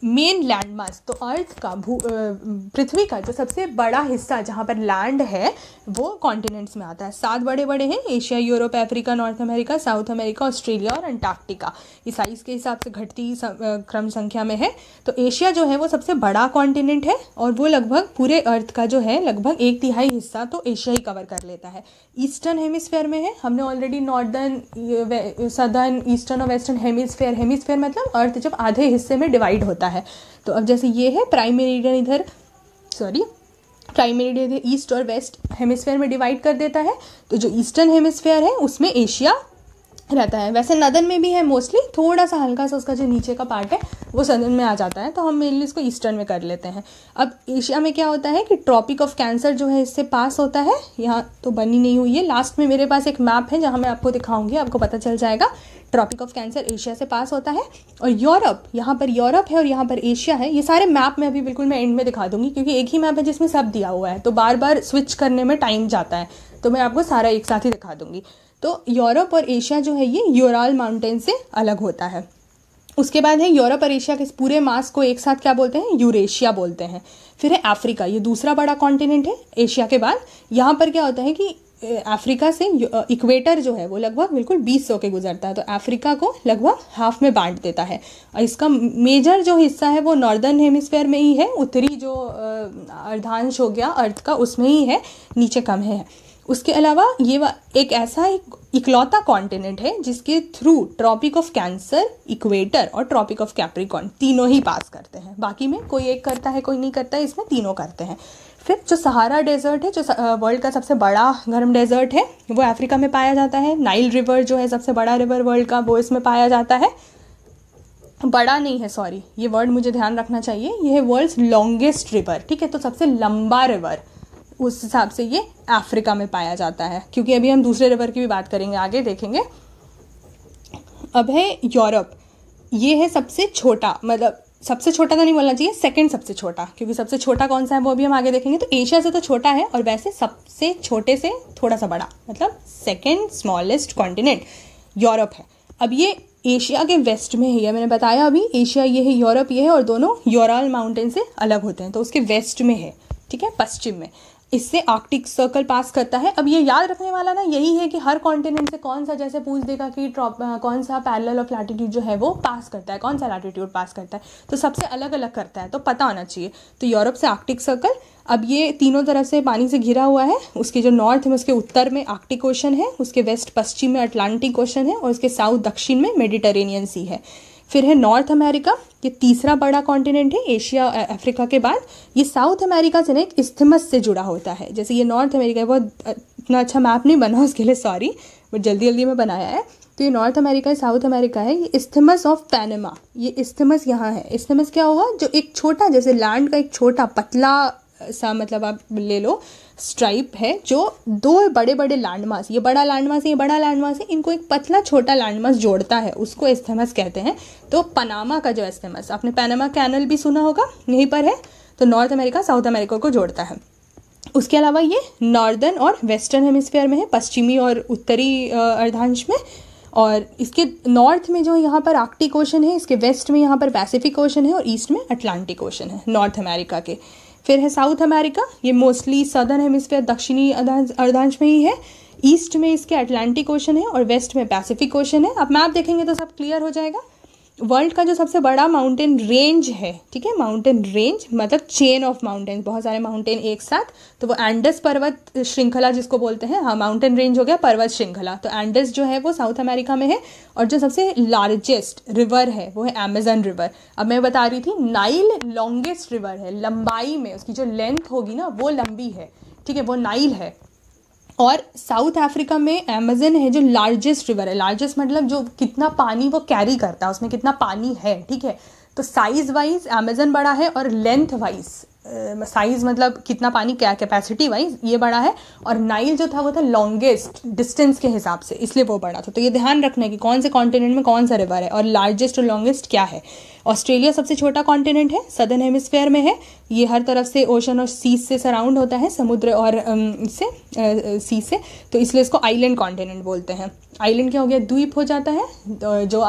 मेन लैंड मार्क्स तो अर्थ का भू पृथ्वी का जो सबसे बड़ा हिस्सा जहाँ पर लैंड है वो कॉन्टिनेंट्स में आता है सात बड़े बड़े हैं Asia Europe Africa North America south America Australia और अंटार्कटिका ये साइज़ के हिसाब से घटती क्रम संख्या में है तो एशिया जो है वो सबसे बड़ा कॉन्टिनेंट है और वो लगभग पूरे अर्थ का जो है लगभग एक तिहाई हिस्सा तो एशिया ही कवर कर लेता है ईस्टर्न हेमिसफेयर में है हमने ऑलरेडी नॉर्दर्न सदर्न ईस्टर्न और वेस्टर्न हेमिसफेयर हेमिसफेयर मतलब अर्थ जब आधे हिस्से में डिवाइड होता है होता है तो अब जैसे ये है प्राइम मेरिडियन इधर सॉरी प्राइम मेरिडियन इधर ईस्ट और वेस्ट हेमिसफेयर में डिवाइड कर देता है तो जो ईस्टर्न हेमिसफेयर है उसमें एशिया रहता है वैसे नदन में भी है मोस्टली थोड़ा सा हल्का सा उसका जो नीचे का पार्ट है वो सदन में आ जाता है तो हम मेनली इसको ईस्टर्न में कर लेते हैं अब एशिया में क्या होता है कि ट्रॉपिक ऑफ कैंसर जो है इससे पास होता है यहाँ तो बनी नहीं हुई है लास्ट में मेरे पास एक मैप है जहाँ मैं आपको दिखाऊंगी आपको पता चल जाएगा ट्रॉपिक ऑफ कैंसर एशिया से पास होता है और यूरोप यहाँ पर यूरोप है और यहाँ पर एशिया है ये सारे मैप में अभी बिल्कुल मैं एंड में दिखा दूंगी क्योंकि एक ही मैप है जिसमें सब दिया हुआ है तो बार बार स्विच करने में टाइम जाता है तो मैं आपको सारा एक साथ ही दिखा दूंगी तो यूरोप और एशिया जो है ये यूराल माउंटेन से अलग होता है उसके बाद है यूरोप और एशिया के इस पूरे मास को एक साथ क्या बोलते हैं यूरेशिया बोलते हैं फिर है अफ्रीका ये दूसरा बड़ा कॉन्टिनेंट है एशिया के बाद यहाँ पर क्या होता है कि अफ्रीका से इक्वेटर जो है वो लगभग बिल्कुल बीस सौ के गुजरता है तो अफ्रीका को लगभग हाफ में बांट देता है और इसका मेजर जो हिस्सा है वो नॉर्दर्न हेमिस्फेयर में ही है उत्तरी जो अर्धांश हो गया अर्थ का उसमें ही है नीचे कम है उसके अलावा ये एक ऐसा एक इकलौता कॉन्टिनेंट है जिसके through Tropic of Cancer equator और ट्रॉपिक ऑफ कैप्रिकॉन तीनों ही पास करते हैं बाकी में कोई एक करता है कोई नहीं करता है इसमें तीनों करते हैं फिर जो सहारा डेजर्ट है जो वर्ल्ड का सबसे बड़ा गर्म डेजर्ट है वो अफ्रीका में पाया जाता है नाइल रिवर जो है सबसे बड़ा रिवर वर्ल्ड का वो इसमें पाया जाता है बड़ा नहीं है सॉरी ये वर्ड मुझे ध्यान रखना चाहिए ये है वर्ल्ड लॉन्गेस्ट रिवर ठीक है तो सबसे लंबा रिवर उस हिसाब से ये अफ्रीका में पाया जाता है क्योंकि अभी हम दूसरे रिवर की भी बात करेंगे आगे देखेंगे अब है यूरोप ये है सबसे छोटा मतलब सबसे छोटा तो नहीं बोलना चाहिए सेकंड सबसे छोटा क्योंकि सबसे छोटा कौन सा है वो भी हम आगे देखेंगे तो एशिया से तो छोटा है और वैसे सबसे छोटे से थोड़ा सा बड़ा मतलब सेकंड स्मॉलेस्ट कॉन्टिनेंट यूरोप है अब ये एशिया के वेस्ट में है मैंने बताया अभी एशिया ये है यूरोप ये है और दोनों यूरोल माउंटेन से अलग होते हैं तो उसके वेस्ट में है ठीक है पश्चिम में इससे आर्कटिक सर्कल पास करता है अब ये याद रखने वाला ना यही है कि हर कॉन्टिनेंट से कौन सा जैसे पूछ देगा कि ट्रॉप कौन सा पैरल ऑफ लैटिट्यूड जो है वो पास करता है कौन सा लैटिट्यूड पास करता है तो सबसे अलग अलग करता है तो पता होना चाहिए तो यूरोप से आर्कटिक सर्कल अब ये तीनों तरफ से पानी से घिरा हुआ है उसके जो नॉर्थ है उसके उत्तर में आर्कटिक ओशन है उसके वेस्ट पश्चिम में अटलांटिक ओशन है और उसके साउथ दक्षिण में मेडिटेरेनियन सी है फिर है नॉर्थ अमेरिका ये तीसरा बड़ा कॉन्टिनेंट है एशिया अफ्रीका के बाद ये साउथ अमेरिका से ना एक इस्थमस से जुड़ा होता है जैसे ये नॉर्थ अमेरिका बहुत इतना अच्छा मैप नहीं बना उसके लिए सॉरी बट जल्दी जल्दी में बनाया है तो ये नॉर्थ अमेरिका साउथ अमेरिका है ये इस्थमस ऑफ पैनमा ये इस्थमस यहाँ है इस्थमस क्या हुआ जो एक छोटा जैसे लैंड का एक छोटा पतला सा मतलब आप ले लो स्ट्राइप है जो दो बड़े बड़े लैंडमार्स ये बड़ा लैंडमार्स ये बड़ा लैंडमार्स है इनको एक पतला छोटा लैंडमार्स जोड़ता है उसको एस्थेमस कहते हैं तो पनामा का जो एस्थेमस आपने पनामा कैनल भी सुना होगा यहीं पर है तो नॉर्थ अमेरिका साउथ अमेरिका को जोड़ता है उसके अलावा ये नॉर्दर्न और वेस्टर्न हेमिस्फेयर में है पश्चिमी और उत्तरी अर्धांश में और इसके नॉर्थ में जो यहाँ पर आर्कटिक ओशन है इसके वेस्ट में यहाँ पर पैसिफिक ओशन है और ईस्ट में अटलांटिक ओशन है नॉर्थ अमेरिका के फिर है साउथ अमेरिका ये मोस्टली सदर्न हेमिसफेयर दक्षिणी अर्धांश में ही है ईस्ट में इसके अटलांटिक ओशन है और वेस्ट में पैसिफिक ओशन है अब मैप देखेंगे तो सब क्लियर हो जाएगा वर्ल्ड का जो सबसे बड़ा माउंटेन रेंज है ठीक है माउंटेन रेंज मतलब चेन ऑफ माउंटेन बहुत सारे माउंटेन एक साथ तो वो एंडस पर्वत श्रृंखला जिसको बोलते हैं हाँ माउंटेन रेंज हो गया पर्वत श्रृंखला तो एंडस जो है वो साउथ अमेरिका में है और जो सबसे लार्जेस्ट रिवर है वो है एमेजन रिवर अब मैं बता रही थी नाइल लॉन्गेस्ट रिवर है लंबाई में उसकी जो लेंथ होगी ना वो लंबी है ठीक है वो नाइल है और साउथ अफ्रीका में अमेजन है जो लार्जेस्ट रिवर है लार्जेस्ट मतलब जो कितना पानी वो कैरी करता है उसमें कितना पानी है ठीक है तो साइज़ वाइज अमेजन बड़ा है और लेंथ वाइज साइज़ मतलब कितना पानी क्या कैपेसिटी वाइज ये बड़ा है और नाइल जो था वो था लॉन्गेस्ट डिस्टेंस के हिसाब से इसलिए वो बड़ा था तो ये ध्यान रखना है कि कौन से कॉन्टिनेंट में कौन सा रिवर है और लार्जेस्ट और लॉन्गेस्ट क्या है ऑस्ट्रेलिया सबसे छोटा कॉन्टिनेंट है सदर्न हेमिस्फेयर में है ये हर तरफ से ओशन और सी से सराउंड होता है समुद्र और इससे सी से तो इसलिए इसको आइलैंड कॉन्टिनेंट बोलते हैं आइलैंड क्या हो गया द्वीप हो जाता है जो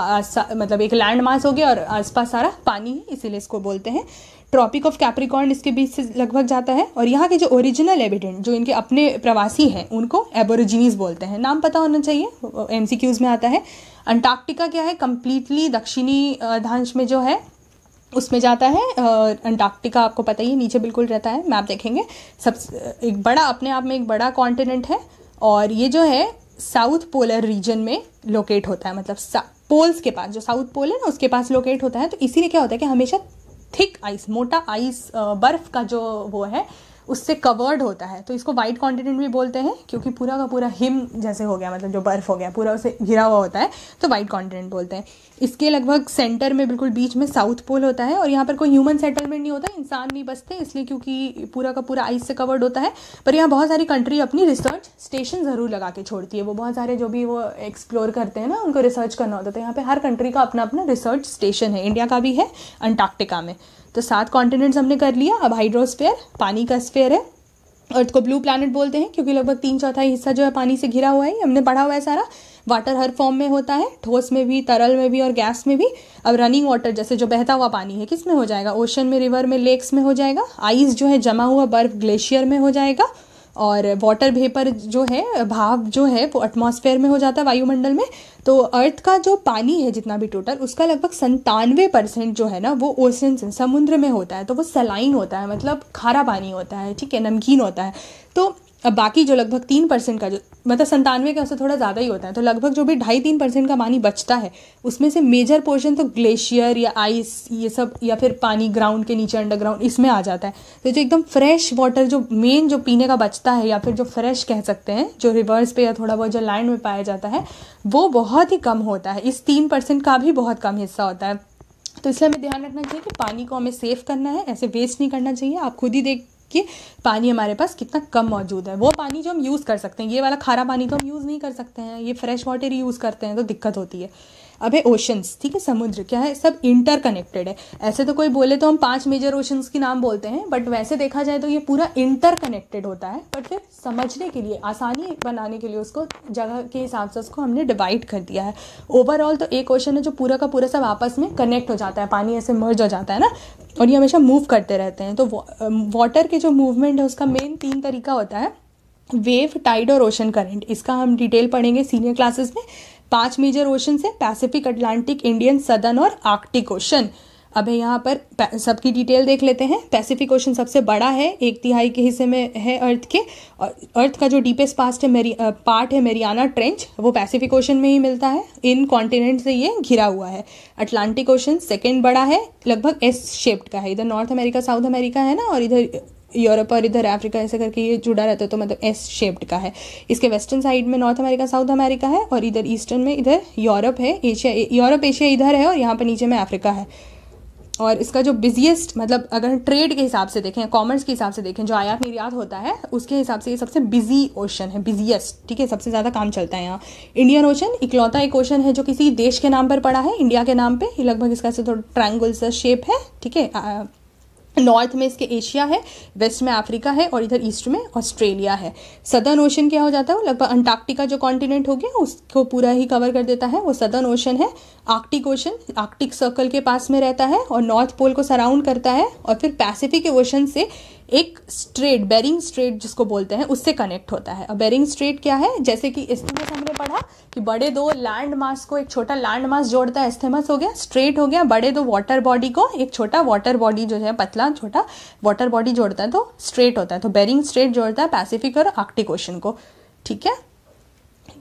मतलब एक लैंड मास हो गया और आसपास सारा पानी है इसीलिए इसको बोलते हैं ट्रॉपिक ऑफ कैप्रिकॉर्न इसके बीच से लगभग जाता है और यहाँ के जो ओरिजिनल एविडेंट जो इनके अपने प्रवासी हैं उनको एबोरिजिनीज बोलते हैं नाम पता होना चाहिए एम में आता है अंटार्कटिका क्या है कम्प्लीटली दक्षिणी धांश में जो है उसमें जाता है अंटार्कटिका आपको पता ही है नीचे बिल्कुल रहता है मैप देखेंगे सब एक बड़ा अपने आप में एक बड़ा कॉन्टिनेंट है और ये जो है साउथ पोलर रीजन में लोकेट होता है मतलब पोल्स के पास जो साउथ पोल है ना उसके पास लोकेट होता है तो इसीलिए क्या होता है कि हमेशा थिक आइस मोटा आइस बर्फ का जो वो है उससे कवर्ड होता है तो इसको वाइट कॉन्टिनेंट भी बोलते हैं क्योंकि पूरा का पूरा हिम जैसे हो गया मतलब जो बर्फ़ हो गया पूरा उसे घिरा हुआ होता है तो वाइट कॉन्टिनेंट बोलते हैं इसके लगभग सेंटर में बिल्कुल बीच में साउथ पोल होता है और यहाँ पर कोई ह्यूमन सेटलमेंट नहीं होता इंसान नहीं बसते इसलिए क्योंकि पूरा का पूरा आइस से कवर्ड होता है पर यहाँ बहुत सारी कंट्री अपनी रिसर्च स्टेशन ज़रूर लगा के छोड़ती है वो बहुत सारे जो भी वो एक्सप्लोर करते हैं ना उनको रिसर्च करना होता है तो यहाँ पर हर कंट्री का अपना अपना रिसर्च स्टेशन है इंडिया का भी है अंटार्क्टिका में तो सात कॉन्टिनेंट्स हमने कर लिया अब हाइड्रोस्फेयर पानी का स्फेयर है अर्थ को ब्लू प्लानट बोलते हैं क्योंकि लगभग तीन चौथाई हिस्सा जो है पानी से घिरा हुआ है हमने पढ़ा हुआ है सारा वाटर हर फॉर्म में होता है ठोस में भी तरल में भी और गैस में भी अब रनिंग वाटर जैसे जो बहता हुआ पानी है किस में हो जाएगा ओशन में रिवर में लेक्स में हो जाएगा आइस जो है जमा हुआ बर्फ ग्लेशियर में हो जाएगा और वाटर भेपर जो है भाव जो है वो एटमॉस्फेयर में हो जाता है वायुमंडल में तो अर्थ का जो पानी है जितना भी टोटल उसका लगभग संतानवे परसेंट जो है ना वो ओशन समुद्र में होता है तो वो सलाइन होता है मतलब खारा पानी होता है ठीक है नमकीन होता है तो अब बाकी जो लगभग तीन परसेंट का जो मतलब संतानवे का उससे थोड़ा ज़्यादा ही होता है तो लगभग जो भी ढाई तीन परसेंट का पानी बचता है उसमें से मेजर पोर्शन तो ग्लेशियर या आइस ये सब या फिर पानी ग्राउंड के नीचे अंडरग्राउंड इसमें आ जाता है तो जो एकदम फ्रेश वाटर जो मेन जो पीने का बचता है या फिर जो फ्रेश कह सकते हैं जो रिवर्स पे या थोड़ा बहुत जो लैंड में पाया जाता है वो बहुत ही कम होता है इस तीन परसेंट का भी बहुत कम हिस्सा होता है तो इसलिए हमें ध्यान रखना चाहिए कि पानी को हमें सेव करना है ऐसे वेस्ट नहीं करना चाहिए आप खुद ही देख कि पानी हमारे पास कितना कम मौजूद है वो पानी जो हम यूज़ कर सकते हैं ये वाला खारा पानी तो हम यूज़ नहीं कर सकते हैं ये फ्रेश वाटर यूज़ करते हैं तो दिक्कत होती है अब है ओशंस ठीक है समुद्र क्या है सब इंटरकनेक्टेड है ऐसे तो कोई बोले तो हम पांच मेजर ओशंस के नाम बोलते हैं बट वैसे देखा जाए तो ये पूरा इंटरकनेक्टेड होता है बट फिर समझने के लिए आसानी बनाने के लिए उसको जगह के हिसाब से उसको हमने डिवाइड कर दिया है ओवरऑल तो एक ओशन है जो पूरा का पूरा सब आपस में कनेक्ट हो जाता है पानी ऐसे मर्ज हो जाता है ना और ये हमेशा मूव करते रहते हैं तो वाटर के जो मूवमेंट है उसका मेन तीन तरीका होता है वेव टाइड और ओशन करंट इसका हम डिटेल पढ़ेंगे सीनियर क्लासेस में पांच मेजर ओशन है पैसिफिक अटलांटिक इंडियन सदन और आर्कटिक ओशन अब यहाँ पर सबकी डिटेल देख लेते हैं पैसिफिक ओशन सबसे बड़ा है एक तिहाई के हिस्से में है अर्थ के और अर्थ का जो डीपेस्ट पास्ट है मेरी पार्ट है मेरियाना ट्रेंच वो पैसिफिक ओशन में ही मिलता है इन कॉन्टिनेंट से ये घिरा हुआ है अटलांटिक ओशन सेकेंड बड़ा है लगभग एस शेप्ड का है इधर नॉर्थ अमेरिका साउथ अमेरिका है ना और इधर यूरोप और इधर अफ्रीका ऐसे करके ये जुड़ा रहता है तो मतलब एस शेप्ड का है इसके वेस्टर्न साइड में नॉर्थ अमेरिका साउथ अमेरिका है और इधर ईस्टर्न में इधर यूरोप है एशिया यूरोप एशिया इधर है और यहाँ पर नीचे में अफ्रीका है और इसका जो बिजिएस्ट मतलब अगर ट्रेड के हिसाब से देखें कॉमर्स के हिसाब से देखें जो आयात निर्यात होता है उसके हिसाब से ये सबसे बिजी ओशन है बिजिएस्ट ठीक है सबसे ज़्यादा काम चलता है यहाँ इंडियन ओशन इकलौता एक ओशन है जो किसी देश के नाम पर पड़ा है इंडिया के नाम पर लगभग इसका से थोड़ा ट्रायंगल सा शेप है ठीक है नॉर्थ में इसके एशिया है वेस्ट में अफ्रीका है और इधर ईस्ट में ऑस्ट्रेलिया है सदर्न ओशन क्या हो जाता है लगभग अंटार्कटिका जो कॉन्टिनेंट हो गया उसको पूरा ही कवर कर देता है वो सदर्न ओशन है आर्कटिक ओशन आर्कटिक सर्कल के पास में रहता है और नॉर्थ पोल को सराउंड करता है और फिर पैसिफिक ओशन से एक स्ट्रेट बेरिंग स्ट्रेट जिसको बोलते हैं उससे कनेक्ट होता है और बेरिंग स्ट्रेट क्या है जैसे कि इस्थमस हमने पढ़ा कि बड़े दो लैंड मास को एक छोटा लैंड मास जोड़ता है एस्थेमस हो गया स्ट्रेट हो गया बड़े दो वाटर बॉडी को एक छोटा वाटर बॉडी जो है पतला छोटा वाटर बॉडी जोड़ता है तो स्ट्रेट होता है तो बेरिंग स्ट्रेट जोड़ता है पैसिफिक और आर्कटिक ओशन को ठीक है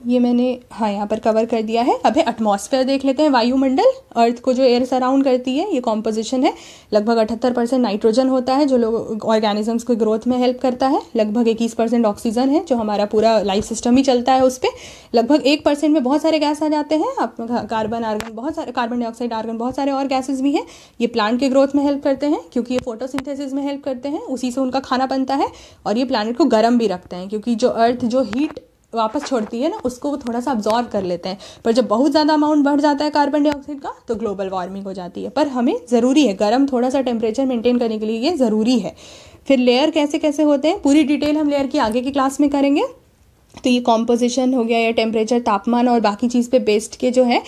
ये मैंने हाँ यहाँ पर कवर कर दिया है अब है एटमोसफेयर देख लेते हैं वायुमंडल अर्थ को जो एयर सराउंड करती है ये कॉम्पोजिशन है लगभग अठहत्तर परसेंट नाइट्रोजन होता है जो लोग ऑर्गेनिजम्स को ग्रोथ में हेल्प करता है लगभग इक्कीस परसेंट ऑक्सीजन है जो हमारा पूरा लाइफ सिस्टम ही चलता है उस पर लगभग एक परसेंट में बहुत सारे गैस आ जाते हैं आप कार्बन आर्गन बहुत सारे कार्बन डाइऑक्साइड आर्गन बहुत सारे और गैसेज भी हैं ये प्लांट के ग्रोथ में हेल्प करते हैं क्योंकि ये फोटोसिंथेसिस में हेल्प करते हैं उसी से उनका खाना बनता है और ये प्लानट को गर्म भी रखते हैं क्योंकि जो अर्थ जो हीट वापस छोड़ती है ना उसको वो थोड़ा सा अब्जॉर्व कर लेते हैं पर जब बहुत ज़्यादा अमाउंट बढ़ जाता है कार्बन डाइऑक्साइड का तो ग्लोबल वार्मिंग हो जाती है पर हमें ज़रूरी है गर्म थोड़ा सा टेम्परेचर मेंटेन करने के लिए ये ज़रूरी है फिर लेयर कैसे कैसे होते हैं पूरी डिटेल हम लेयर की आगे की क्लास में करेंगे तो ये कॉम्पोजिशन हो गया या टेम्परेचर तापमान और बाकी चीज़ पे बेस्ड के जो है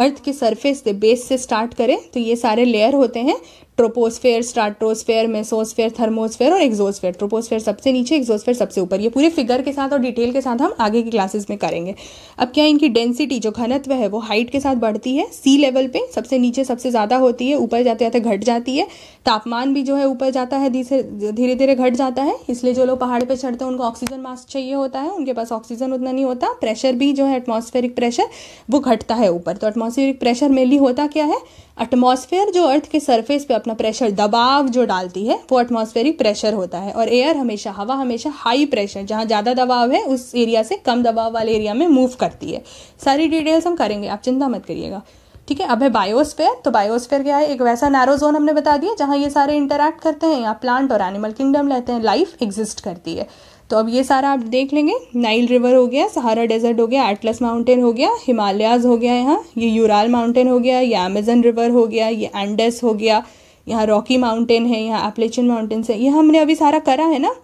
अर्थ के सरफेस से बेस से स्टार्ट करें तो ये सारे लेयर होते हैं ट्रोपोस्फेयर स्टार्टोस्फेयर मेसोस्फेयर थर्मोस्फेयर और एक्जोस्फेयर ट्रोपोस्फेयर सबसे नीचे एक्जोस्फेयर सबसे ऊपर ये पूरे फिगर के साथ और डिटेल के साथ हम आगे की क्लासेस में करेंगे अब क्या इनकी डेंसिटी जो घनत्व है वो हाइट के साथ बढ़ती है सी लेवल पे सबसे नीचे सबसे ज़्यादा होती है ऊपर जाते जाते घट जाती है तापमान भी जो है ऊपर जाता है धीरे धीरे घट जाता है इसलिए जो लोग पहाड़ पर चढ़ते हैं उनको ऑक्सीजन मास्क चाहिए होता है उनके पास ऑक्सीजन उतना नहीं होता प्रेशर भी जो है एटमोस्फेरिक प्रेशर वो घटता है ऊपर तो एटमॉस्फेरिक प्रेशर मेनली होता क्या है एटमोसफेयर जो अर्थ के सरफेस पे अपना प्रेशर दबाव जो डालती है वो एटमॉस्फेरिक प्रेशर होता है और एयर हमेशा हवा हमेशा हाई प्रेशर जहाँ ज़्यादा दबाव है उस एरिया से कम दबाव वाले एरिया में मूव करती है सारी डिटेल्स हम करेंगे आप चिंता मत करिएगा ठीक है अब है बायोस्फेयर तो बायोस्फेयर क्या है एक वैसा नैरो जोन हमने बता दिया जहाँ ये सारे इंटरैक्ट करते हैं यहाँ प्लांट और एनिमल किंगडम रहते हैं लाइफ एग्जिस्ट करती है तो अब ये सारा आप देख लेंगे नाइल रिवर हो गया सहारा डेजर्ट हो गया एटलस माउंटेन हो गया हिमालयाज हो गया यहाँ ये यूराल माउंटेन हो गया ये अमेजन रिवर हो गया ये एंडेस हो गया यहाँ रॉकी माउंटेन है यहाँ एप्लेचन माउंटेन्स है ये हमने अभी सारा करा है ना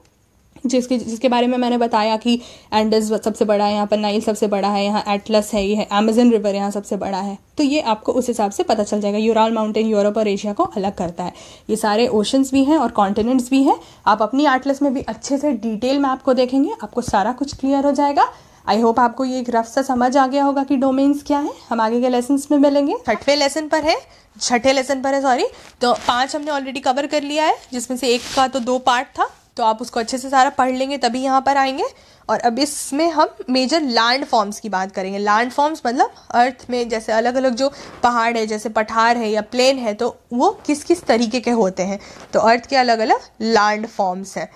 जिसके जिसके बारे में मैंने बताया कि एंडस सबसे बड़ा है यहाँ पर नाइल सबसे बड़ा है यहाँ एटलस है ये है अमेजन रिवर यहाँ सबसे बड़ा है तो ये आपको उस हिसाब से पता चल जाएगा यूराल माउंटेन यूरोप और एशिया को अलग करता है ये सारे ओशंस भी हैं और कॉन्टिनेंट्स भी हैं आप अपनी एटलस में भी अच्छे से डिटेल मैप को देखेंगे आपको सारा कुछ क्लियर हो जाएगा आई होप आपको ये एक रफ सा समझ आ गया होगा कि डोमेन्स क्या है हम आगे के लेसन में मिलेंगे छठवें लेसन पर है छठे लेसन पर है सॉरी तो पांच हमने ऑलरेडी कवर कर लिया है जिसमें से एक का तो दो पार्ट था तो आप उसको अच्छे से सारा पढ़ लेंगे तभी यहाँ पर आएंगे और अब इसमें हम मेजर लैंड फॉर्म्स की बात करेंगे लैंड फॉर्म्स मतलब अर्थ में जैसे अलग अलग जो पहाड़ है जैसे पठार है या प्लेन है तो वो किस किस तरीके के होते हैं तो अर्थ के अलग अलग लैंड फॉर्म्स हैं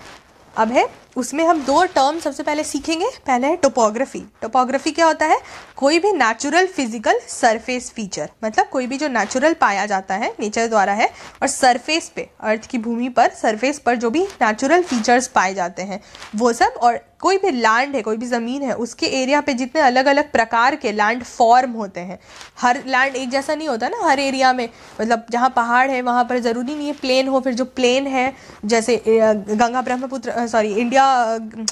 अब है उसमें हम दो टर्म सबसे पहले सीखेंगे पहले है टोपोग्राफी टोपोग्राफी क्या होता है कोई भी नेचुरल फिजिकल सरफेस फीचर मतलब कोई भी जो नेचुरल पाया जाता है नेचर द्वारा है और सरफेस पे अर्थ की भूमि पर सरफेस पर जो भी नेचुरल फीचर्स पाए जाते हैं वो सब और कोई भी लैंड है कोई भी ज़मीन है उसके एरिया पे जितने अलग अलग प्रकार के लैंड फॉर्म होते हैं हर लैंड एक जैसा नहीं होता ना हर एरिया में मतलब जहाँ पहाड़ है वहाँ पर ज़रूरी नहीं है प्लेन हो फिर जो प्लेन है जैसे गंगा ब्रह्मपुत्र सॉरी इंडिया पूरा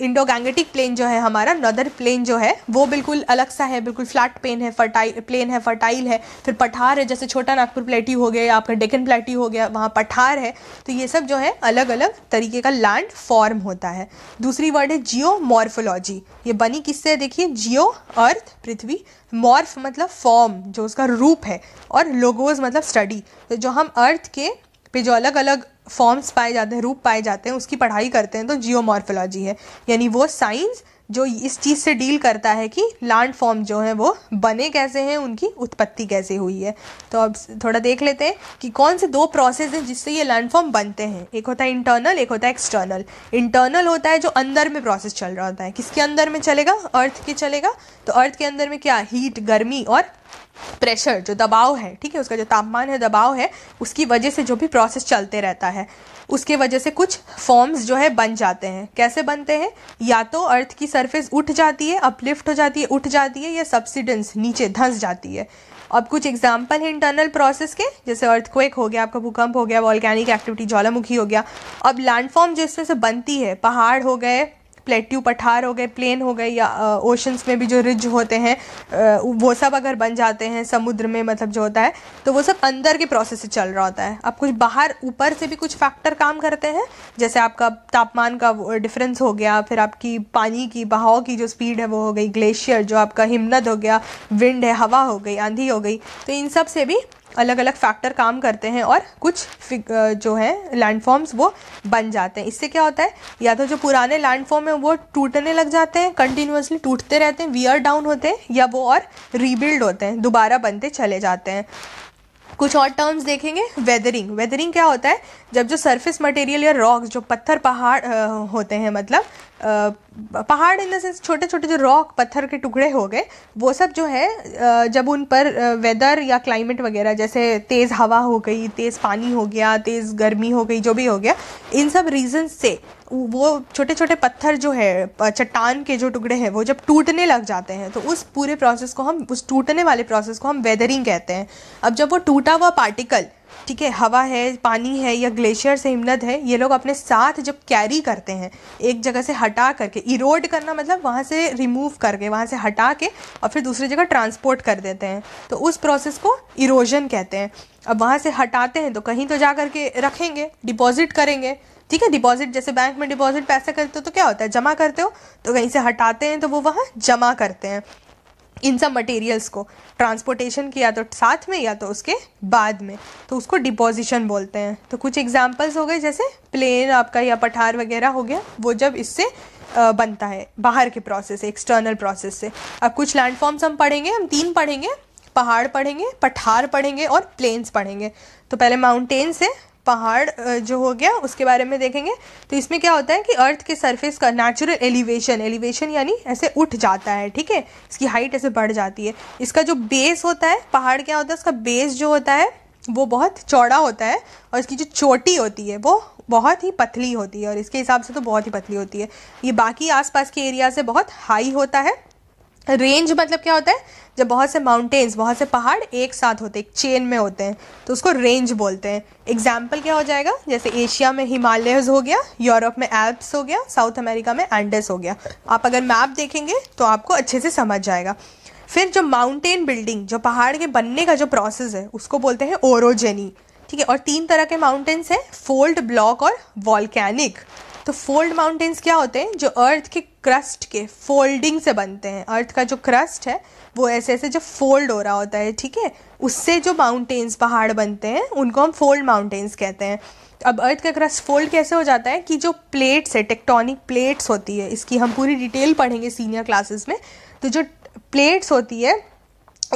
इंडो गैंगेटिक प्लेन जो है हमारा नदर प्लेन जो है वो बिल्कुल अलग सा है बिल्कुल फ्लैट प्लेन है फर्टाइल प्लेन है फर्टाइल है फिर पठार है जैसे छोटा नागपुर प्लेटी हो गया या आपका डेकन प्लेटी हो गया वहाँ पठार है तो ये सब जो है अलग अलग तरीके का लैंड फॉर्म होता है दूसरी वर्ड है जियो मॉर्फोलॉजी ये बनी किससे देखिए जियो अर्थ पृथ्वी मॉर्फ मतलब फॉर्म जो उसका रूप है और लोगोज मतलब स्टडी तो जो हम अर्थ के पे जो अलग अलग फॉर्म्स पाए जाते हैं रूप पाए जाते हैं उसकी पढ़ाई करते हैं तो जियोमॉर्फोलॉजी है यानी वो साइंस जो इस चीज़ से डील करता है कि लैंड फॉर्म जो है वो बने कैसे हैं उनकी उत्पत्ति कैसे हुई है तो अब थोड़ा देख लेते हैं कि कौन से दो प्रोसेस हैं जिससे ये लैंड फॉर्म बनते हैं एक होता है इंटरनल एक होता है एक्सटर्नल इंटरनल होता है जो अंदर में प्रोसेस चल रहा होता है किसके अंदर में चलेगा अर्थ के चलेगा तो अर्थ के अंदर में क्या हीट गर्मी और प्रेशर जो दबाव है ठीक है उसका जो तापमान है दबाव है उसकी वजह से जो भी प्रोसेस चलते रहता है उसके वजह से कुछ फॉर्म्स जो है बन जाते हैं कैसे बनते हैं या तो अर्थ की सरफेस उठ जाती है अपलिफ्ट हो जाती है उठ जाती है या सब्सिडेंस नीचे धंस जाती है अब कुछ एग्जाम्पल हैं इंटरनल प्रोसेस के जैसे अर्थक्वेक हो गया आपका भूकंप हो गया वॉल्कैनिक एक्टिविटी ज्वालामुखी हो गया अब लैंडफॉर्म जिस तरह से बनती है पहाड़ हो गए प्लेट्यू पठार हो गए प्लेन हो गए या ओशंस में भी जो रिज होते हैं वो सब अगर बन जाते हैं समुद्र में मतलब जो होता है तो वो सब अंदर के प्रोसेस से चल रहा होता है अब कुछ बाहर ऊपर से भी कुछ फैक्टर काम करते हैं जैसे आपका तापमान का डिफरेंस हो गया फिर आपकी पानी की बहाव की जो स्पीड है वो हो गई ग्लेशियर जो आपका हिमनद हो गया विंड है हवा हो गई आंधी हो गई तो इन सब से भी अलग अलग फैक्टर काम करते हैं और कुछ जो है लैंडफॉर्म्स वो बन जाते हैं इससे क्या होता है या तो जो पुराने लैंडफॉर्म है वो टूटने लग जाते हैं कंटिन्यूसली टूटते रहते हैं वियर डाउन होते हैं या वो और रीबिल्ड होते हैं दोबारा बनते चले जाते हैं कुछ और टर्म्स देखेंगे वेदरिंग वेदरिंग क्या होता है जब जो सरफेस मटेरियल या रॉक्स जो पत्थर पहाड़ होते हैं मतलब पहाड़ इन द सेंस छोटे छोटे जो रॉक पत्थर के टुकड़े हो गए वो सब जो है जब उन पर वेदर या क्लाइमेट वगैरह जैसे तेज़ हवा हो गई तेज़ पानी हो गया तेज़ गर्मी हो गई जो भी हो गया इन सब रीजन से वो छोटे छोटे पत्थर जो है चट्टान के जो टुकड़े हैं वो जब टूटने लग जाते हैं तो उस पूरे प्रोसेस को हम उस टूटने वाले प्रोसेस को हम वेदरिंग कहते हैं अब जब वो टूटा हुआ पार्टिकल ठीक है हवा है पानी है या ग्लेशियर से हिमनद है ये लोग अपने साथ जब कैरी करते हैं एक जगह से हटा करके इरोड करना मतलब वहाँ से रिमूव करके वहाँ से हटा के और फिर दूसरी जगह ट्रांसपोर्ट कर देते हैं तो उस प्रोसेस को इरोजन कहते हैं अब वहाँ से हटाते हैं तो कहीं तो जा करके रखेंगे डिपॉजिट करेंगे ठीक है डिपॉजिट जैसे बैंक में डिपॉजिट पैसे करते हो तो क्या होता है जमा करते हो तो कहीं से हटाते हैं तो वो वहाँ जमा करते हैं इन सब मटेरियल्स को ट्रांसपोर्टेशन की या तो साथ में या तो उसके बाद में तो उसको डिपोजिशन बोलते हैं तो कुछ एग्जाम्पल्स हो गए जैसे प्लेन आपका या पठार वगैरह हो गया वो जब इससे बनता है बाहर के प्रोसेस से एक्सटर्नल प्रोसेस से अब कुछ लैंडफॉर्म्स हम पढ़ेंगे हम तीन पढ़ेंगे पहाड़ पढ़ेंगे पठार पढ़ेंगे और प्लेन्स पढ़ेंगे तो पहले माउंटेन्स है पहाड़ जो हो गया उसके बारे में देखेंगे तो इसमें क्या होता है कि अर्थ के सरफेस का नेचुरल एलिवेशन एलिवेशन यानी ऐसे उठ जाता है ठीक है इसकी हाइट ऐसे बढ़ जाती है इसका जो बेस होता है पहाड़ क्या होता है उसका बेस जो होता है वो बहुत चौड़ा होता है और इसकी जो चोटी होती है वो बहुत ही पतली होती है और इसके हिसाब से तो बहुत ही पतली होती है ये बाकी आसपास के एरिया से बहुत हाई होता है रेंज मतलब क्या होता है जब बहुत से माउंटेन्स बहुत से पहाड़ एक साथ होते एक चेन में होते हैं तो उसको रेंज बोलते हैं एग्जाम्पल क्या हो जाएगा जैसे एशिया में हिमालयज हो गया यूरोप में एल्प्स हो गया साउथ अमेरिका में एंडस हो गया आप अगर मैप देखेंगे तो आपको अच्छे से समझ जाएगा फिर जो माउंटेन बिल्डिंग जो पहाड़ के बनने का जो प्रोसेस है उसको बोलते हैं ओरोजेनी ठीक है और तीन तरह के माउंटेन्स हैं फोल्ड ब्लॉक और वॉल्केनिक तो फोल्ड माउंटेन्स क्या होते हैं जो अर्थ के क्रस्ट के फोल्डिंग से बनते हैं अर्थ का जो क्रस्ट है वो ऐसे ऐसे जो फोल्ड हो रहा होता है ठीक है उससे जो माउंटेन्स पहाड़ बनते हैं उनको हम फोल्ड माउंटेन्स कहते हैं अब अर्थ का क्रस्ट फोल्ड कैसे हो जाता है कि जो प्लेट्स है टेक्टोनिक प्लेट्स होती है इसकी हम पूरी डिटेल पढ़ेंगे सीनियर क्लासेस में तो जो प्लेट्स होती है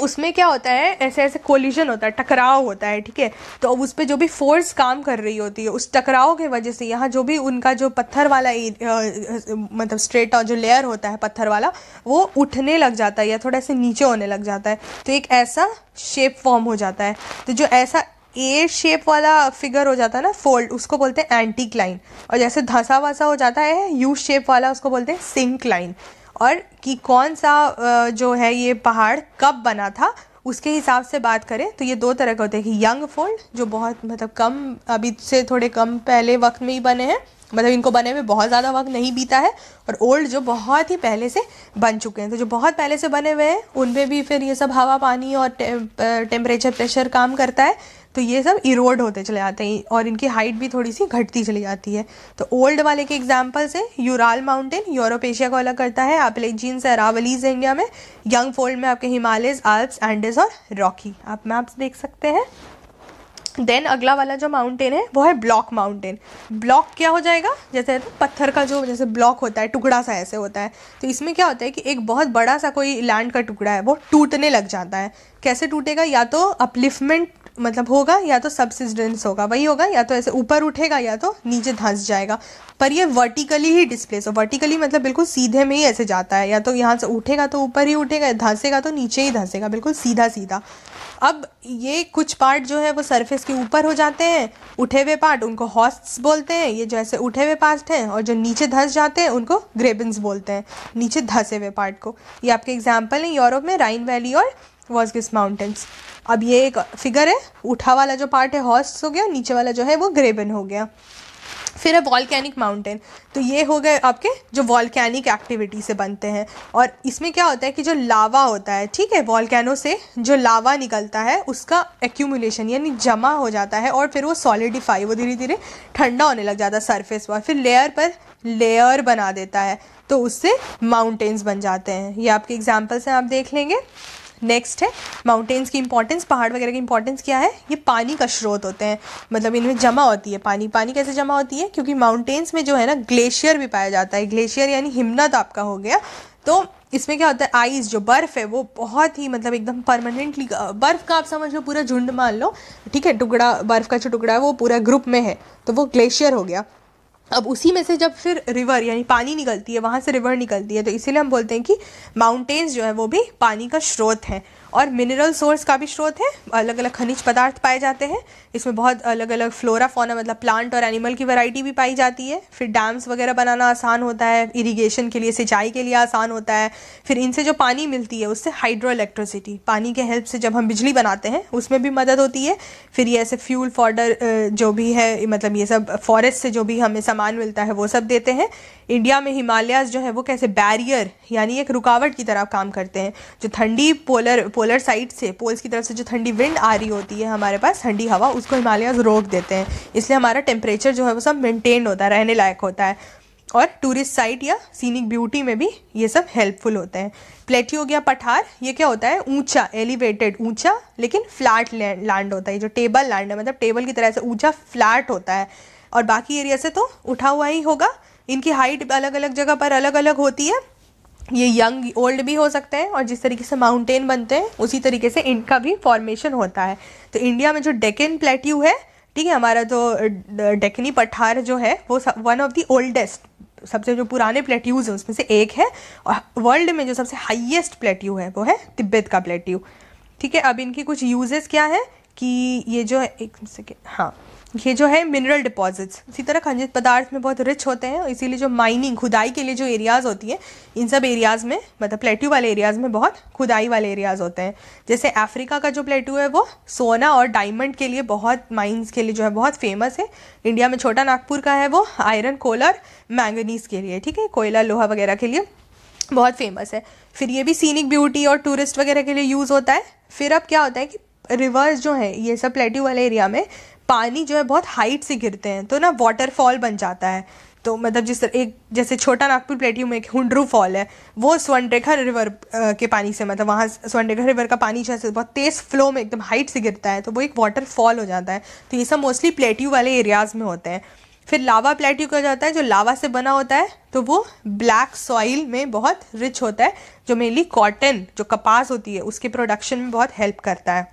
उसमें क्या होता है ऐसे ऐसे कोलिजन होता है टकराव होता है ठीक है तो अब उस पर जो भी फोर्स काम कर रही होती है उस टकराव के वजह से यहाँ जो भी उनका जो पत्थर वाला ए, मतलब स्ट्रेट और जो लेयर होता है पत्थर वाला वो उठने लग जाता है या थोड़ा से नीचे होने लग जाता है तो एक ऐसा शेप फॉर्म हो जाता है तो जो ऐसा ए शेप वाला फिगर हो जाता है ना फोल्ड उसको बोलते हैं एंटी क्लाइन और जैसे धसा वसा हो जाता है यू शेप वाला उसको बोलते हैं सिंक लाइन और कि कौन सा जो है ये पहाड़ कब बना था उसके हिसाब से बात करें तो ये दो तरह के होते हैं कि यंग फोल्ड जो बहुत मतलब कम अभी से थोड़े कम पहले वक्त में ही बने हैं मतलब इनको बने में बहुत ज़्यादा वक्त नहीं बीता है और ओल्ड जो बहुत ही पहले से बन चुके हैं तो जो बहुत पहले से बने हुए हैं उनमें भी फिर ये सब हवा पानी और टेम्परेचर प्रेशर काम करता है तो ये सब इरोड होते चले जाते हैं और इनकी हाइट भी थोड़ी सी घटती चली जाती है तो ओल्ड वाले के एग्जाम्पल से यूराल माउंटेन यूरोप एशिया को अलग करता है आप से अरावलीज है इंडिया में यंग फोल्ड में आपके हिमालय आल्प्स एंडेज और रॉकी आप मैप्स देख सकते हैं देन अगला वाला जो माउंटेन है वो है ब्लॉक माउंटेन ब्लॉक क्या हो जाएगा जैसे तो पत्थर का जो जैसे ब्लॉक होता है टुकड़ा सा ऐसे होता है तो इसमें क्या होता है कि एक बहुत बड़ा सा कोई लैंड का टुकड़ा है वो टूटने लग जाता है कैसे टूटेगा या तो अपलिफ्टमेंट मतलब होगा या तो सबसिडेंस होगा वही होगा या तो ऐसे ऊपर उठेगा या तो नीचे धंस जाएगा पर ये वर्टिकली ही डिस्प्लेस हो वर्टिकली मतलब बिल्कुल सीधे में ही ऐसे जाता है या तो यहाँ से उठेगा तो ऊपर ही उठेगा धंसेगा तो नीचे ही धंसेगा बिल्कुल सीधा सीधा अब ये कुछ पार्ट जो है वो सरफेस के ऊपर हो जाते हैं उठे हुए पार्ट उनको हॉस्ट्स बोलते हैं ये जैसे उठे हुए पार्ट हैं और जो नीचे धंस जाते हैं उनको ग्रेबिन्स बोलते हैं नीचे धंसे हुए पार्ट को ये आपके एग्जाम्पल हैं यूरोप में राइन वैली और वॉजगिस माउंटेंस अब ये एक फिगर है उठा वाला जो पार्ट है हॉर्स हो गया नीचे वाला जो है वो ग्रेबन हो गया फिर है वॉलकैनिक माउंटेन तो ये हो गए आपके जो वॉलकैनिक एक्टिविटी से बनते हैं और इसमें क्या होता है कि जो लावा होता है ठीक है वॉल्केनो से जो लावा निकलता है उसका एक्यूमुलेशन यानी जमा हो जाता है और फिर वो सॉलिडिफाई वो धीरे धीरे ठंडा होने लग जाता है सरफेस पर फिर लेयर पर लेयर बना देता है तो उससे माउंटेन्स बन जाते हैं ये आपके एग्जाम्पल्स हैं आप देख लेंगे नेक्स्ट है माउंटेन्स की इंपॉर्टेंस पहाड़ वगैरह की इंपॉर्टेंस क्या है ये पानी का स्रोत होते हैं मतलब इनमें जमा होती है पानी पानी कैसे जमा होती है क्योंकि माउंटेन्स में जो है ना ग्लेशियर भी पाया जाता है ग्लेशियर यानी हिमनद आपका हो गया तो इसमें क्या होता है आइस जो बर्फ़ है वो बहुत ही मतलब एकदम परमानेंटली बर्फ़ का आप समझ लो पूरा झुंड मान लो ठीक है टुकड़ा बर्फ़ का जो टुकड़ा है वो पूरा ग्रुप में है तो वो ग्लेशियर हो गया अब उसी में से जब फिर रिवर यानी पानी निकलती है वहाँ से रिवर निकलती है तो इसीलिए हम बोलते हैं कि माउंटेन्स जो है वो भी पानी का स्रोत है और मिनरल सोर्स का भी स्रोत है अलग अलग खनिज पदार्थ पाए जाते हैं इसमें बहुत अलग अलग फ्लोरा फोना मतलब प्लांट और एनिमल की वैरायटी भी पाई जाती है फिर डैम्स वगैरह बनाना आसान होता है इरिगेशन के लिए सिंचाई के लिए आसान होता है फिर इनसे जो पानी मिलती है उससे हाइड्रो इलेक्ट्रिसिटी पानी के हेल्प से जब हम बिजली बनाते हैं उसमें भी मदद होती है फिर ये ऐसे फ्यूल फॉर्डर जो भी है मतलब ये सब फॉरेस्ट से जो भी हमें सामान मिलता है वो सब देते हैं इंडिया में हिमालयाज जो है वो कैसे बैरियर यानी एक रुकावट की तरह काम करते हैं जो ठंडी पोलर पोलर साइड से पोल्स की तरफ से जो ठंडी विंड आ रही होती है हमारे पास ठंडी हवा उसको हिमालयाज रोक देते हैं इसलिए हमारा टेम्परेचर जो है वो सब मेंटेन होता है रहने लायक होता है और टूरिस्ट साइट या सीनिक ब्यूटी में भी ये सब हेल्पफुल होते हैं प्लेटी हो गया पठार ये क्या होता है ऊंचा एलिवेटेड ऊंचा लेकिन फ्लैट लैंड होता है जो टेबल लैंड है मतलब टेबल की तरह से ऊंचा फ्लैट होता है और बाकी एरिया से तो उठा हुआ ही होगा इनकी हाइट अलग अलग जगह पर अलग अलग होती है ये यंग ओल्ड भी हो सकते हैं और जिस तरीके से माउंटेन बनते हैं उसी तरीके से इनका भी फॉर्मेशन होता है तो इंडिया में जो डेकन प्लेट्यू है ठीक है हमारा जो डेकनी पठार जो है वो वन ऑफ दी ओल्डेस्ट सबसे जो पुराने प्लेट्यूज हैं उसमें से एक है और वर्ल्ड में जो सबसे हाईएस्ट प्लेट्यू है वो है तिब्बत का प्लेट्यू ठीक है अब इनकी कुछ यूजेस क्या है कि ये जो है एक सेकेंड हाँ ये जो है मिनरल डिपॉजिट्स इसी तरह खनिज पदार्थ में बहुत रिच होते हैं इसीलिए जो माइनिंग खुदाई के लिए जो एरियाज़ होती है इन सब एरियाज़ में मतलब प्लेट्यू वाले एरियाज़ में बहुत खुदाई वाले एरियाज़ होते हैं जैसे अफ्रीका का जो प्लेट्यू है वो सोना और डायमंड के लिए बहुत माइन्स के लिए जो है बहुत फेमस है इंडिया में छोटा नागपुर का है वो आयरन कोल और मैंगनीज के लिए ठीक है कोयला लोहा वगैरह के लिए बहुत फेमस है फिर ये भी सीनिक ब्यूटी और टूरिस्ट वगैरह के लिए यूज़ होता है फिर अब क्या होता है कि रिवर्स जो है ये सब प्लेट्यू वाले एरिया में पानी जो है बहुत हाइट से गिरते हैं तो ना वाटरफॉल बन जाता है तो मतलब जिस एक जैसे छोटा नागपुर प्लेटियो में एक हुंड्रू फॉल है वो स्वर्णरेखा रिवर के पानी से मतलब वहाँ स्वर्णरेखा रिवर का पानी जैसे बहुत तेज़ फ्लो में एकदम हाइट से गिरता है तो वो एक वाटरफॉल हो जाता है तो ये सब मोस्टली प्लेट्यू वाले एरियाज़ में होते हैं फिर लावा प्लेट्यू कहा जाता है जो लावा से बना होता है तो वो ब्लैक सॉइल में बहुत रिच होता है जो मेनली कॉटन जो कपास होती है उसके प्रोडक्शन में बहुत हेल्प करता है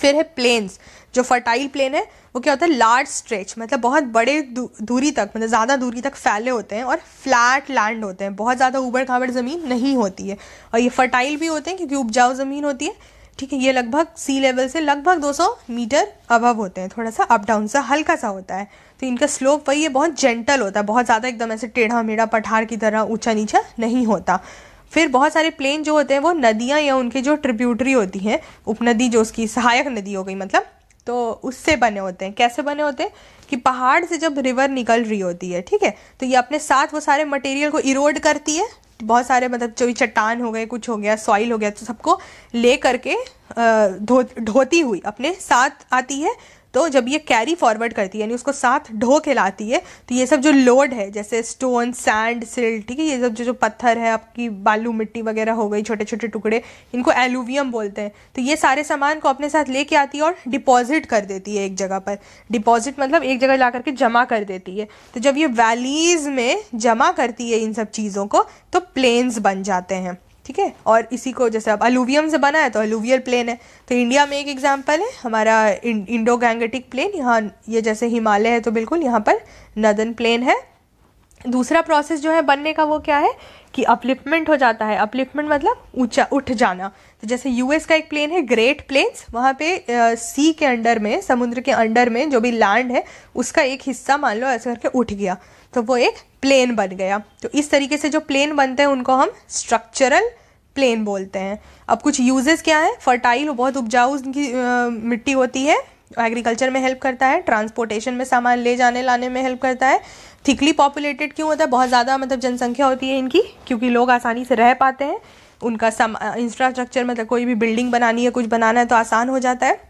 फिर है प्लेन्स जो फर्टाइल प्लेन है वो क्या होता है लार्ज स्ट्रेच मतलब बहुत बड़े दू, दूरी तक मतलब ज़्यादा दूरी तक फैले होते हैं और फ्लैट लैंड होते हैं बहुत ज़्यादा उबड़ खाबड़ ज़मीन नहीं होती है और ये फर्टाइल भी होते हैं क्योंकि उपजाऊ ज़मीन होती है ठीक है ये लगभग सी लेवल से लगभग 200 मीटर अबव होते हैं थोड़ा सा अप डाउन सा हल्का सा होता है तो इनका स्लोप वही है बहुत जेंटल होता है बहुत ज़्यादा एकदम ऐसे टेढ़ा मेढ़ा पठार की तरह ऊंचा नीचा नहीं होता फिर बहुत सारे प्लेन जो होते हैं वो नदियाँ या उनके जो ट्रिब्यूटरी होती हैं उपनदी जो उसकी सहायक नदी हो गई मतलब तो उससे बने होते हैं कैसे बने होते हैं कि पहाड़ से जब रिवर निकल रही होती है ठीक है तो ये अपने साथ वो सारे मटेरियल को इरोड करती है बहुत सारे मतलब जो भी चट्टान हो गए कुछ हो गया सॉइल हो गया तो सबको ले करके धो धोती हुई अपने साथ आती है तो जब ये कैरी फॉरवर्ड करती है यानी उसको साथ ढो के लाती है तो ये सब जो लोड है जैसे स्टोन सैंड सिल्ट ठीक है ये सब जो जो पत्थर है आपकी बालू मिट्टी वगैरह हो गई छोटे छोटे टुकड़े इनको एलुवियम बोलते हैं तो ये सारे सामान को अपने साथ लेके आती है और डिपॉजिट कर देती है एक जगह पर डिपॉजिट मतलब एक जगह ला करके जमा कर देती है तो जब ये वैलीज़ में जमा करती है इन सब चीज़ों को तो प्लेन्स बन जाते हैं ठीक है और इसी को जैसे अब अलूवियम से बना है तो अलूवियल प्लेन है तो इंडिया में एक एग्जाम्पल है हमारा इंडो गैंगेटिक प्लेन यहाँ ये जैसे हिमालय है तो बिल्कुल यहाँ पर नदन प्लेन है दूसरा प्रोसेस जो है बनने का वो क्या है कि अपलिफ्टमेंट हो जाता है अपलिफ्टमेंट मतलब ऊंचा उठ जाना तो जैसे यूएस का एक प्लेन है ग्रेट प्लेन्स वहाँ पे सी के अंडर में समुद्र के अंडर में जो भी लैंड है उसका एक हिस्सा मान लो ऐसे करके उठ गया तो वो एक प्लेन बन गया तो इस तरीके से जो प्लेन बनते हैं उनको हम स्ट्रक्चरल प्लेन बोलते हैं अब कुछ यूजेस क्या है फर्टाइल बहुत उपजाऊ उनकी मिट्टी होती है एग्रीकल्चर में हेल्प करता है ट्रांसपोर्टेशन में सामान ले जाने लाने में हेल्प करता है थिकली पॉपुलेटेड क्यों होता है बहुत ज़्यादा मतलब जनसंख्या होती है इनकी क्योंकि लोग आसानी से रह पाते हैं उनका सम इंफ्रास्ट्रक्चर मतलब कोई भी बिल्डिंग बनानी है कुछ बनाना है तो आसान हो जाता है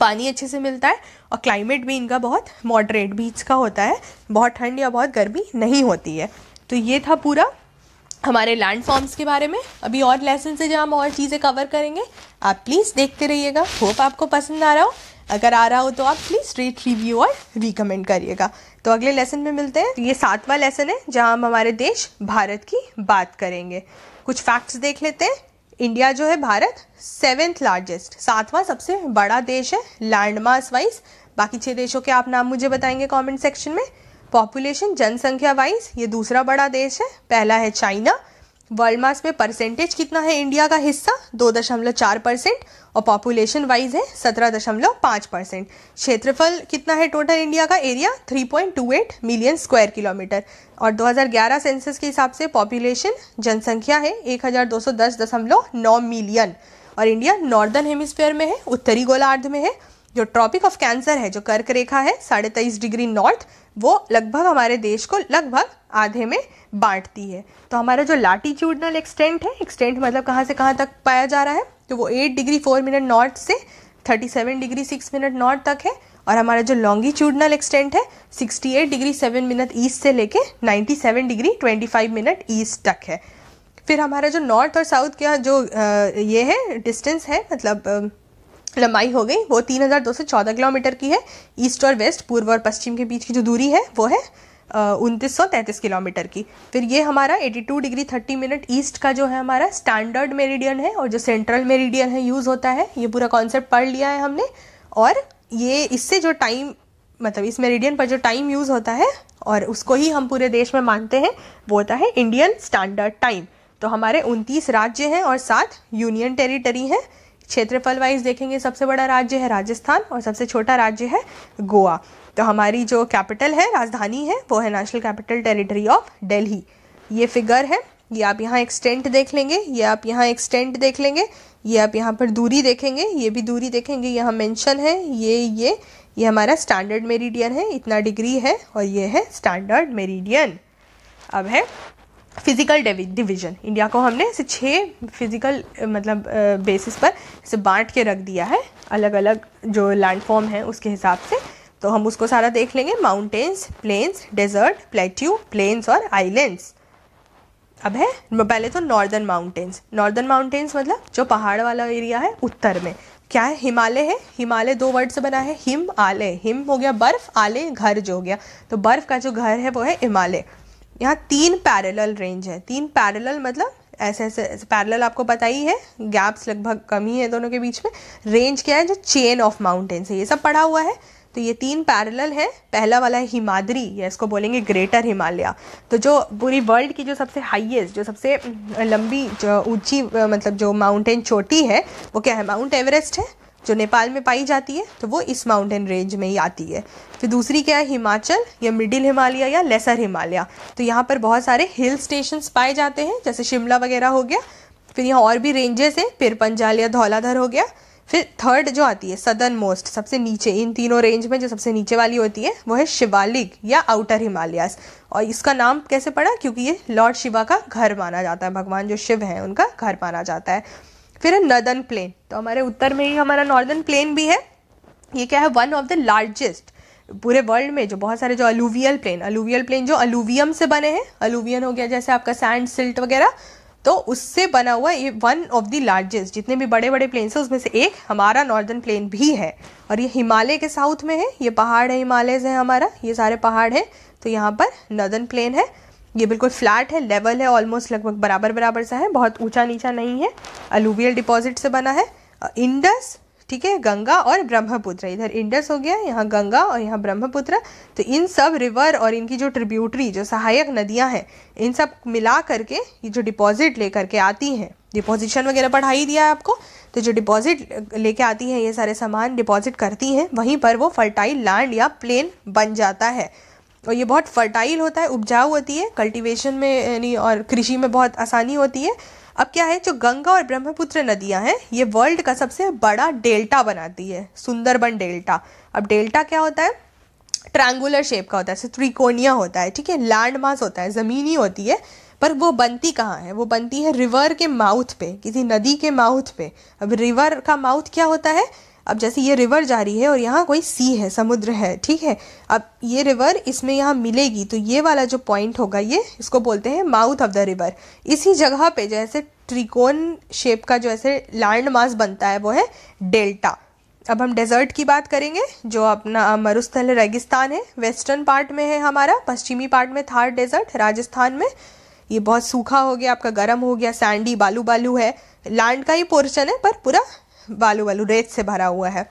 पानी अच्छे से मिलता है और क्लाइमेट भी इनका बहुत मॉडरेट बीच का होता है बहुत ठंड या बहुत गर्मी नहीं होती है तो ये था पूरा हमारे लैंड फॉर्म्स के बारे में अभी और लेसन से जब हम और चीज़ें कवर करेंगे आप प्लीज़ देखते रहिएगा होप आपको पसंद आ रहा हो अगर आ रहा हो तो आप प्लीज़ रेट रिव्यू और रिकमेंड करिएगा तो अगले लेसन में मिलते हैं ये सातवां लेसन है जहाँ हम हमारे देश भारत की बात करेंगे कुछ फैक्ट्स देख लेते हैं इंडिया जो है भारत सेवेंथ लार्जेस्ट सातवां सबसे बड़ा देश है लैंड मास वाइज बाकी छह देशों के आप नाम मुझे बताएंगे कमेंट सेक्शन में पॉपुलेशन जनसंख्या वाइज ये दूसरा बड़ा देश है पहला है चाइना वर्ल्ड मास में परसेंटेज कितना है इंडिया का हिस्सा दो दशमलव चार परसेंट और पॉपुलेशन वाइज है सत्रह दशमलव पाँच परसेंट क्षेत्रफल कितना है टोटल इंडिया का area three point two eight million square kilometre और दो हजार ग्यारह सेंसस के हिसाब से पॉपुलेशन जनसंख्या है एक हज़ार दो सौ दस दशमलव नौ मिलियन और इंडिया नॉर्दर्न हेमिस्फेयर में है उत्तरी गोलार्ध में है जो ट्रॉपिक ऑफ कैंसर है जो कर्क रेखा है साढ़े तेईस डिग्री नॉर्थ वो लगभग हमारे देश को लगभग आधे में बांटती है तो हमारा जो लाटीट्यूडनल एक्सटेंट है एक्सटेंट मतलब कहाँ से कहाँ तक पाया जा रहा है तो वो eight degree four minute north से thirty seven degree six minute north तक है और हमारा जो लॉन्गिट्यूडनल एक्सटेंट है sixty eight degree seven minute east से लेके seven degree twenty five minute east तक है फिर हमारा जो नॉर्थ और साउथ का जो ये है डिस्टेंस है मतलब लंबाई हो गई वो तीन हज़ार दो सौ चौदह किलोमीटर की है ईस्ट और वेस्ट पूर्व और पश्चिम के बीच की जो दूरी है वो है उनतीस सौ तैंतीस किलोमीटर की फिर ये हमारा 82 डिग्री 30 मिनट ईस्ट का जो है हमारा स्टैंडर्ड मेरिडियन है और जो सेंट्रल मेरिडियन है यूज़ होता है ये पूरा कॉन्सेप्ट पढ़ लिया है हमने और ये इससे जो टाइम मतलब इस मेरिडियन पर जो टाइम यूज़ होता है और उसको ही हम पूरे देश में मानते हैं वो होता है इंडियन स्टैंडर्ड टाइम तो हमारे उनतीस राज्य हैं और सात यूनियन टेरिटरी हैं क्षेत्रफल वाइज देखेंगे सबसे बड़ा राज्य है राजस्थान और सबसे छोटा राज्य है गोवा तो हमारी जो कैपिटल है राजधानी है वो है national capital territory of Delhi ये फिगर है ये आप यहाँ एक्सटेंट देख लेंगे ये आप यहाँ एक्सटेंट देख लेंगे ये आप यहाँ पर दूरी देखेंगे ये भी दूरी देखेंगे यहाँ मेंशन है ये ये ये हमारा स्टैंडर्ड मेरिडियन है इतना डिग्री है और ये है स्टैंडर्ड मेरिडियन अब है फिजिकल डिवीजन इंडिया को हमने इसे छः फिजिकल मतलब बेसिस पर इसे बांट के रख दिया है अलग अलग जो लैंडफॉर्म है उसके हिसाब से तो हम उसको सारा देख लेंगे mountains plains desert plateau plains और आइलैंड्स अब है पहले तो नॉर्दर्न माउंटेन्स नॉर्दर्न माउंटेन्स मतलब जो पहाड़ वाला एरिया है उत्तर में क्या है हिमालय है हिमालय दो वर्ड से बना है हिम आलय हिम हो गया बर्फ आलय घर जो हो गया तो बर्फ का जो घर है वो है हिमालय यहाँ तीन पैरेलल रेंज है तीन पैरेलल मतलब ऐसे ऐसे पैरेलल आपको पता ही है गैप्स लगभग कम ही है दोनों के बीच में रेंज क्या है जो चेन ऑफ माउंटेन्स है ये सब पढ़ा हुआ है तो ये तीन पैरेलल है पहला वाला है हिमाद्री या इसको बोलेंगे ग्रेटर हिमालय तो जो पूरी वर्ल्ड की जो सबसे हाईएस्ट जो सबसे लंबी जो ऊंची मतलब जो माउंटेन चोटी है वो क्या है माउंट एवरेस्ट है जो नेपाल में पाई जाती है तो वो इस माउंटेन रेंज में ही आती है फिर दूसरी क्या है हिमाचल या मिडिल हिमालय या लेसर हिमालय तो यहाँ पर बहुत सारे हिल स्टेशन पाए जाते हैं जैसे शिमला वगैरह हो गया फिर यहाँ और भी रेंजेस हैं फिर पंजाल या धौलाधर हो गया फिर थर्ड जो आती है सदर्न मोस्ट सबसे नीचे इन तीनों रेंज में जो सबसे नीचे वाली होती है वो है शिवालिक या आउटर हिमालयास और इसका नाम कैसे पड़ा क्योंकि ये लॉर्ड शिवा का घर माना जाता है भगवान जो शिव हैं उनका घर माना जाता है फिर है नदन प्लेन तो हमारे उत्तर में ही हमारा नॉर्दर्न प्लेन भी है ये क्या है वन ऑफ द लार्जेस्ट पूरे वर्ल्ड में जो बहुत सारे जो अलूवियल प्लेन अलूवियल प्लेन जो अलूवियम से बने हैं अलूवियन हो गया जैसे आपका सैंड सिल्ट वगैरह तो उससे बना हुआ ये वन ऑफ द लार्जेस्ट जितने भी बड़े बड़े प्लेन्स हैं उसमें से एक हमारा नॉर्दर्न प्लेन भी है और ये हिमालय के साउथ में है ये पहाड़ है हिमालय है हमारा ये सारे पहाड़ हैं तो यहाँ पर नदन प्लेन है ये बिल्कुल फ्लैट है लेवल है ऑलमोस्ट लगभग बराबर बराबर सा है बहुत ऊंचा नीचा नहीं है अलूवियल डिपॉजिट से बना है इंडस ठीक है गंगा और ब्रह्मपुत्र इधर इंडस हो गया यहाँ गंगा और यहाँ ब्रह्मपुत्र तो इन सब रिवर और इनकी जो ट्रिब्यूटरी जो सहायक नदियाँ हैं इन सब मिला करके ये जो डिपॉजिट ले करके आती हैं डिपॉजिशन वगैरह पढ़ा ही दिया है आपको तो जो डिपॉजिट लेके आती हैं ये सारे सामान डिपॉजिट करती हैं वहीं पर वो फर्टाइल लैंड या प्लेन बन जाता है और ये बहुत फर्टाइल होता है उपजाऊ होती है कल्टीवेशन में यानी और कृषि में बहुत आसानी होती है अब क्या है जो गंगा और ब्रह्मपुत्र नदियां हैं ये वर्ल्ड का सबसे बड़ा डेल्टा बनाती है सुंदरबन डेल्टा अब डेल्टा क्या होता है ट्रैंगुलर शेप का होता है त्रिकोणिया होता है ठीक है लैंड मास होता है ज़मीनी होती है पर वो बनती कहाँ है वो बनती है रिवर के माउथ पे किसी नदी के माउथ पे अब रिवर का माउथ क्या होता है अब जैसे ये रिवर जा रही है और यहाँ कोई सी है समुद्र है ठीक है अब ये रिवर इसमें यहाँ मिलेगी तो ये वाला जो पॉइंट होगा ये इसको बोलते हैं माउथ ऑफ द रिवर इसी जगह पे जैसे त्रिकोण शेप का जो ऐसे लैंड मास बनता है वो है डेल्टा अब हम डेजर्ट की बात करेंगे जो अपना मरुस्थल रेगिस्तान है वेस्टर्न पार्ट में है हमारा पश्चिमी पार्ट में थार डेजर्ट राजस्थान में ये बहुत सूखा हो गया आपका गर्म हो गया सैंडी बालू बालू है लैंड का ही पोर्शन है पर पूरा बालू वालू रेत से भरा हुआ है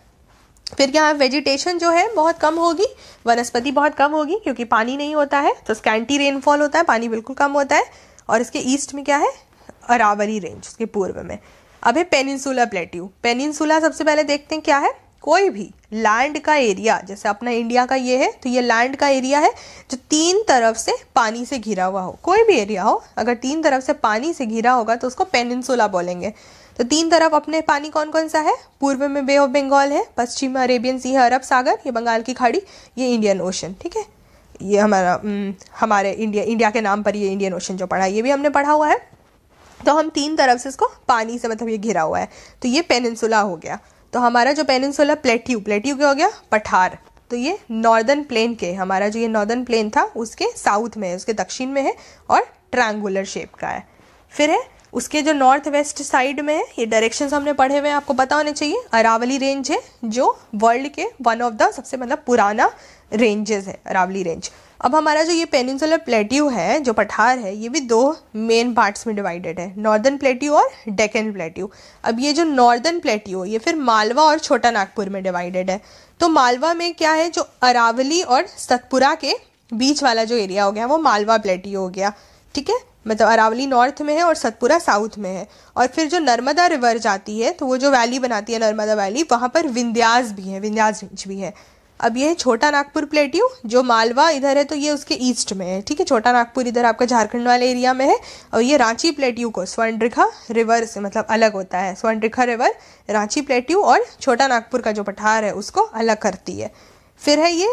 फिर यहाँ वेजिटेशन जो है बहुत कम होगी वनस्पति बहुत कम होगी क्योंकि पानी नहीं होता है तो स्कैंटी रेनफॉल होता है पानी बिल्कुल कम होता है और इसके ईस्ट में क्या है अरावली रेंज उसके पूर्व में अब है पेनिनसुला प्लेट्यू पेनिनसुला सबसे पहले देखते हैं क्या है कोई भी लैंड का एरिया जैसे अपना इंडिया का ये है तो ये लैंड का एरिया है जो तीन तरफ से पानी से घिरा हुआ हो कोई भी एरिया हो अगर तीन तरफ से पानी से घिरा होगा तो उसको पेनिनसुला बोलेंगे तो तीन तरफ अपने पानी कौन कौन सा है पूर्व में बे ऑफ बंगाल है पश्चिम में अरेबियन सी है अरब सागर ये बंगाल की खाड़ी ये इंडियन ओशन ठीक है ये हमारा हमारे इंडिया इंडिया के नाम पर ये इंडियन ओशन जो पढ़ा है ये भी हमने पढ़ा हुआ है तो हम तीन तरफ से इसको पानी से मतलब ये घिरा हुआ है तो ये पेनिनसुला हो गया तो हमारा जो पेनिनसुला प्लेट्यू प्लेट्यू क्या हो गया पठार तो ये नॉर्दर्न प्लेन के हमारा जो ये नॉर्दर्न प्लेन था उसके साउथ में है उसके दक्षिण में है और ट्रायंगुलर शेप का है फिर है उसके जो नॉर्थ वेस्ट साइड में ये डायरेक्शंस हमने पढ़े हुए हैं आपको पता होने चाहिए अरावली रेंज है जो वर्ल्ड के वन ऑफ द सबसे मतलब पुराना रेंजेस है अरावली रेंज अब हमारा जो ये पेनिनसुलर प्लेट्यू है जो पठार है ये भी दो मेन पार्ट्स में डिवाइडेड है नॉर्दर्न प्लेट्यू और डेकन प्लेट्यू अब ये जो नॉर्दर्न प्लेट्यू ये फिर मालवा और छोटा नागपुर में डिवाइडेड है तो मालवा में क्या है जो अरावली और सतपुरा के बीच वाला जो एरिया हो गया वो मालवा प्लेट्यू हो गया ठीक है मतलब अरावली नॉर्थ में है और सतपुरा साउथ में है और फिर जो नर्मदा रिवर जाती है तो वो जो वैली बनाती है नर्मदा वैली वहाँ पर विंध्यास भी है विंध्यास रेंज भी है अब ये है छोटा नागपुर प्लेट्यू जो मालवा इधर है तो ये उसके ईस्ट में है ठीक है छोटा नागपुर इधर आपका झारखंड वाले एरिया में है और ये रांची प्लेट्यू को स्वर्णरेखा रिवर से मतलब अलग होता है स्वर्णरेखा रिवर रांची प्लेट्यू और छोटा नागपुर का जो पठार है उसको अलग करती है फिर है ये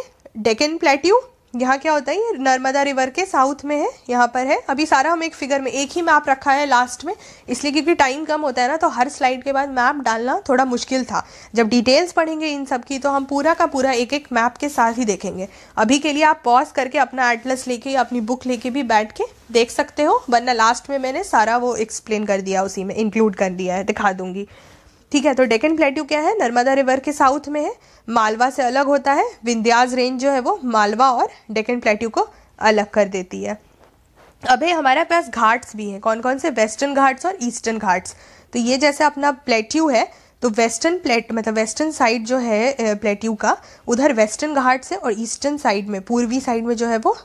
डेकन प्लेट्यू यहाँ क्या होता है ये नर्मदा रिवर के साउथ में है यहाँ पर है अभी सारा हम एक फिगर में एक ही मैप रखा है लास्ट में इसलिए क्योंकि टाइम कम होता है ना तो हर स्लाइड के बाद मैप डालना थोड़ा मुश्किल था जब डिटेल्स पढ़ेंगे इन सब की तो हम पूरा का पूरा एक एक मैप के साथ ही देखेंगे अभी के लिए आप पॉज करके अपना एटलस लेके या अपनी बुक लेके भी बैठ के देख सकते हो वरना लास्ट में मैंने सारा वो एक्सप्लेन कर दिया उसी में इंक्लूड कर दिया है दिखा दूंगी ठीक है तो डेकन प्लेट्यू क्या है नर्मदा रिवर के साउथ में है मालवा से अलग होता है विंध्याज रेंज जो है वो मालवा और डेकन प्लेट्यू को अलग कर देती है अभी हमारे पास घाट्स भी हैं कौन कौन से वेस्टर्न घाट्स और ईस्टर्न घाट्स तो ये जैसे अपना प्लेट्यू है तो वेस्टर्न प्लेट मतलब वेस्टर्न साइड जो है प्लेट्यू का उधर वेस्टर्न घाट्स है और ईस्टर्न साइड में पूर्वी साइड में जो है वो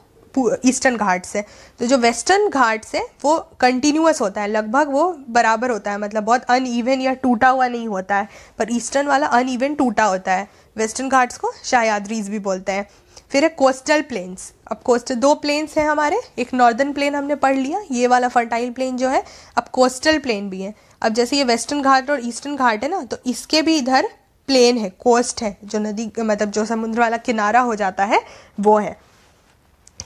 ईस्टर्न घाट से तो जो वेस्टर्न घाट से वो कंटिन्यूस होता है लगभग वो बराबर होता है मतलब बहुत अनईवन या टूटा हुआ नहीं होता है पर ईस्टर्न वाला अनईवन टूटा होता है वेस्टर्न घाट्स को शाहयाद्रीज भी बोलते हैं फिर है कोस्टल प्लेन्स अब कोस्टल दो प्लेन्स हैं हमारे एक नॉर्दर्न प्लेन हमने पढ़ लिया ये वाला फर्टाइल प्लेन जो है अब कोस्टल प्लेन भी है अब जैसे ये वेस्टर्न घाट और ईस्टर्न घाट है ना तो इसके भी इधर प्लेन है कोस्ट है जो नदी मतलब जो समुद्र वाला किनारा हो जाता है वो है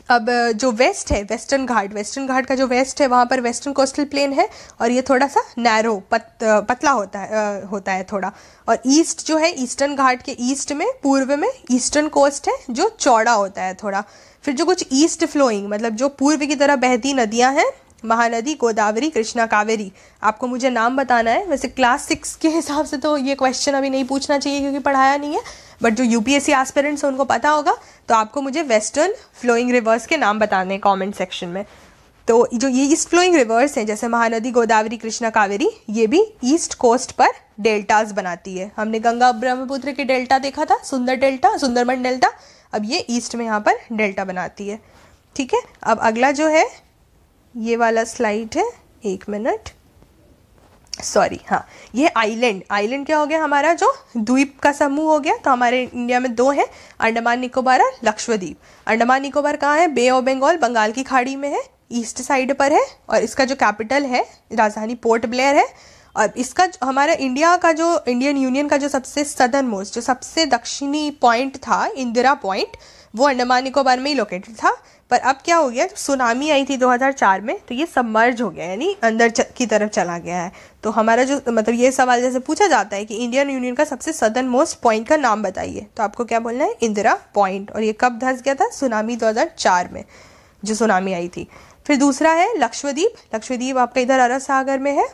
अब जो वेस्ट है वेस्टर्न घाट वेस्टर्न घाट का जो वेस्ट है वहाँ पर वेस्टर्न कोस्टल प्लेन है और ये थोड़ा सा नैरो पत, पतला होता है होता है थोड़ा और ईस्ट जो है ईस्टर्न घाट के ईस्ट में पूर्व में ईस्टर्न कोस्ट है जो चौड़ा होता है थोड़ा फिर जो कुछ ईस्ट फ्लोइंग मतलब जो पूर्व की तरह बहती नदियाँ हैं महानदी गोदावरी कृष्णा कावेरी आपको मुझे नाम बताना है वैसे क्लास सिक्स के हिसाब से तो ये क्वेश्चन अभी नहीं पूछना चाहिए क्योंकि पढ़ाया नहीं है बट जो यूपीएससी एस्पिरेंट्स हैं उनको पता होगा तो आपको मुझे वेस्टर्न फ्लोइंग रिवर्स के नाम बताने हैं कॉमेंट सेक्शन में तो जो ये ईस्ट फ्लोइंग रिवर्स हैं जैसे महानदी गोदावरी कृष्णा कावेरी ये भी ईस्ट कोस्ट पर डेल्टाज बनाती है हमने गंगा ब्रह्मपुत्र के डेल्टा देखा था सुंदर डेल्टा सुंदरमन डेल्टा अब ये ईस्ट में यहाँ पर डेल्टा बनाती है ठीक है अब अगला जो है ये वाला स्लाइड है एक मिनट सॉरी हाँ ये आइलैंड आइलैंड क्या हो गया हमारा जो द्वीप का समूह हो गया तो हमारे इंडिया में दो हैं अंडमान निकोबार और लक्षद्वीप अंडमान निकोबार कहाँ है बे ऑफ बंगाल बंगाल की खाड़ी में है ईस्ट साइड पर है और इसका जो कैपिटल है राजधानी पोर्ट ब्लेयर है और इसका हमारा इंडिया का जो इंडियन यूनियन का जो सबसे सदर मोस्ट जो सबसे दक्षिणी पॉइंट था इंदिरा पॉइंट वो अंडमान निकोबार में ही लोकेटेड था पर अब क्या हो गया जब सुनामी आई थी 2004 में तो ये सबमर्ज हो गया यानी अंदर च, की तरफ चला गया है तो हमारा जो मतलब ये सवाल जैसे पूछा जाता है कि इंडियन यूनियन का सबसे सदन मोस्ट पॉइंट का नाम बताइए तो आपको क्या बोलना है इंदिरा पॉइंट और ये कब धस गया था सुनामी 2004 में जो सुनामी आई थी फिर दूसरा है लक्षद्वीप लक्षद्वीप आपका इधर अरब सागर में है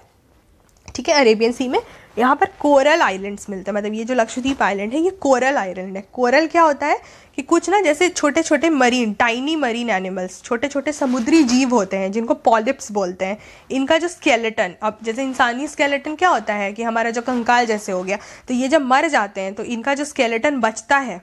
ठीक है अरेबियन सी में यहाँ पर कोरल आइलैंड्स मिलते हैं मतलब ये जो लक्षद्वीप आइलैंड है ये कोरल आइलैंड है कोरल क्या होता है कि कुछ ना जैसे छोटे छोटे मरीन टाइनी मरीन एनिमल्स छोटे छोटे समुद्री जीव होते हैं जिनको पॉलिप्स बोलते हैं इनका जो स्केलेटन अब जैसे इंसानी स्केलेटन क्या होता है कि हमारा जो कंकाल जैसे हो गया तो ये जब मर जाते हैं तो इनका जो स्केलेटन बचता है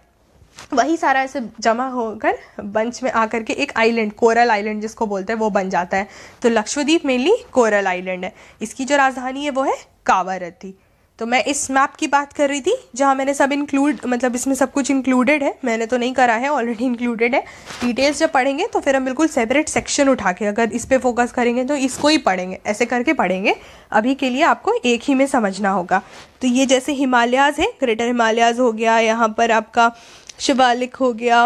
वही सारा ऐसे जमा होकर बंच में आकर के एक आइलैंड कोरल आइलैंड जिसको बोलते हैं वो बन जाता है तो लक्षद्वीप मेनली कोरल आइलैंड है इसकी जो राजधानी है वो है कावरती तो मैं इस मैप की बात कर रही थी जहाँ मैंने सब इंक्लूड मतलब इसमें सब कुछ इंक्लूडेड है मैंने तो नहीं करा है ऑलरेडी इंक्लूडेड है डिटेल्स जब पढ़ेंगे तो फिर हम बिल्कुल सेपरेट सेक्शन उठा के अगर इस पर फोकस करेंगे तो इसको ही पढ़ेंगे ऐसे करके पढ़ेंगे अभी के लिए आपको एक ही में समझना होगा तो ये जैसे हिमालयाज़ है ग्रेटर हिमालयाज़ हो गया यहाँ पर आपका शिवालिक हो गया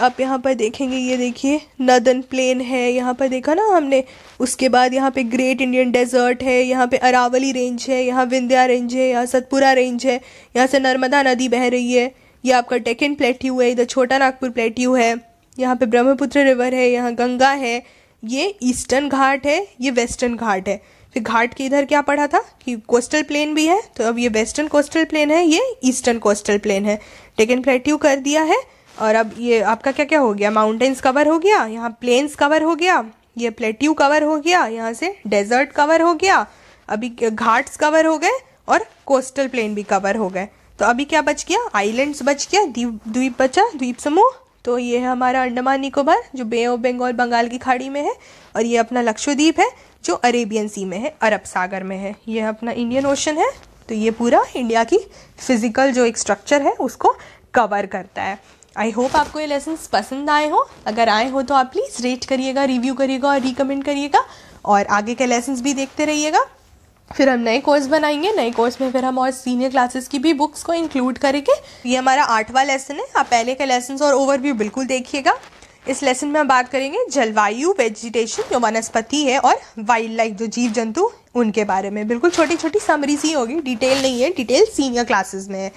आप यहाँ पर देखेंगे ये देखिए नदन प्लेन है यहाँ पर देखा ना हमने उसके बाद यहाँ पे ग्रेट इंडियन डेजर्ट है यहाँ पे अरावली रेंज है यहाँ विंध्या रेंज है यहाँ सतपुरा रेंज है यहाँ से नर्मदा नदी बह रही है ये आपका डेकन प्लेट्यू है इधर छोटा नागपुर प्लेट्यू है यहाँ पर ब्रह्मपुत्र रिवर है यहाँ गंगा है ये ईस्टर्न घाट है ये वेस्टर्न घाट है फिर घाट के इधर क्या पढ़ा था कि कोस्टल प्लेन भी है तो अब ये वेस्टर्न कोस्टल प्लेन है ये ईस्टर्न कोस्टल प्लेन है टेकन प्लेट्यू कर दिया है और अब ये आपका क्या क्या हो गया माउंटेन्स कवर हो गया यहाँ प्लेन्स कवर हो गया ये प्लेट्यू कवर हो गया यहाँ से डेजर्ट कवर हो गया अभी घाट्स कवर हो गए और कोस्टल प्लेन भी कवर हो गए तो अभी क्या बच गया आइलैंड्स बच गया द्वीप द्वीप बचा द्वीप समूह तो ये है हमारा अंडमान निकोबार जो बे ऑफ बंगाल बंगाल की खाड़ी में है और ये अपना लक्षद्वीप है जो अरेबियन सी में है अरब सागर में है ये अपना इंडियन ओशन है तो ये पूरा इंडिया की फिज़िकल जो एक स्ट्रक्चर है उसको कवर करता है आई होप आपको ये लेसन पसंद आए हो अगर आए हो तो आप प्लीज़ रेट करिएगा रिव्यू करिएगा और रिकमेंड करिएगा और आगे के लेसन भी देखते रहिएगा फिर हम नए कोर्स बनाएंगे नए कोर्स में फिर हम और सीनियर क्लासेस की भी बुक्स को इंक्लूड करेंगे ये हमारा आठवां लेसन है आप पहले के लेसन और ओवरव्यू बिल्कुल देखिएगा इस लेसन में हम बात करेंगे जलवायु वेजिटेशन जो वनस्पति है और वाइल्ड लाइफ जो जीव जंतु उनके बारे में बिल्कुल छोटी छोटी समरी सी होगी डिटेल नहीं है डिटेल सीनियर क्लासेस में है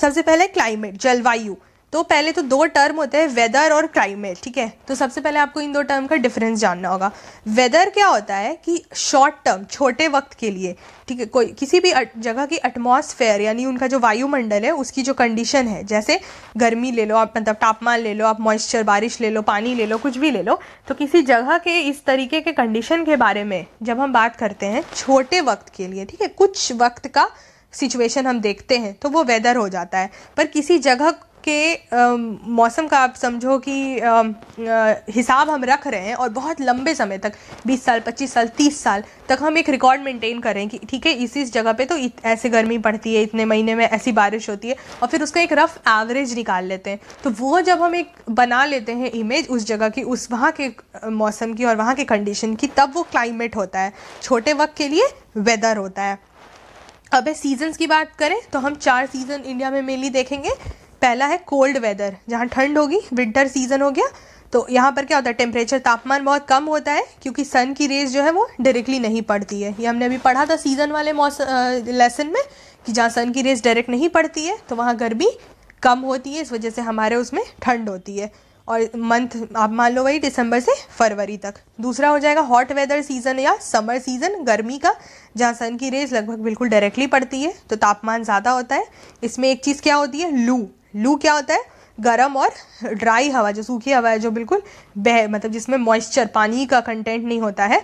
सबसे पहले क्लाइमेट जलवायु तो पहले तो दो टर्म होते हैं वेदर और क्लाइमेट ठीक है तो सबसे पहले आपको इन दो टर्म का डिफरेंस जानना होगा वेदर क्या होता है कि शॉर्ट टर्म छोटे वक्त के लिए ठीक है कोई किसी भी जगह की एटमॉस्फेयर यानी उनका जो वायुमंडल है उसकी जो कंडीशन है जैसे गर्मी ले लो आप मतलब तापमान ले लो आप मॉइस्चर बारिश ले लो पानी ले लो कुछ भी ले लो तो किसी जगह के इस तरीके के कंडीशन के बारे में जब हम बात करते हैं छोटे वक्त के लिए ठीक है कुछ वक्त का सिचुएशन हम देखते हैं तो वो वेदर हो जाता है पर किसी जगह के मौसम का आप समझो कि हिसाब हम रख रहे हैं और बहुत लंबे समय तक 20 साल 25 साल 30 साल तक हम एक रिकॉर्ड मेंटेन कर रहे हैं कि ठीक है इसी इस जगह पे तो ऐसे गर्मी पड़ती है इतने महीने में ऐसी बारिश होती है और फिर उसका एक रफ़ एवरेज निकाल लेते हैं तो वो जब हम एक बना लेते हैं इमेज उस जगह की उस वहाँ के मौसम की और वहाँ के कंडीशन की तब वो क्लाइमेट होता है छोटे वक्त के लिए वेदर होता है अब सीजन्स की बात करें तो हम चार सीज़न इंडिया में मेनली देखेंगे पहला है कोल्ड वेदर जहाँ ठंड होगी विंटर सीजन हो गया तो यहाँ पर क्या होता है टेम्परेचर तापमान बहुत कम होता है क्योंकि सन की रेज जो है वो डायरेक्टली नहीं पड़ती है ये हमने अभी पढ़ा था सीज़न वाले मौसम लेसन में कि जहाँ सन की रेज डायरेक्ट नहीं पड़ती है तो वहाँ गर्मी कम होती है इस वजह से हमारे उसमें ठंड होती है और मंथ आप मान लो वही दिसंबर से फरवरी तक दूसरा हो जाएगा हॉट वेदर सीज़न या समर सीज़न गर्मी का जहाँ सन की रेज लगभग बिल्कुल डायरेक्टली पड़ती है तो तापमान ज़्यादा होता है इसमें एक चीज़ क्या होती है लू लू क्या होता है गर्म और ड्राई हवा जो सूखी हवा है जो बिल्कुल बह मतलब जिसमें मॉइस्चर पानी का कंटेंट नहीं होता है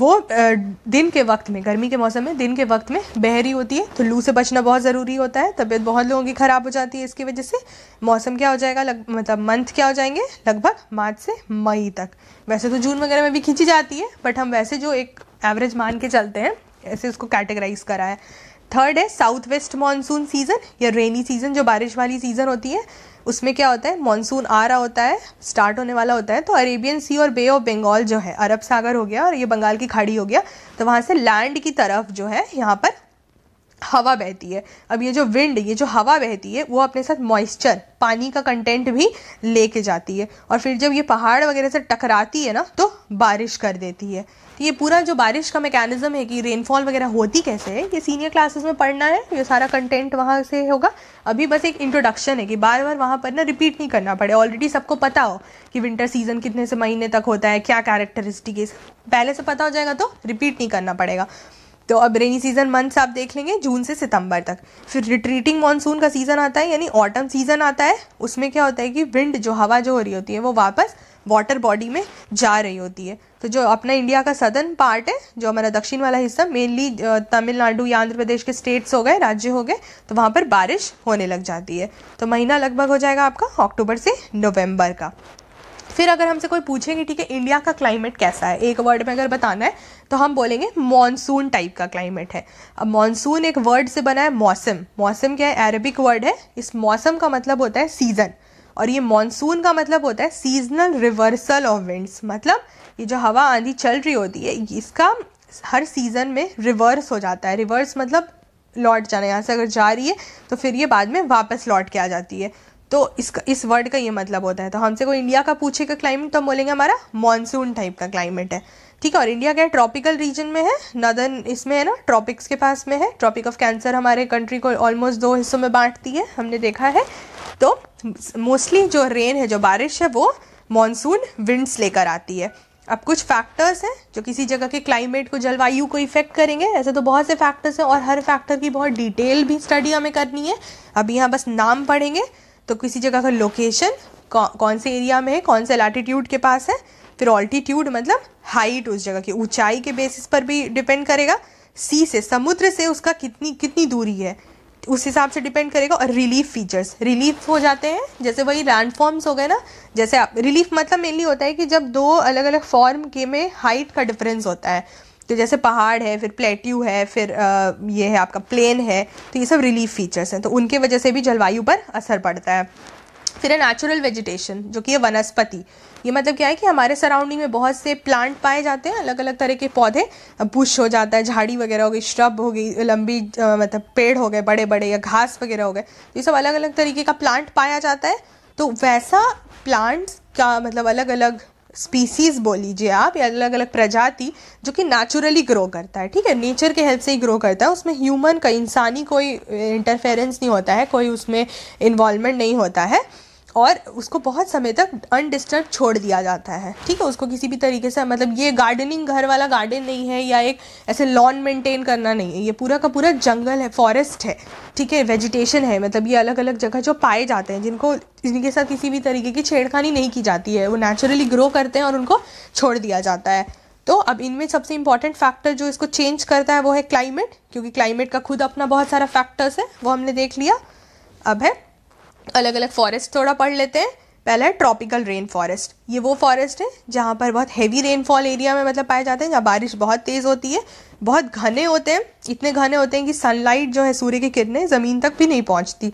वो दिन के वक्त में गर्मी के मौसम में दिन के वक्त में बहरी होती है तो लू से बचना बहुत ज़रूरी होता है तबीयत बहुत लोगों की ख़राब हो जाती है इसकी वजह से मौसम क्या हो जाएगा लग, मतलब मंथ क्या हो जाएंगे लगभग मार्च से मई तक वैसे तो जून वगैरह में भी खींची जाती है बट हम वैसे जो एक एवरेज मान के चलते हैं ऐसे उसको कैटेगराइज करा है थर्ड है साउथ वेस्ट मानसून सीज़न या रेनी सीज़न जो बारिश वाली सीज़न होती है उसमें क्या होता है मानसून आ रहा होता है स्टार्ट होने वाला होता है तो अरेबियन सी और बे ऑफ बंगाल जो है अरब सागर हो गया और ये बंगाल की खाड़ी हो गया तो वहाँ से लैंड की तरफ जो है यहाँ पर हवा बहती है अब ये जो विंड ये जो हवा बहती है वो अपने साथ मॉइस्चर पानी का कंटेंट भी लेके जाती है और फिर जब ये पहाड़ वगैरह से टकराती है ना तो बारिश कर देती है तो ये पूरा जो बारिश का मैकेनिज़्म है कि रेनफॉल वगैरह होती कैसे है ये सीनियर क्लासेस में पढ़ना है ये सारा कंटेंट वहाँ से होगा अभी बस एक इंट्रोडक्शन है कि बार बार वहाँ पर ना रिपीट नहीं करना पड़े ऑलरेडी सबको पता हो कि विंटर सीजन कितने से महीने तक होता है क्या कैरेक्टरिस्टिक है पहले से पता हो जाएगा तो रिपीट नहीं करना पड़ेगा तो अब रेनी सीजन मंथ्स आप देख लेंगे जून से सितंबर तक फिर रिट्रीटिंग मानसून का सीज़न आता है यानी ऑटम सीज़न आता है उसमें क्या होता है कि विंड जो हवा जो हो रही होती है वो वापस वाटर बॉडी में जा रही होती है तो जो अपना इंडिया का सदर्न पार्ट है जो हमारा दक्षिण वाला हिस्सा मेनली तमिलनाडु या आंध्र प्रदेश के स्टेट्स हो गए राज्य हो गए तो वहाँ पर बारिश होने लग जाती है तो महीना लगभग हो जाएगा आपका अक्टूबर से नवम्बर का फिर अगर हमसे कोई पूछेंगे ठीक है इंडिया का क्लाइमेट कैसा है एक वर्ड में अगर बताना है तो हम बोलेंगे मॉनसून टाइप का क्लाइमेट है अब मॉनसून एक वर्ड से बना है मौसम मौसम क्या है अरबिक वर्ड है इस मौसम का मतलब होता है सीज़न और ये मानसून का मतलब होता है सीजनल रिवर्सल ऑफ विंड्स मतलब ये जो हवा आंधी चल रही होती है इसका हर सीज़न में रिवर्स हो जाता है रिवर्स मतलब लौट जाना यहाँ से अगर जा रही है तो फिर ये बाद में वापस लौट के आ जाती है तो इसका इस वर्ड का ये मतलब होता है तो हमसे कोई इंडिया का पूछेगा क्लाइमेट तो हम बोलेंगे हमारा मानसून टाइप का क्लाइमेट है ठीक है और इंडिया क्या ट्रॉपिकल रीजन में है नदन इसमें है ना ट्रॉपिक्स के पास में है ट्रॉपिक ऑफ कैंसर हमारे कंट्री को ऑलमोस्ट दो हिस्सों में बांटती है हमने देखा है तो मोस्टली जो रेन है जो बारिश है वो मानसून विंड्स लेकर आती है अब कुछ फैक्टर्स हैं जो किसी जगह के क्लाइमेट को जलवायु को इफेक्ट करेंगे ऐसे तो बहुत से फैक्टर्स हैं और हर फैक्टर की बहुत डिटेल भी स्टडी हमें करनी है अभी यहाँ बस नाम पढ़ेंगे तो किसी जगह का लोकेशन कौ, कौन से एरिया में है कौन से लैटिट्यूड के पास है फिर ऑल्टीट्यूड मतलब हाइट उस जगह की ऊंचाई के बेसिस पर भी डिपेंड करेगा सी से समुद्र से उसका कितनी कितनी दूरी है उस हिसाब से डिपेंड करेगा और रिलीफ फीचर्स रिलीफ हो जाते हैं जैसे वही लैंड फॉर्म्स हो गए ना जैसे आप रिलीफ मतलब मेनली होता है कि जब दो अलग अलग फॉर्म के में हाइट का डिफरेंस होता है तो जैसे पहाड़ है फिर प्लेट्यू है फिर आ, ये है आपका प्लेन है तो ये सब रिलीफ फीचर्स हैं तो उनके वजह से भी जलवायु पर असर पड़ता है फिर है नेचुरल वेजिटेशन जो कि है वनस्पति ये मतलब क्या है कि हमारे सराउंडिंग में बहुत से प्लांट पाए जाते हैं अलग अलग तरह के पौधे बुश हो जाता है झाड़ी वगैरह हो गई श्रब हो गई लंबी मतलब पेड़ हो गए बड़े बड़े या घास वगैरह हो गए तो ये सब अलग अलग तरीके का प्लांट पाया जाता है तो वैसा प्लांट्स का मतलब अलग अलग स्पीसीज बोल लीजिए आप या अलग अलग प्रजाति जो कि नेचुरली ग्रो करता है ठीक है नेचर के हेल्प से ही ग्रो करता है उसमें ह्यूमन का इंसानी कोई इंटरफेरेंस नहीं होता है कोई उसमें इन्वॉल्वमेंट नहीं होता है और उसको बहुत समय तक अनडिस्टर्ब छोड़ दिया जाता है ठीक है उसको किसी भी तरीके से मतलब ये गार्डनिंग घर वाला गार्डन नहीं है या एक ऐसे लॉन मेंटेन करना नहीं है ये पूरा का पूरा जंगल है फॉरेस्ट है ठीक है वेजिटेशन है मतलब ये अलग अलग जगह जो पाए जाते हैं जिनको इनके साथ किसी भी तरीके की छेड़खानी नहीं की जाती है वो नेचुरली ग्रो करते हैं और उनको छोड़ दिया जाता है तो अब इनमें सबसे इंपॉर्टेंट फैक्टर जो इसको चेंज करता है वो है क्लाइमेट क्योंकि क्लाइमेट का खुद अपना बहुत सारा फैक्टर्स है वो हमने देख लिया अब है अलग अलग फॉरेस्ट थोड़ा पढ़ लेते हैं पहला है ट्रॉपिकल रेन फॉरेस्ट ये वो फॉरेस्ट है जहाँ पर बहुत हैवी रेनफॉल एरिया में मतलब पाए जाते हैं जहाँ बारिश बहुत तेज़ होती है बहुत घने होते हैं इतने घने होते हैं कि सनलाइट जो है सूर्य की किरणें ज़मीन तक भी नहीं पहुँचती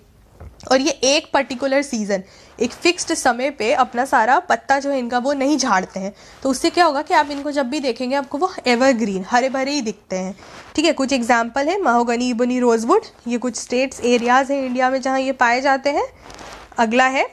और ये एक पर्टिकुलर सीज़न एक फिक्स्ड समय पे अपना सारा पत्ता जो है इनका वो नहीं झाड़ते हैं तो उससे क्या होगा कि आप इनको जब भी देखेंगे आपको वो एवरग्रीन हरे भरे ही दिखते हैं ठीक है कुछ एग्जाम्पल है माहोगनी इबनी रोजवुड ये कुछ स्टेट्स एरियाज़ हैं इंडिया में जहाँ ये पाए जाते हैं अगला है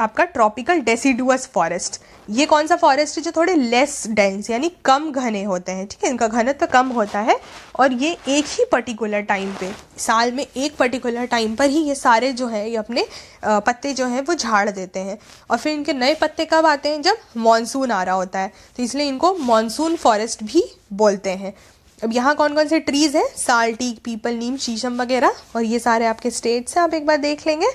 आपका ट्रॉपिकल डेसीडुअस फॉरेस्ट ये कौन सा फॉरेस्ट है जो थोड़े लेस डेंस यानी कम घने होते हैं ठीक है इनका घनत्व कम होता है और ये एक ही पर्टिकुलर टाइम पे साल में एक पर्टिकुलर टाइम पर ही ये सारे जो है ये अपने पत्ते जो हैं वो झाड़ देते हैं और फिर इनके नए पत्ते कब आते हैं जब मानसून आ रहा होता है तो इसलिए इनको मानसून फॉरेस्ट भी बोलते हैं अब यहाँ कौन कौन से ट्रीज़ हैं साल टीक पीपल नीम शीशम वगैरह और ये सारे आपके स्टेट्स हैं आप एक बार देख लेंगे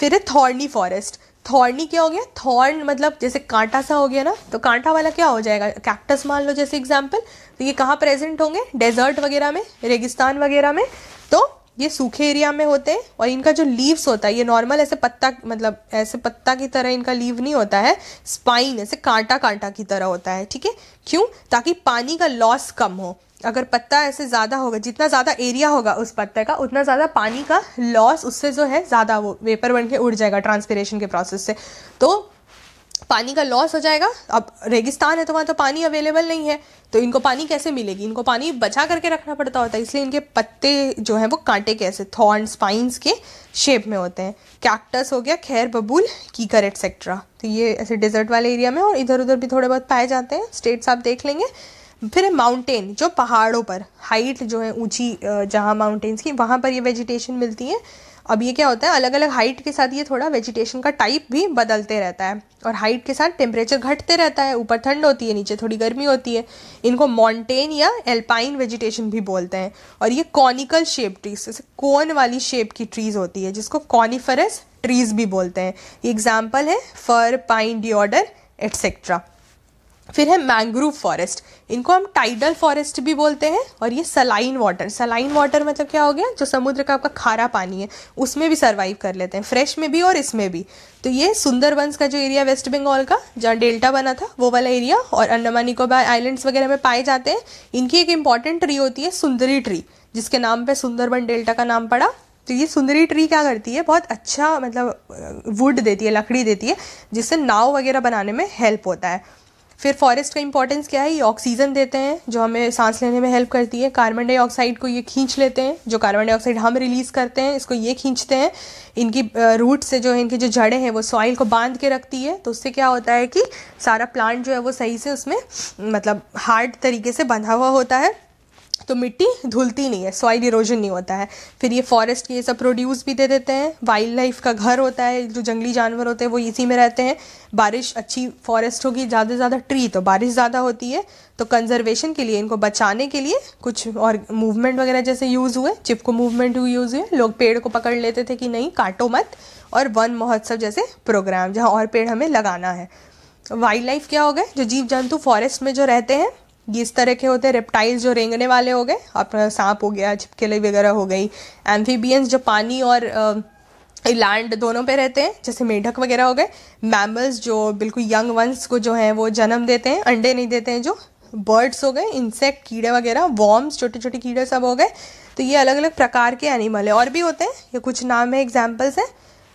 फिर है थॉर्नी फॉरेस्ट थॉर्नी क्या हो गया थॉर्न मतलब जैसे कांटा सा हो गया ना तो कांटा वाला क्या हो जाएगा कैक्टस मान लो जैसे एग्जाम्पल तो ये कहाँ प्रेजेंट होंगे डेजर्ट वगैरह में रेगिस्तान वगैरह में तो ये सूखे एरिया में होते हैं और इनका जो लीव्स होता है ये नॉर्मल ऐसे पत्ता मतलब ऐसे पत्ता की तरह इनका लीव नहीं होता है स्पाइन ऐसे कांटा कांटा की तरह होता है ठीक है क्यों ताकि पानी का लॉस कम हो अगर पत्ता ऐसे ज़्यादा होगा जितना ज़्यादा एरिया होगा उस पत्ते का उतना ज़्यादा पानी का लॉस उससे जो है ज़्यादा वो वेपर बन के उड़ जाएगा ट्रांसपेरेशन के प्रोसेस से तो पानी का लॉस हो जाएगा अब रेगिस्तान है तो वहाँ तो पानी अवेलेबल नहीं है तो इनको पानी कैसे मिलेगी इनको पानी बचा करके रखना पड़ता होता है इसलिए इनके पत्ते जो हैं वो कांटे के ऐसे थॉर्न स्पाइंस के शेप में होते हैं कैक्टस हो गया खैर बबूल कीकर एट्सेट्रा तो ये ऐसे डेजर्ट वाले एरिया में और इधर उधर भी थोड़े बहुत पाए जाते हैं स्टेट्स आप देख लेंगे फिर है माउंटेन जो पहाड़ों पर हाइट जो है ऊंची जहाँ माउंटेन्स की वहाँ पर ये वेजिटेशन मिलती है अब ये क्या होता है अलग अलग हाइट के साथ ये थोड़ा वेजिटेशन का टाइप भी बदलते रहता है और हाइट के साथ टेम्परेचर घटते रहता है ऊपर ठंड होती है नीचे थोड़ी गर्मी होती है इनको माउंटेन या एल्पाइन वेजिटेशन भी बोलते हैं और ये कॉनिकल शेप ट्रीज जैसे कोन वाली शेप की ट्रीज होती है जिसको कॉनिफरस ट्रीज भी बोलते हैं ये एग्जाम्पल है फर पाइन डिओडर एट्सेट्रा फिर है मैंग्रोव फॉरेस्ट इनको हम टाइडल फॉरेस्ट भी बोलते हैं और ये सलाइन वाटर सलाइन वाटर मतलब क्या हो गया जो समुद्र का आपका खारा पानी है उसमें भी सर्वाइव कर लेते हैं फ्रेश में भी और इसमें भी तो ये सुंदरबंस का जो एरिया वेस्ट बंगाल का जहाँ डेल्टा बना था वो वाला एरिया और अंडमान निकोबार आइलैंड्स वगैरह में पाए जाते हैं इनकी एक इंपॉर्टेंट ट्री होती है सुंदरी ट्री जिसके नाम पर सुंदरबन डेल्टा का नाम पड़ा तो ये सुंदरी ट्री क्या करती है बहुत अच्छा मतलब वुड देती है लकड़ी देती है जिससे नाव वगैरह बनाने में हेल्प होता है फिर फॉरेस्ट का इंपॉर्टेंस क्या है ये ऑक्सीजन देते हैं जो हमें सांस लेने में हेल्प करती है कार्बन डाइऑक्साइड को ये खींच लेते हैं जो कार्बन डाइऑक्साइड हम रिलीज़ करते हैं इसको ये खींचते हैं इनकी रूट से जो है इनकी जो जड़ें हैं वो सॉइल को बांध के रखती है तो उससे क्या होता है कि सारा प्लांट जो है वो सही से उसमें मतलब हार्ड तरीके से बंधा हुआ होता है तो मिट्टी धुलती नहीं है सॉइल इरोजन नहीं होता है फिर ये फॉरेस्ट ये सब प्रोड्यूस भी दे देते हैं वाइल्ड लाइफ का घर होता है जो जंगली जानवर होते हैं वो इसी में रहते हैं बारिश अच्छी फॉरेस्ट होगी ज़्यादा से ज़्यादा ट्री तो बारिश ज़्यादा होती है तो कंजर्वेशन के लिए इनको बचाने के लिए कुछ और मूवमेंट वगैरह जैसे यूज़ हुए चिपको मूवमेंट यूज़ हुए लोग पेड़ को पकड़ लेते थे कि नहीं काटो मत और वन महोत्सव जैसे प्रोग्राम जहाँ और पेड़ हमें लगाना है वाइल्ड लाइफ क्या हो गए जो जीव जंतु फॉरेस्ट में जो रहते हैं ये इस तरह के होते हैं रेप्टाइल्स जो रेंगने वाले हो गए अपना सांप हो गया छिपकेले वगैरह हो गई एम्फीबियंस जो पानी और लैंड दोनों पे रहते हैं जैसे मेढक वगैरह हो गए मैमल्स जो बिल्कुल यंग वंस को जो है वो जन्म देते हैं अंडे नहीं देते हैं जो बर्ड्स हो गए इंसेक्ट कीड़े वगैरह वॉर्म्स छोटे छोटे कीड़े सब हो गए तो ये अलग अलग प्रकार के एनिमल है और भी होते हैं ये कुछ नाम है एग्जाम्पल्स हैं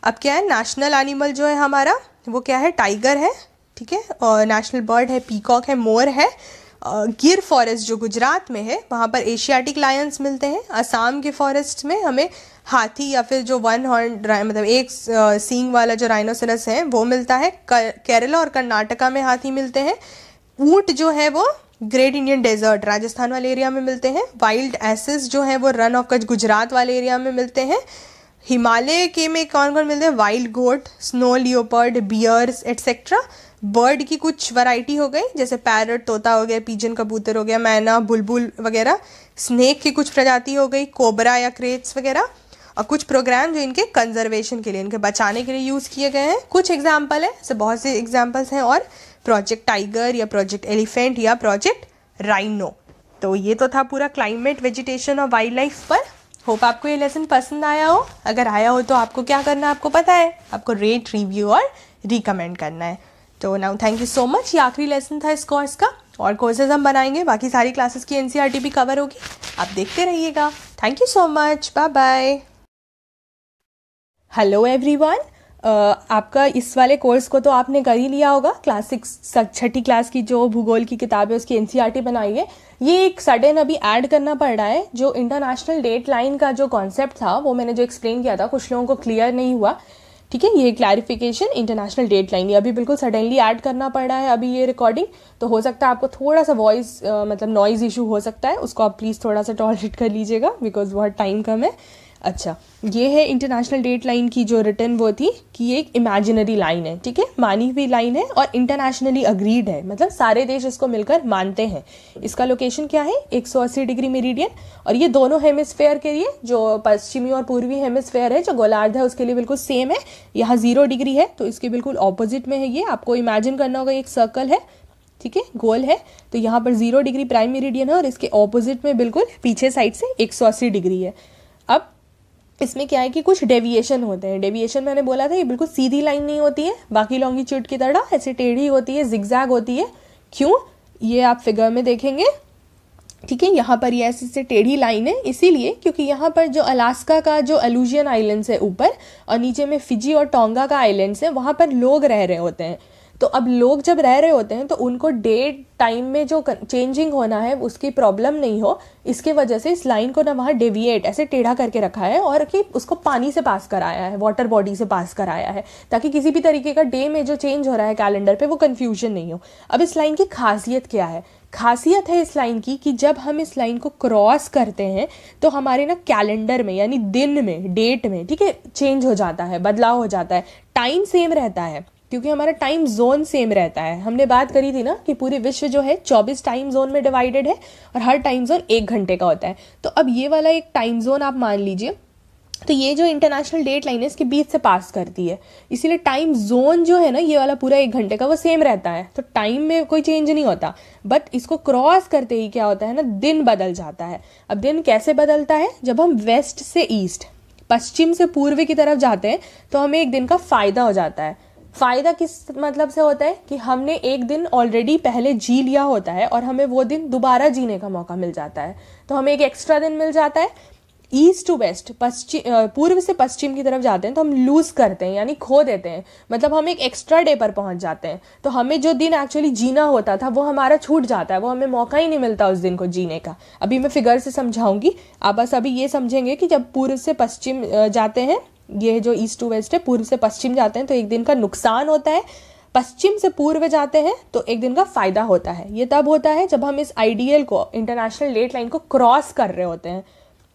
अब क्या है नेशनल एनिमल जो है हमारा वो क्या है टाइगर है ठीक है और नेशनल बर्ड है पीकॉक है मोर है गिर फॉरेस्ट जो गुजरात में है वहाँ पर एशियाटिक लायंस मिलते हैं असम के फॉरेस्ट में हमें हाथी या फिर जो वन हॉर्न मतलब एक सींग वाला जो राइनोसरस है वो मिलता है केरला और कर्नाटका में हाथी मिलते हैं ऊँट जो है वो ग्रेट इंडियन डेजर्ट राजस्थान वाले एरिया में मिलते हैं वाइल्ड एसेस जो है वो रन ऑफ कच्छ गुजरात वाले एरिया में मिलते हैं हिमालय के में कौन कौन मिलते हैं wild goat snow leopard bears etcetera bird की कुछ वैरायटी हो गई जैसे पैरट तोता हो गया पीजन कबूतर हो गया मैना बुलबुल वगैरह स्नेक की कुछ प्रजाति हो गई कोबरा या क्रेट्स वगैरह और कुछ प्रोग्राम जो इनके कंजर्वेशन के लिए इनके बचाने के लिए यूज़ किए गए हैं कुछ एग्जाम्पल है ऐसे बहुत से एग्जाम्पल्स हैं और प्रोजेक्ट टाइगर या प्रोजेक्ट एलिफेंट या प्रोजेक्ट राइनो तो ये तो था पूरा क्लाइमेट वेजिटेशन और वाइल्ड लाइफ पर होप आपको ये लेसन पसंद आया हो अगर आया हो तो आपको क्या करना है आपको पता है आपको रेट रिव्यू और रिकमेंड करना है तो now thank you so much ये आखिरी लेसन था इस कोर्स का और कोर्सेज हम बनाएंगे बाकी सारी क्लासेस की एन e भी कवर होगी आप देखते रहिएगा thank you so much bye bye hello everyone आपका इस वाले कोर्स को तो आपने कर ही लिया होगा क्लास सिक्स छठी क्लास की जो भूगोल की किताब है उसकी टी बनाई है ये एक सडन अभी ऐड करना पड़ रहा है जो इंटरनेशनल डेट लाइन का जो कॉन्सेप्ट था वो मैंने जो एक्सप्लेन किया था कुछ लोगों को क्लियर नहीं हुआ ठीक है ये क्लैरिफिकेशन इंटरनेशनल डेट लाइन ये अभी बिल्कुल सडनली ऐड करना पड़ रहा है अभी ये रिकॉर्डिंग तो हो सकता है आपको थोड़ा सा वॉइस मतलब नॉइज़ इशू हो सकता है उसको आप प्लीज़ थोड़ा सा टॉलरेट कर लीजिएगा बिकॉज बहुत टाइम कम है अच्छा ये है इंटरनेशनल डेट लाइन की जो रिटर्न वो थी कि ये एक इमेजिनरी लाइन है ठीक है मानी हुई लाइन है और इंटरनेशनली अग्रीड है मतलब सारे देश इसको मिलकर मानते हैं इसका लोकेशन क्या है 180 डिग्री मेरिडियन और ये दोनों हेमिसफेयर के लिए जो पश्चिमी और पूर्वी हेमिसफेयर है जो गोलार्ध है उसके लिए बिल्कुल सेम है यहाँ जीरो डिग्री है तो इसके बिल्कुल ऑपोजिट में है ये आपको इमेजिन करना होगा एक सर्कल है ठीक है गोल है तो यहाँ पर जीरो डिग्री प्राइम मेरिडियन है और इसके ऑपोजिट में बिल्कुल पीछे साइड से एक डिग्री है अब इसमें क्या है कि कुछ डेविएशन होते हैं डेविएशन मैंने बोला था ये बिल्कुल सीधी लाइन नहीं होती है बाकी लॉन्गिट्यूड की तरह ऐसे टेढ़ी होती है जिगजैग होती है क्यों ये आप फिगर में देखेंगे ठीक है यहाँ पर ये ऐसी से टेढ़ी लाइन है इसीलिए क्योंकि यहाँ पर जो अलास्का का जो अलूजियन आइलैंड्स है ऊपर और नीचे में फिजी और टोंगा का आइलैंड्स है वहाँ पर लोग रह रहे होते हैं तो अब लोग जब रह रहे होते हैं तो उनको डे टाइम में जो चेंजिंग होना है उसकी प्रॉब्लम नहीं हो इसके वजह से इस लाइन को ना वहाँ डेविएट ऐसे टेढ़ा करके रखा है और कि उसको पानी से पास कराया है वाटर बॉडी से पास कराया है ताकि किसी भी तरीके का डे में जो चेंज हो रहा है कैलेंडर पे वो कन्फ्यूजन नहीं हो अब इस लाइन की खासियत क्या है खासियत है इस लाइन की कि जब हम इस लाइन को क्रॉस करते हैं तो हमारे ना कैलेंडर में यानी दिन में डेट में ठीक है चेंज हो जाता है बदलाव हो जाता है टाइम सेम रहता है क्योंकि हमारा टाइम जोन सेम रहता है हमने बात करी थी ना कि पूरे विश्व जो है 24 टाइम जोन में डिवाइडेड है और हर टाइम जोन एक घंटे का होता है तो अब ये वाला एक टाइम जोन आप मान लीजिए तो ये जो इंटरनेशनल डेट लाइन है इसके बीच से पास करती है इसीलिए टाइम जोन जो है ना ये वाला पूरा एक घंटे का वो सेम रहता है तो टाइम में कोई चेंज नहीं होता बट इसको क्रॉस करते ही क्या होता है ना दिन बदल जाता है अब दिन कैसे बदलता है जब हम वेस्ट से ईस्ट पश्चिम से पूर्व की तरफ जाते हैं तो हमें एक दिन का फायदा हो जाता है फ़ायदा किस मतलब से होता है कि हमने एक दिन ऑलरेडी पहले जी लिया होता है और हमें वो दिन दोबारा जीने का मौका मिल जाता है तो हमें एक एक्स्ट्रा दिन मिल जाता है ईस्ट टू वेस्ट पश्चिम पूर्व से पश्चिम की तरफ जाते हैं तो हम लूज़ करते हैं यानी खो देते हैं मतलब हम एक एक्स्ट्रा डे पर पहुंच जाते हैं तो हमें जो दिन एक्चुअली जीना होता था वो हमारा छूट जाता है वो हमें मौका ही नहीं मिलता उस दिन को जीने का अभी मैं फिगर से समझाऊंगी आप बस अभी ये समझेंगे कि जब पूर्व से पश्चिम जाते हैं ये जो ईस्ट टू वेस्ट है पूर्व से पश्चिम जाते हैं तो एक दिन का नुकसान होता है पश्चिम से पूर्व जाते हैं तो एक दिन का फायदा होता है ये तब होता है जब हम इस आइडियल को इंटरनेशनल डेट लाइन को क्रॉस कर रहे होते हैं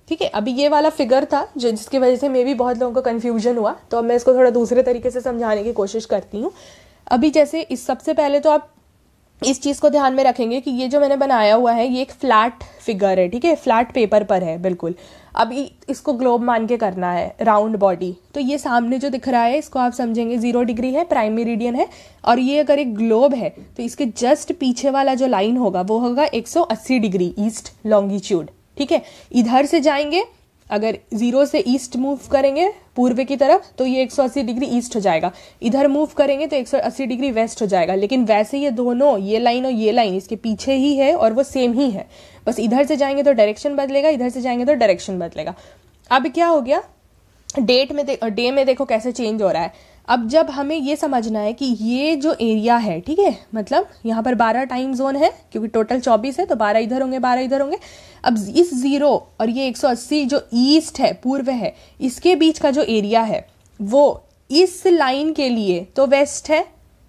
ठीक है अभी ये वाला फिगर था जो जिसकी वजह से मे भी बहुत लोगों को कन्फ्यूजन हुआ तो अब मैं इसको थोड़ा दूसरे तरीके से समझाने की कोशिश करती हूँ अभी जैसे इस सबसे पहले तो आप इस चीज़ को ध्यान में रखेंगे कि ये जो मैंने बनाया हुआ है ये एक फ्लैट फिगर है ठीक है फ्लैट पेपर पर है बिल्कुल अभी इसको ग्लोब मान के करना है राउंड बॉडी तो ये सामने जो दिख रहा है इसको आप समझेंगे ज़ीरो डिग्री है प्राइम मेरिडियन है और ये अगर एक ग्लोब है तो इसके जस्ट पीछे वाला जो लाइन होगा वो होगा 180 डिग्री ईस्ट लॉन्गिट्यूड ठीक है इधर से जाएंगे अगर जीरो से ईस्ट मूव करेंगे पूर्व की तरफ तो ये 180 डिग्री ईस्ट हो जाएगा इधर मूव करेंगे तो 180 डिग्री वेस्ट हो जाएगा लेकिन वैसे ये दोनों ये लाइन और ये लाइन इसके पीछे ही है और वो सेम ही है बस इधर से जाएंगे तो डायरेक्शन बदलेगा इधर से जाएंगे तो डायरेक्शन बदलेगा अब क्या हो गया डेट में डे में देखो कैसे चेंज हो रहा है अब जब हमें ये समझना है कि ये जो एरिया है ठीक है मतलब यहाँ पर बारह टाइम जोन है क्योंकि टोटल चौबीस है तो बारह इधर होंगे बारह इधर होंगे अब इस ज़ीरो और ये एक सौ अस्सी जो ईस्ट है पूर्व है इसके बीच का जो एरिया है वो इस लाइन के लिए तो वेस्ट है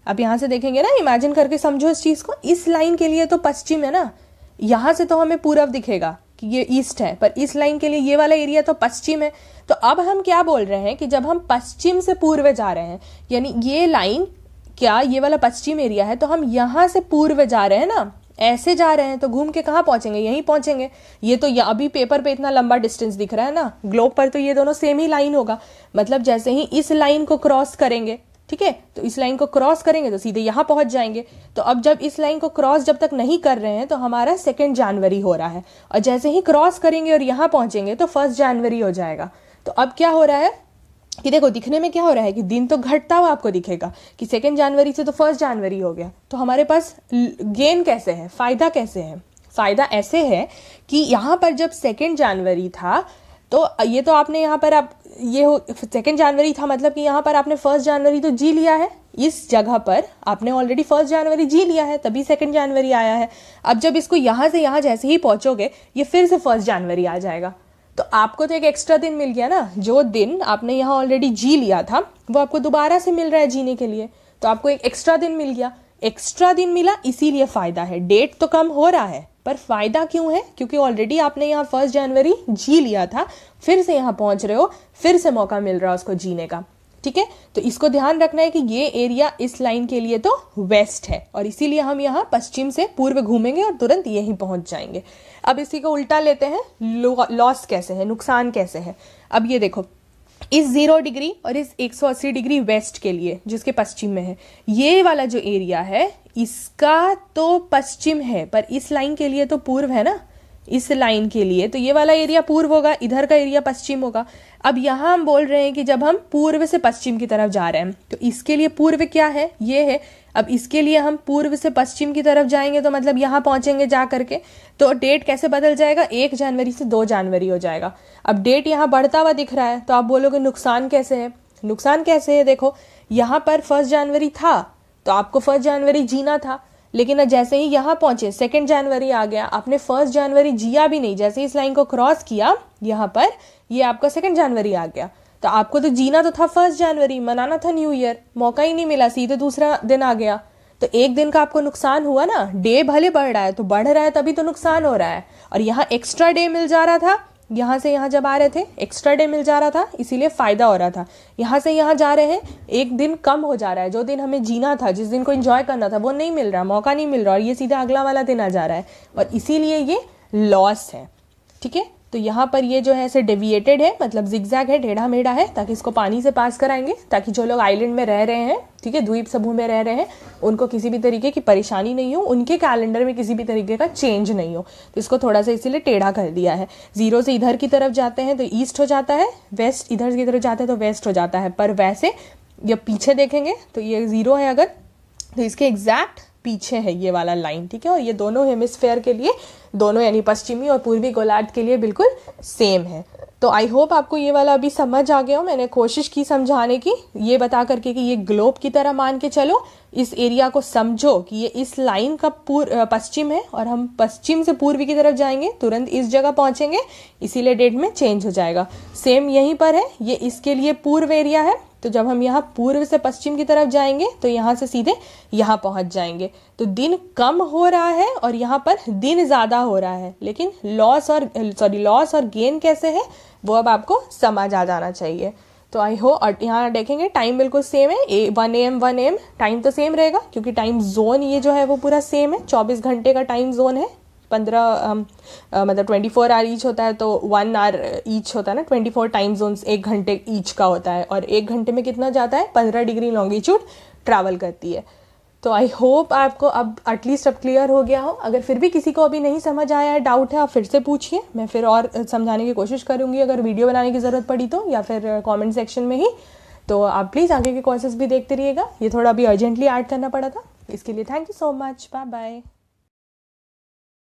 अब यहाँ से देखेंगे ना इमेजिन करके समझो इस चीज़ को इस लाइन के लिए तो पश्चिम है ना यहाँ से तो हमें पूर्व दिखेगा कि ये ईस्ट है पर इस लाइन के लिए ये वाला एरिया तो पश्चिम है तो अब हम क्या बोल रहे हैं कि जब हम पश्चिम से पूर्व जा रहे हैं यानी ये लाइन क्या ये वाला पश्चिम एरिया है तो हम यहाँ से पूर्व जा रहे हैं ना ऐसे जा रहे हैं तो घूम के कहाँ पहुँचेंगे यहीं पहुँचेंगे ये तो अभी पेपर पे इतना लंबा डिस्टेंस दिख रहा है ना ग्लोब पर तो ये दोनों सेम ही लाइन होगा मतलब जैसे ही इस लाइन को क्रॉस करेंगे ठीक है तो इस लाइन को क्रॉस करेंगे तो सीधे यहां पहुंच जाएंगे तो अब जब इस लाइन को क्रॉस जब तक नहीं कर रहे हैं तो हमारा सेकेंड जनवरी हो रहा है और जैसे ही क्रॉस करेंगे और यहां पहुंचेंगे तो फर्स्ट जनवरी हो जाएगा तो अब क्या हो रहा है कि देखो दिखने में क्या हो रहा है कि दिन तो घटता हुआ आपको दिखेगा कि सेकेंड जनवरी से तो फर्स्ट जनवरी हो गया तो हमारे पास गेन कैसे है फ़ायदा कैसे है फ़ायदा ऐसे है कि यहां पर जब सेकेंड जनवरी था तो ये तो आपने यहाँ पर आप ये हो सेकेंड जनवरी था मतलब कि यहाँ पर आपने फर्स्ट जनवरी तो जी लिया है इस जगह पर आपने ऑलरेडी फर्स्ट जनवरी जी लिया है तभी सेकेंड जनवरी आया है अब जब इसको यहाँ से यहाँ जैसे ही पहुँचोगे ये फिर से फर्स्ट जनवरी आ जाएगा तो आपको तो एक एक्स्ट्रा दिन मिल गया ना जो दिन आपने यहाँ ऑलरेडी जी लिया था वो आपको दोबारा से मिल रहा है जीने के लिए तो आपको एक एक्स्ट्रा दिन मिल गया एक्स्ट्रा दिन मिला इसीलिए फ़ायदा है डेट तो कम हो रहा है पर फ़ायदा क्यों है क्योंकि ऑलरेडी आपने यहाँ फर्स्ट जनवरी जी लिया था फिर से यहाँ पहुंच रहे हो फिर से मौका मिल रहा है उसको जीने का ठीक है तो इसको ध्यान रखना है कि ये एरिया इस लाइन के लिए तो वेस्ट है और इसीलिए हम यहाँ पश्चिम से पूर्व घूमेंगे और तुरंत यहीं पहुंच जाएंगे अब इसी को उल्टा लेते हैं लॉस कैसे है नुकसान कैसे है अब ये देखो इस ज़ीरो डिग्री और इस 180 डिग्री वेस्ट के लिए जिसके पश्चिम में है ये वाला जो एरिया है इसका तो पश्चिम है पर इस लाइन के लिए तो पूर्व है ना इस लाइन के लिए तो ये वाला एरिया पूर्व होगा इधर का एरिया पश्चिम होगा अब यहां हम बोल रहे हैं कि जब हम पूर्व से पश्चिम की तरफ जा रहे हैं तो इसके लिए पूर्व क्या है ये है अब इसके लिए हम पूर्व से पश्चिम की तरफ जाएंगे तो मतलब यहाँ पहुँचेंगे जा करके तो डेट कैसे बदल जाएगा एक जनवरी से दो जनवरी हो जाएगा अब डेट यहाँ बढ़ता हुआ दिख रहा है तो आप बोलोगे नुकसान कैसे है नुकसान कैसे है देखो यहाँ पर फर्स्ट जनवरी था तो आपको फर्स्ट जनवरी जीना था लेकिन जैसे ही यहाँ पहुंचे सेकेंड जनवरी आ गया आपने फर्स्ट जनवरी जिया भी नहीं जैसे ही इस लाइन को क्रॉस किया यहाँ पर ये यह आपका सेकेंड जनवरी आ गया तो आपको तो जीना तो था फर्स्ट जनवरी मनाना था न्यू ईयर मौका ही नहीं मिला सीधे दूसरा दिन आ गया तो एक दिन का आपको नुकसान हुआ ना डे भले बढ़ रहा है तो बढ़ रहा है तभी तो नुकसान हो रहा है और यहाँ एक्स्ट्रा डे मिल जा रहा था यहाँ से यहाँ जब आ रहे थे एक्स्ट्रा डे मिल जा रहा था इसीलिए फ़ायदा हो रहा था यहाँ से यहाँ जा रहे हैं एक दिन कम हो जा रहा है जो दिन हमें जीना था जिस दिन को इन्जॉय करना था वो नहीं मिल रहा मौका नहीं मिल रहा और ये सीधा अगला वाला दिन आ जा रहा है और इसीलिए ये लॉस है ठीक है तो यहाँ पर ये जो है ऐसे डेविएटेड है मतलब जिग्जैग है टेढ़ा मेढ़ा है ताकि इसको पानी से पास कराएंगे ताकि जो लोग आइलैंड में रह रहे हैं ठीक है द्वीप समूह में रह रहे हैं उनको किसी भी तरीके की परेशानी नहीं हो उनके कैलेंडर में किसी भी तरीके का चेंज नहीं हो तो इसको थोड़ा सा इसीलिए टेढ़ा कर दिया है जीरो से इधर की तरफ जाते हैं तो ईस्ट हो जाता है वेस्ट इधर की तरफ जाते हैं तो वेस्ट हो जाता है पर वैसे जब पीछे देखेंगे तो ये ज़ीरो है अगर तो इसके एग्जैक्ट पीछे है ये वाला लाइन ठीक है और ये दोनों हेमिसफेयर के लिए दोनों यानी पश्चिमी और पूर्वी गोलार्ध के लिए बिल्कुल सेम है तो आई होप आपको ये वाला अभी समझ आ गया हो मैंने कोशिश की समझाने की ये बता करके कि ये ग्लोब की तरह मान के चलो इस एरिया को समझो कि ये इस लाइन का पूर्व पश्चिम है और हम पश्चिम से पूर्वी की तरफ जाएंगे तुरंत इस जगह पहुंचेंगे इसीलिए डेट में चेंज हो जाएगा सेम यहीं पर है ये इसके लिए पूर्व एरिया है तो जब हम यहाँ पूर्व से पश्चिम की तरफ जाएंगे तो यहाँ से सीधे यहाँ पहुँच जाएंगे तो दिन कम हो रहा है और यहाँ पर दिन ज़्यादा हो रहा है लेकिन लॉस और सॉरी लॉस और गेन कैसे है वो अब आपको समझ आ जाना चाहिए तो आई हो और यहाँ देखेंगे टाइम बिल्कुल सेम है A one M one M time तो सेम रहेगा क्योंकि टाइम जोन ये जो है वो पूरा सेम है चौबीस घंटे का टाइम जोन है पंद्रह मतलब ट्वेंटी फोर आर ईच होता है तो वन आर ईच होता है ना ट्वेंटी फोर टाइम जोन्स एक घंटे ईच का होता है और एक घंटे में कितना जाता है पंद्रह डिग्री लॉन्गिट्यूड ट्रैवल करती है तो आई होप आपको अब एटलीस्ट अब क्लियर हो गया हो अगर फिर भी किसी को अभी नहीं समझ आया है डाउट है आप फिर से पूछिए मैं फिर और समझाने की कोशिश करूँगी अगर वीडियो बनाने की ज़रूरत पड़ी तो या फिर कॉमेंट सेक्शन में ही तो आप प्लीज़ आगे के कोर्सेज भी देखते रहिएगा ये थोड़ा अभी अर्जेंटली ऐड करना पड़ा था इसके लिए thank you so much bye bye